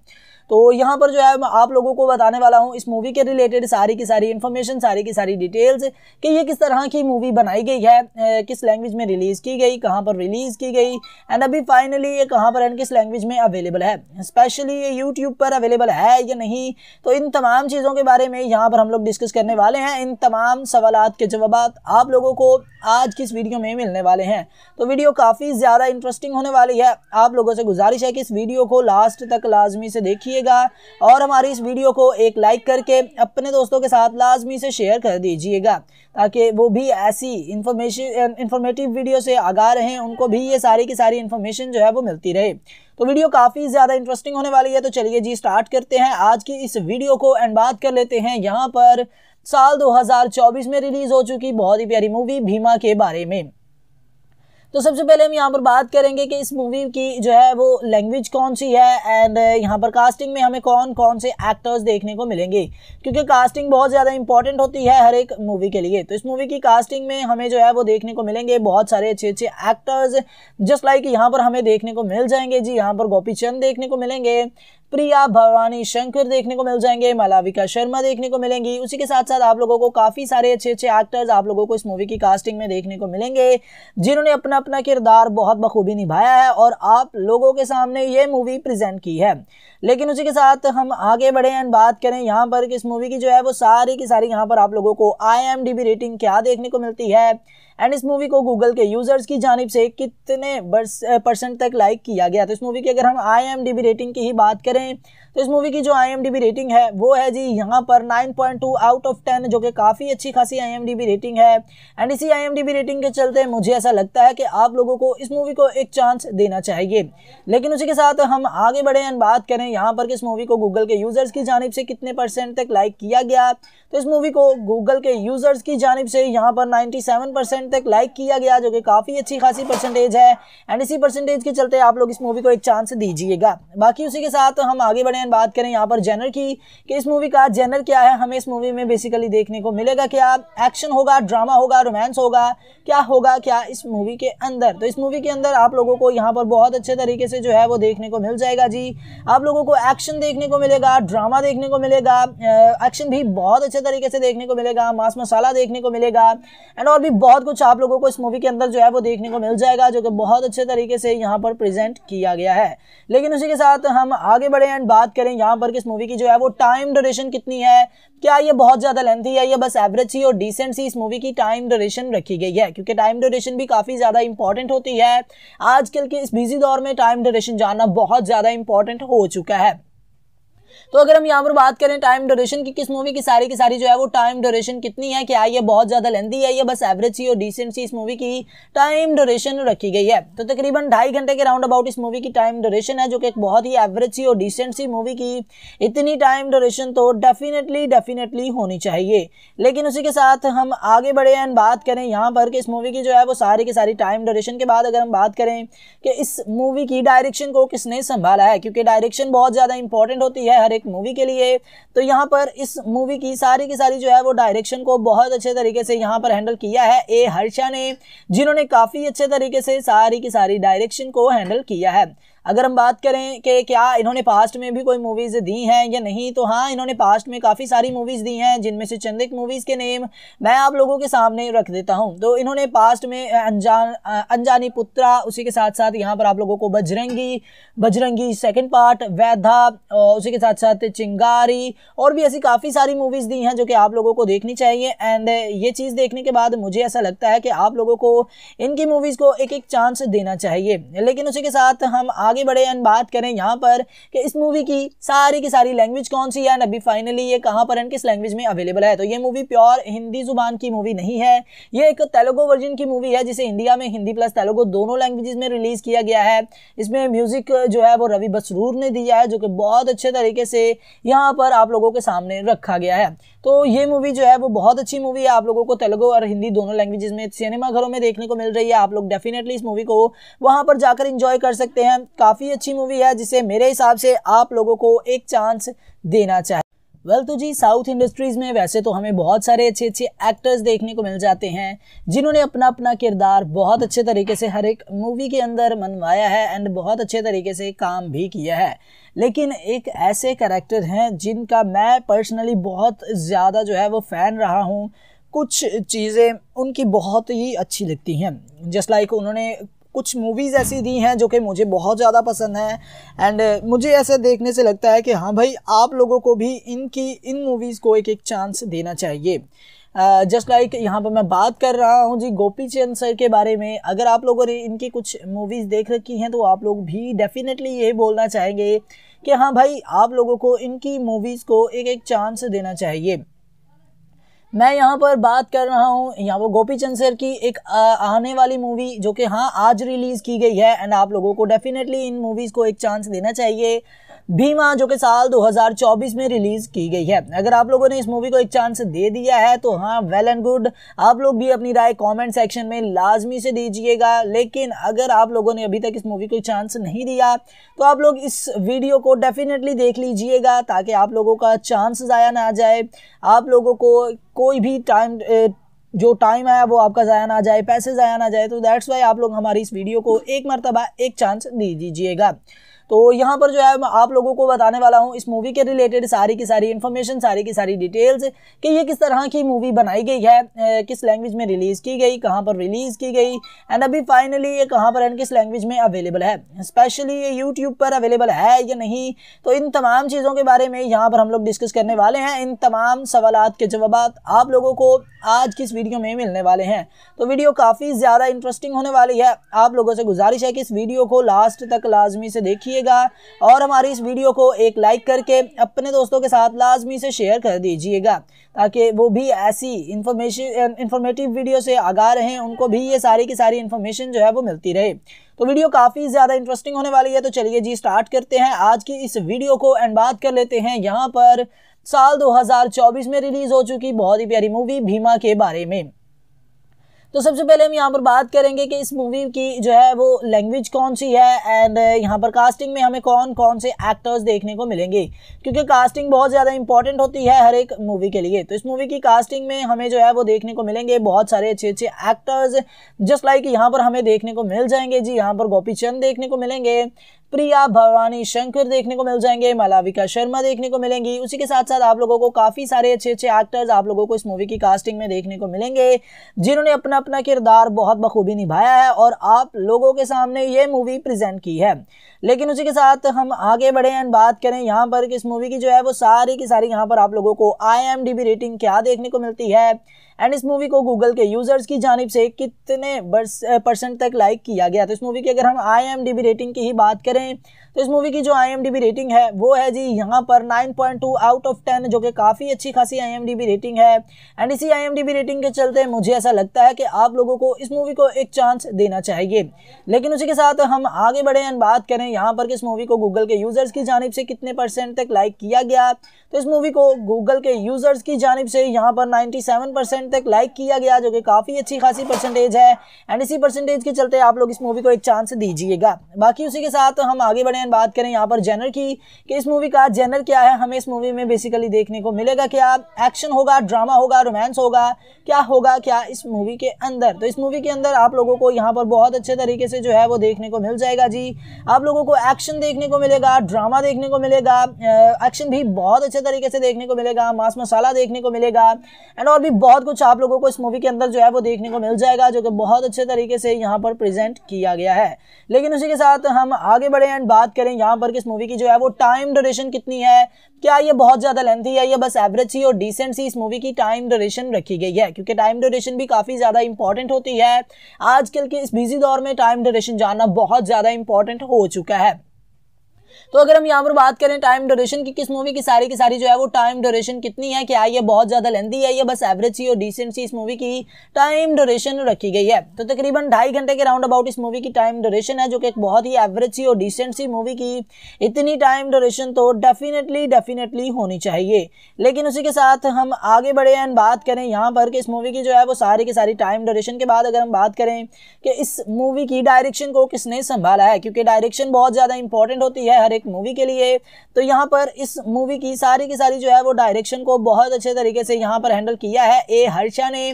तो यहाँ पर जो है मैं आप लोगों को बताने वाला हूँ इस मूवी के रिलेटेड सारी की सारी इन्फॉर्मेशन सारी की सारी डिटेल्स कि ये किस तरह की मूवी बनाई गई है किस लैंग्वेज में रिलीज़ की गई कहाँ पर रिलीज़ की गई एंड अभी फाइनली ये कहाँ पर एंड किस लैंग्वेज में अवेलेबल है स्पेशली ये यूट्यूब पर अवेलेबल है या नहीं तो इन तमाम चीज़ों के बारे में यहाँ पर हम लोग डिस्कस करने वाले हैं इन तमाम सवाल के जवाब आप लोगों को आज की इस वीडियो में मिलने वाले हैं तो वीडियो काफ़ी ज़्यादा इंटरेस्टिंग होने वाली है आप लोगों से गुजारिश है कि इस वीडियो को लास्ट तक लाजमी से देखिए दीजिएगा और हमारी इस वीडियो को एक लाइक करके अपने दोस्तों के साथ लाजमी से शेयर कर दीजिएगा ताकि वो भी ऐसी इंफॉर्मेशन इंफॉर्मेटिव वीडियो से आगा रहें उनको भी ये सारी की सारी इन्फॉर्मेशन जो है वो मिलती रहे तो वीडियो काफ़ी ज़्यादा इंटरेस्टिंग होने वाली है तो चलिए जी स्टार्ट करते हैं आज की इस वीडियो को एंड बात कर लेते हैं यहाँ पर साल 2024 में रिलीज़ हो चुकी बहुत ही प्यारी मूवी भीमा के बारे में तो सबसे पहले हम यहाँ पर बात करेंगे कि इस मूवी की जो है वो लैंग्वेज कौन सी है एंड uh, यहाँ पर कास्टिंग में हमें कौन कौन से एक्टर्स देखने को मिलेंगे क्योंकि कास्टिंग बहुत ज़्यादा इंपॉर्टेंट होती है हर एक मूवी के लिए तो इस मूवी की कास्टिंग में हमें जो है वो देखने को मिलेंगे बहुत सारे अच्छे अच्छे एक्टर्स जस्ट लाइक यहाँ पर हमें देखने को मिल जाएंगे जी यहाँ पर गोपी चंद देखने को मिलेंगे प्रिया भवानी शंकर देखने को मिल जाएंगे मलाविका शर्मा देखने को मिलेंगी उसी के साथ साथ आप लोगों को काफी सारे अच्छे अच्छे एक्टर्स आप लोगों को इस मूवी की कास्टिंग में देखने को मिलेंगे जिन्होंने अपना अपना किरदार बहुत बखूबी निभाया है और आप लोगों के सामने ये मूवी प्रेजेंट की है लेकिन उसी के साथ हम आगे बढ़े एंड बात करें यहाँ पर कि इस मूवी की जो है वो सारी की सारी यहाँ पर आप लोगों को आई रेटिंग क्या देखने को मिलती है एंड इस मूवी को गूगल के यूजर्स की जानब से कितने परसेंट तक लाइक किया गया तो इस मूवी की अगर हम आई रेटिंग की ही बात करें saying तो इस मूवी की जो आई रेटिंग है वो है जी यहाँ पर नाइन आउट ऑफ टेन जो कि काफ़ी अच्छी खासी आई रेटिंग है एंड इसी आई रेटिंग के चलते मुझे ऐसा लगता है कि आप लोगों को इस मूवी को एक चांस देना चाहिए लेकिन उसी के साथ हम आगे बढ़े एंड बात करें यहाँ पर कि इस मूवी को गूगल के यूज़र्स की जानब से कितने परसेंट तक लाइक किया गया तो इस मूवी को गूगल के यूज़र्स की जानब से यहाँ पर नाइन्टी परसेंट तक लाइक किया गया जो कि काफ़ी अच्छी खासी परसेंटेज है एंड इसी परसेंटेज के चलते आप लोग इस मूवी को एक चांस दीजिएगा बाकी उसी के साथ हम आगे बढ़े एंड बात करें यहाँ पर जेनर की कि इस मूवी का जेनर क्या है हमें इस मूवी में बेसिकली देखने को मिलेगा क्या एक्शन होगा ड्रामा होगा रोमांस होगा क्या होगा क्या इस मूवी के अंदर तो इस मूवी के अंदर आप लोगों को यहाँ पर बहुत अच्छे तरीके से जो है वो देखने को मिल जाएगा जी आप लोगों को एक्शन देखने को मिलेगा ड्रामा देखने को मिलेगा एक्शन भी बहुत अच्छे तरीके से देखने को मिलेगा मास मसाला देखने को मिलेगा एंड और भी बहुत कुछ आप लोगों को इस मूवी के अंदर जो है वो देखने को मिल जाएगा जो कि बहुत अच्छे तरीके से यहाँ पर प्रेजेंट किया गया है लेकिन उसी के साथ हम आगे बढ़े एंड बात बात करें यहाँ पर किस मूवी की जो है वो टाइम ड्यूरेशन कितनी है क्या ये बहुत ज़्यादा लेंथी है या बस एवरेज सी और डिसेंट सी इस मूवी की टाइम ड्यूरेशन रखी गई है क्योंकि टाइम ड्यूरेशन भी काफ़ी ज़्यादा इंपॉर्टेंट होती है आजकल के इस बिजी दौर में टाइम ड्यूरेशन जानना बहुत ज़्यादा इंपॉर्टेंट हो चुका है तो अगर हम यहाँ पर बात करें टाइम ड्यूरेशन की किस मूवी की सारी की सारी जो है वो टाइम ड्यूरेशन कितनी है क्या ये बहुत ज़्यादा लेंदी है ये बस एवरेज सी और डिसेंट सी इस मूवी की टाइम ड्यूरेशन रखी गई है तो तकरीबन ढाई घंटे के राउंड अबाउट इस मूवी की टाइम ड्यूरेशन है जो कि एक बहुत ही एवरेज सी और डिसेंट सी मूवी की इतनी टाइम ड्यूरेशन तो डेफिनेटली डेफिनेटली होनी चाहिए लेकिन उसी के साथ हम आगे बढ़े एंड बात करें यहाँ पर कि इस मूवी की जो है वो सारी की सारी टाइम ड्यूरेशन के बाद अगर हम बात करें कि इस मूवी की डायरेक्शन को किसने संभाला है क्योंकि डायरेक्शन बहुत ज़्यादा इंपॉर्टेंट होती है हर एक एक मूवी के लिए तो यहाँ पर इस मूवी की सारी की सारी जो है वो डायरेक्शन को बहुत अच्छे तरीके से यहाँ पर हैंडल किया है ए हर्षा ने जिन्होंने काफ़ी अच्छे तरीके से सारी की सारी डायरेक्शन को हैंडल किया है अगर हम बात करें कि क्या इन्होंने पास्ट में भी कोई मूवीज़ दी हैं या नहीं तो हाँ इन्होंने पास्ट में काफ़ी सारी मूवीज़ दी हैं जिनमें से चंदिक मूवीज़ के नेम मैं आप लोगों के सामने रख देता हूँ तो इन्होंने पास्ट में अनजान अनजानी पुत्रा उसी के साथ साथ यहाँ पर आप लोगों को बजरंगी बजरंगी सेकेंड पार्ट वैधा उसी के साथ साथ चिंगारी और भी ऐसी काफ़ी सारी मूवीज़ दी हैं जो कि आप लोगों को देखनी चाहिए एंड ये चीज़ देखने के बाद मुझे ऐसा लगता है कि आप लोगों को इनकी मूवीज़ को एक एक चांस देना चाहिए लेकिन उसी के साथ हम आप आगे बढ़े एंड बात करें यहाँ पर कि इस मूवी की सारी की सारी लैंग्वेज कौन सी है एंड अभी फाइनली ये कहाँ पर एंड किस लैंग्वेज में अवेलेबल है तो ये मूवी प्योर हिंदी जुबान की मूवी नहीं है ये एक तेलुगु वर्जन की मूवी है जिसे इंडिया में हिंदी प्लस तेलुगु दोनों लैंग्वेज में रिलीज़ किया गया है इसमें म्यूज़िक जो है वो रवि बसरूर ने दिया है जो कि बहुत अच्छे तरीके से यहाँ पर आप लोगों के सामने रखा गया है तो ये मूवी जो है वो बहुत अच्छी मूवी है आप लोगों को तेलुगु और हिंदी दोनों लैंग्वेजेस में सिनेमा घरों में देखने को मिल रही है आप लोग डेफिनेटली इस मूवी को वहां पर जाकर इंजॉय कर सकते हैं काफ़ी अच्छी मूवी है जिसे मेरे हिसाब से आप लोगों को एक चांस देना चाहिए वेल well, तो जी साउथ इंडस्ट्रीज में वैसे तो हमें बहुत सारे अच्छे अच्छे एक्टर्स देखने को मिल जाते हैं जिन्होंने अपना अपना किरदार बहुत अच्छे तरीके से हर एक मूवी के अंदर मनवाया है एंड बहुत अच्छे तरीके से काम भी किया है लेकिन एक ऐसे करेक्टर हैं जिनका मैं पर्सनली बहुत ज़्यादा जो है वो फ़ैन रहा हूँ कुछ चीज़ें उनकी बहुत ही अच्छी लगती हैं जस्ट लाइक उन्होंने कुछ मूवीज़ ऐसी दी हैं जो कि मुझे बहुत ज़्यादा पसंद हैं एंड uh, मुझे ऐसे देखने से लगता है कि हाँ भाई आप लोगों को भी इनकी इन मूवीज़ को एक एक चांस देना चाहिए जस्ट uh, लाइक यहाँ पर मैं बात कर रहा हूँ जी गोपी चंद सर के बारे में अगर आप लोगों ने इनकी कुछ मूवीज़ देख रखी हैं तो आप लोग भी डेफिनेटली ये बोलना चाहेंगे कि हाँ भाई आप लोगों को इनकी मूवीज़ को एक एक चांस देना चाहिए मैं यहाँ पर बात कर रहा हूँ यहाँ वो गोपी चंद सर की एक आने वाली मूवी जो कि हाँ आज रिलीज़ की गई है एंड आप लोगों को डेफिनेटली इन मूवीज़ को एक चांस देना चाहिए भीमा जो कि साल 2024 में रिलीज की गई है अगर आप लोगों ने इस मूवी को एक चांस दे दिया है तो हाँ वेल एंड गुड आप लोग भी अपनी राय कमेंट सेक्शन में लाजमी से दीजिएगा लेकिन अगर आप लोगों ने अभी तक इस मूवी को चांस नहीं दिया तो आप लोग इस वीडियो को डेफिनेटली देख लीजिएगा ताकि आप लोगों का चांस ज़ाया ना जाए आप लोगों को कोई भी टाइम जो टाइम आया वो आपका ज़ाया ना जाए पैसे ज़ाया ना जाए तो दैट्स वाई आप लोग हमारी इस वीडियो को एक मरतबा एक चांस दे दीजिएगा तो यहाँ पर जो है मैं आप लोगों को बताने वाला हूँ इस मूवी के रिलेटेड सारी की सारी इन्फॉर्मेशन सारी की सारी डिटेल्स कि ये किस तरह की मूवी बनाई गई है किस लैंग्वेज में रिलीज़ की गई कहाँ पर रिलीज़ की गई एंड अभी फाइनली ये कहाँ पर एंड किस लैंग्वेज में अवेलेबल है स्पेशली ये यूट्यूब पर अवेलेबल है या नहीं तो इन तमाम चीज़ों के बारे में यहाँ पर हम लोग डिस्कस करने वाले हैं इन तमाम सवाल के जवाब आप लोगों को आज की इस वीडियो में मिलने वाले हैं तो वीडियो काफ़ी ज़्यादा इंटरेस्टिंग होने वाली है आप लोगों से गुजारिश है कि इस वीडियो को लास्ट तक लाजमी से देखिए दीजिएगा और हमारी इस वीडियो को एक लाइक करके अपने दोस्तों के साथ लाजमी से शेयर कर दीजिएगा ताकि वो भी ऐसी इंफॉर्मेशन इंफॉर्मेटिव वीडियो से आगा रहें उनको भी ये सारी की सारी इन्फॉर्मेशन जो है वो मिलती रहे तो वीडियो काफ़ी ज़्यादा इंटरेस्टिंग होने वाली है तो चलिए जी स्टार्ट करते हैं आज की इस वीडियो को एंड बात कर लेते हैं यहाँ पर साल 2024 में रिलीज़ हो चुकी बहुत ही प्यारी मूवी भीमा के बारे में तो सबसे पहले हम यहाँ पर बात करेंगे कि इस मूवी की जो है वो लैंग्वेज कौन सी है एंड uh, यहाँ पर कास्टिंग में हमें कौन कौन से एक्टर्स देखने को मिलेंगे क्योंकि कास्टिंग बहुत ज़्यादा इंपॉर्टेंट होती है हर एक मूवी के लिए तो इस मूवी की कास्टिंग में हमें जो है वो देखने को मिलेंगे बहुत सारे अच्छे अच्छे एक्टर्स जस्ट लाइक यहाँ पर हमें देखने को मिल जाएंगे जी यहाँ पर गोपी चंद देखने को मिलेंगे प्रिया भवानी शंकर देखने को मिल जाएंगे मलाविका शर्मा देखने को मिलेंगी उसी के साथ साथ आप लोगों को काफी सारे अच्छे अच्छे एक्टर्स आप लोगों को इस मूवी की कास्टिंग में देखने को मिलेंगे जिन्होंने अपना अपना किरदार बहुत बखूबी निभाया है और आप लोगों के सामने ये मूवी प्रेजेंट की है लेकिन उसी के साथ हम आगे बढ़े एंड बात करें यहाँ पर कि इस मूवी की जो है वो सारी की सारी यहाँ पर आप लोगों को आई रेटिंग क्या देखने को मिलती है एंड इस मूवी को गूगल के यूज़र्स की जानब से कितने परसेंट तक लाइक किया गया तो इस मूवी की अगर हम आई रेटिंग की ही बात करें तो इस मूवी की जो आई रेटिंग है वो है जी यहाँ पर नाइन आउट ऑफ टेन जो कि काफ़ी अच्छी खासी आई रेटिंग है एंड इसी आई रेटिंग के चलते मुझे ऐसा लगता है कि आप लोगों को इस मूवी को एक चांस देना चाहिए लेकिन उसी के साथ हम आगे बढ़े एंड बात करें यहाँ पर कि इस मूवी को गूगल के यूज़र्स की जानब से कितने परसेंट तक लाइक किया गया तो इस मूवी को गूगल के यूज़र्स की जानब से यहाँ पर नाइन्टी परसेंट तक लाइक किया गया जो कि काफ़ी अच्छी खासी परसेंटेज है एंड इसी परसेंटेज के चलते आप लोग इस मूवी को एक चांस दीजिएगा बाकी उसी के साथ हम आगे बढ़े एंड बात करें यहाँ पर जेनर की कि इस मूवी का जेनर क्या है हमें इस मूवी में बेसिकली देखने को मिलेगा क्या एक्शन होगा ड्रामा होगा रोमांस होगा क्या होगा क्या इस मूवी के अंदर तो इस मूवी के अंदर आप लोगों को यहाँ पर बहुत अच्छे तरीके से जो है वो देखने को मिल जाएगा जी आप लोगों को एक्शन देखने को मिलेगा ड्रामा देखने को मिलेगा एक्शन भी बहुत अच्छे तरीके से देखने को मिलेगा मास मसाला देखने को मिलेगा एंड और भी बहुत कुछ आप लोगों को इस मूवी के अंदर जो है वो देखने को मिल जाएगा जो कि बहुत अच्छे तरीके से यहाँ पर प्रेजेंट किया गया है लेकिन उसी के साथ हम आगे बढ़े एंड बात बात करें यहाँ पर किस मूवी की जो है वो टाइम ड्यूरेशन कितनी है क्या ये बहुत ज़्यादा लेंथी है या बस एवरेज सी और डिसेंट सी इस मूवी की टाइम ड्यूरेशन रखी गई है क्योंकि टाइम ड्यूरेशन भी काफ़ी ज़्यादा इंपॉर्टेंट होती है आजकल के इस बिजी दौर में टाइम ड्यूरेशन जानना बहुत ज़्यादा इंपॉर्टेंट हो चुका है तो अगर हम यहाँ पर बात करें टाइम ड्यूरेशन की किस मूवी की सारी की सारी जो है वो टाइम ड्यूरेशन कितनी है क्या ये बहुत ज़्यादा लेंदी है या बस एवरेज सी और डिसेंट सी इस मूवी की टाइम ड्यूरेशन रखी गई है तो तकरीबन ढाई घंटे के राउंड अबाउट इस मूवी की टाइम ड्यूरेशन है जो कि एक बहुत ही एवरेज सी और डिसेंट सी मूवी की इतनी टाइम ड्यूरेशन तो डेफिनेटली डेफिनेटली होनी चाहिए लेकिन उसी के साथ हम आगे बढ़े एंड बात करें यहाँ पर कि इस मूवी की जो है वो सारी की सारी टाइम ड्यूरेशन के बाद अगर हम बात करें कि इस मूवी की डायरेक्शन को किसने संभाला है क्योंकि डायरेक्शन बहुत ज़्यादा इंपॉर्टेंट होती है हर एक एक मूवी के लिए तो यहाँ पर इस मूवी की सारी की सारी जो है वो डायरेक्शन को बहुत अच्छे तरीके से यहाँ पर हैंडल किया है ए हर्षा ने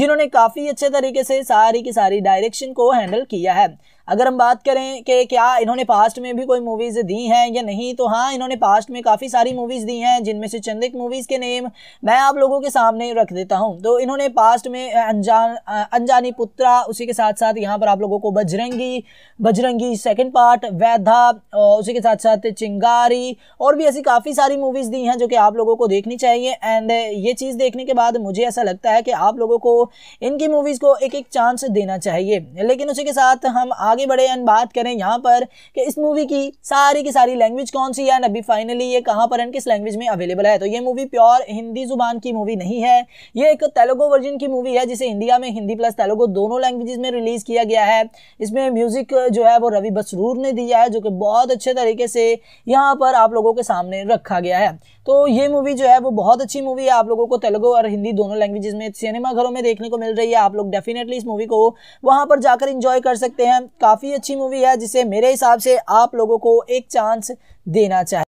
जिन्होंने काफ़ी अच्छे तरीके से सारी की सारी डायरेक्शन को हैंडल किया है अगर हम बात करें कि क्या इन्होंने पास्ट में भी कोई मूवीज़ दी हैं या नहीं तो हाँ इन्होंने पास्ट में काफ़ी सारी मूवीज़ दी हैं जिनमें से चंदिक मूवीज़ के नेम मैं आप लोगों के सामने रख देता हूँ तो इन्होंने पास्ट में अनजान अनजानी पुत्रा उसी के साथ साथ यहाँ पर आप लोगों को बजरंगी बजरंगी सेकेंड पार्ट वैधा उसी के साथ साथ चिंगारी और भी ऐसी काफ़ी सारी मूवीज़ दी हैं जो कि आप लोगों को देखनी चाहिए एंड ये चीज़ देखने के बाद मुझे ऐसा लगता है कि आप लोगों को इनकी मूवीज़ को एक एक चांस देना चाहिए लेकिन उसी के साथ हम आप आगे बढ़े एंड बात करें यहाँ पर कि इस मूवी की सारी की सारी लैंग्वेज कौन सी है एंड अभी फाइनली ये कहाँ पर एंड किस लैंग्वेज में अवेलेबल है तो ये मूवी प्योर हिंदी जुबान की मूवी नहीं है ये एक तेलुगु वर्जन की मूवी है जिसे इंडिया में हिंदी प्लस तेलुगु दोनों लैंग्वेज में रिलीज़ किया गया है इसमें म्यूज़िक जो है वो रवि बसरूर ने दिया है जो कि बहुत अच्छे तरीके से यहाँ पर आप लोगों के सामने रखा गया है तो ये मूवी जो है वो बहुत अच्छी मूवी है आप लोगों को तेलुगु और हिंदी दोनों लैंग्वेजेस में सिनेमा घरों में देखने को मिल रही है आप लोग डेफिनेटली इस मूवी को वहां पर जाकर इंजॉय कर सकते हैं काफ़ी अच्छी मूवी है जिसे मेरे हिसाब से आप लोगों को एक चांस देना चाहिए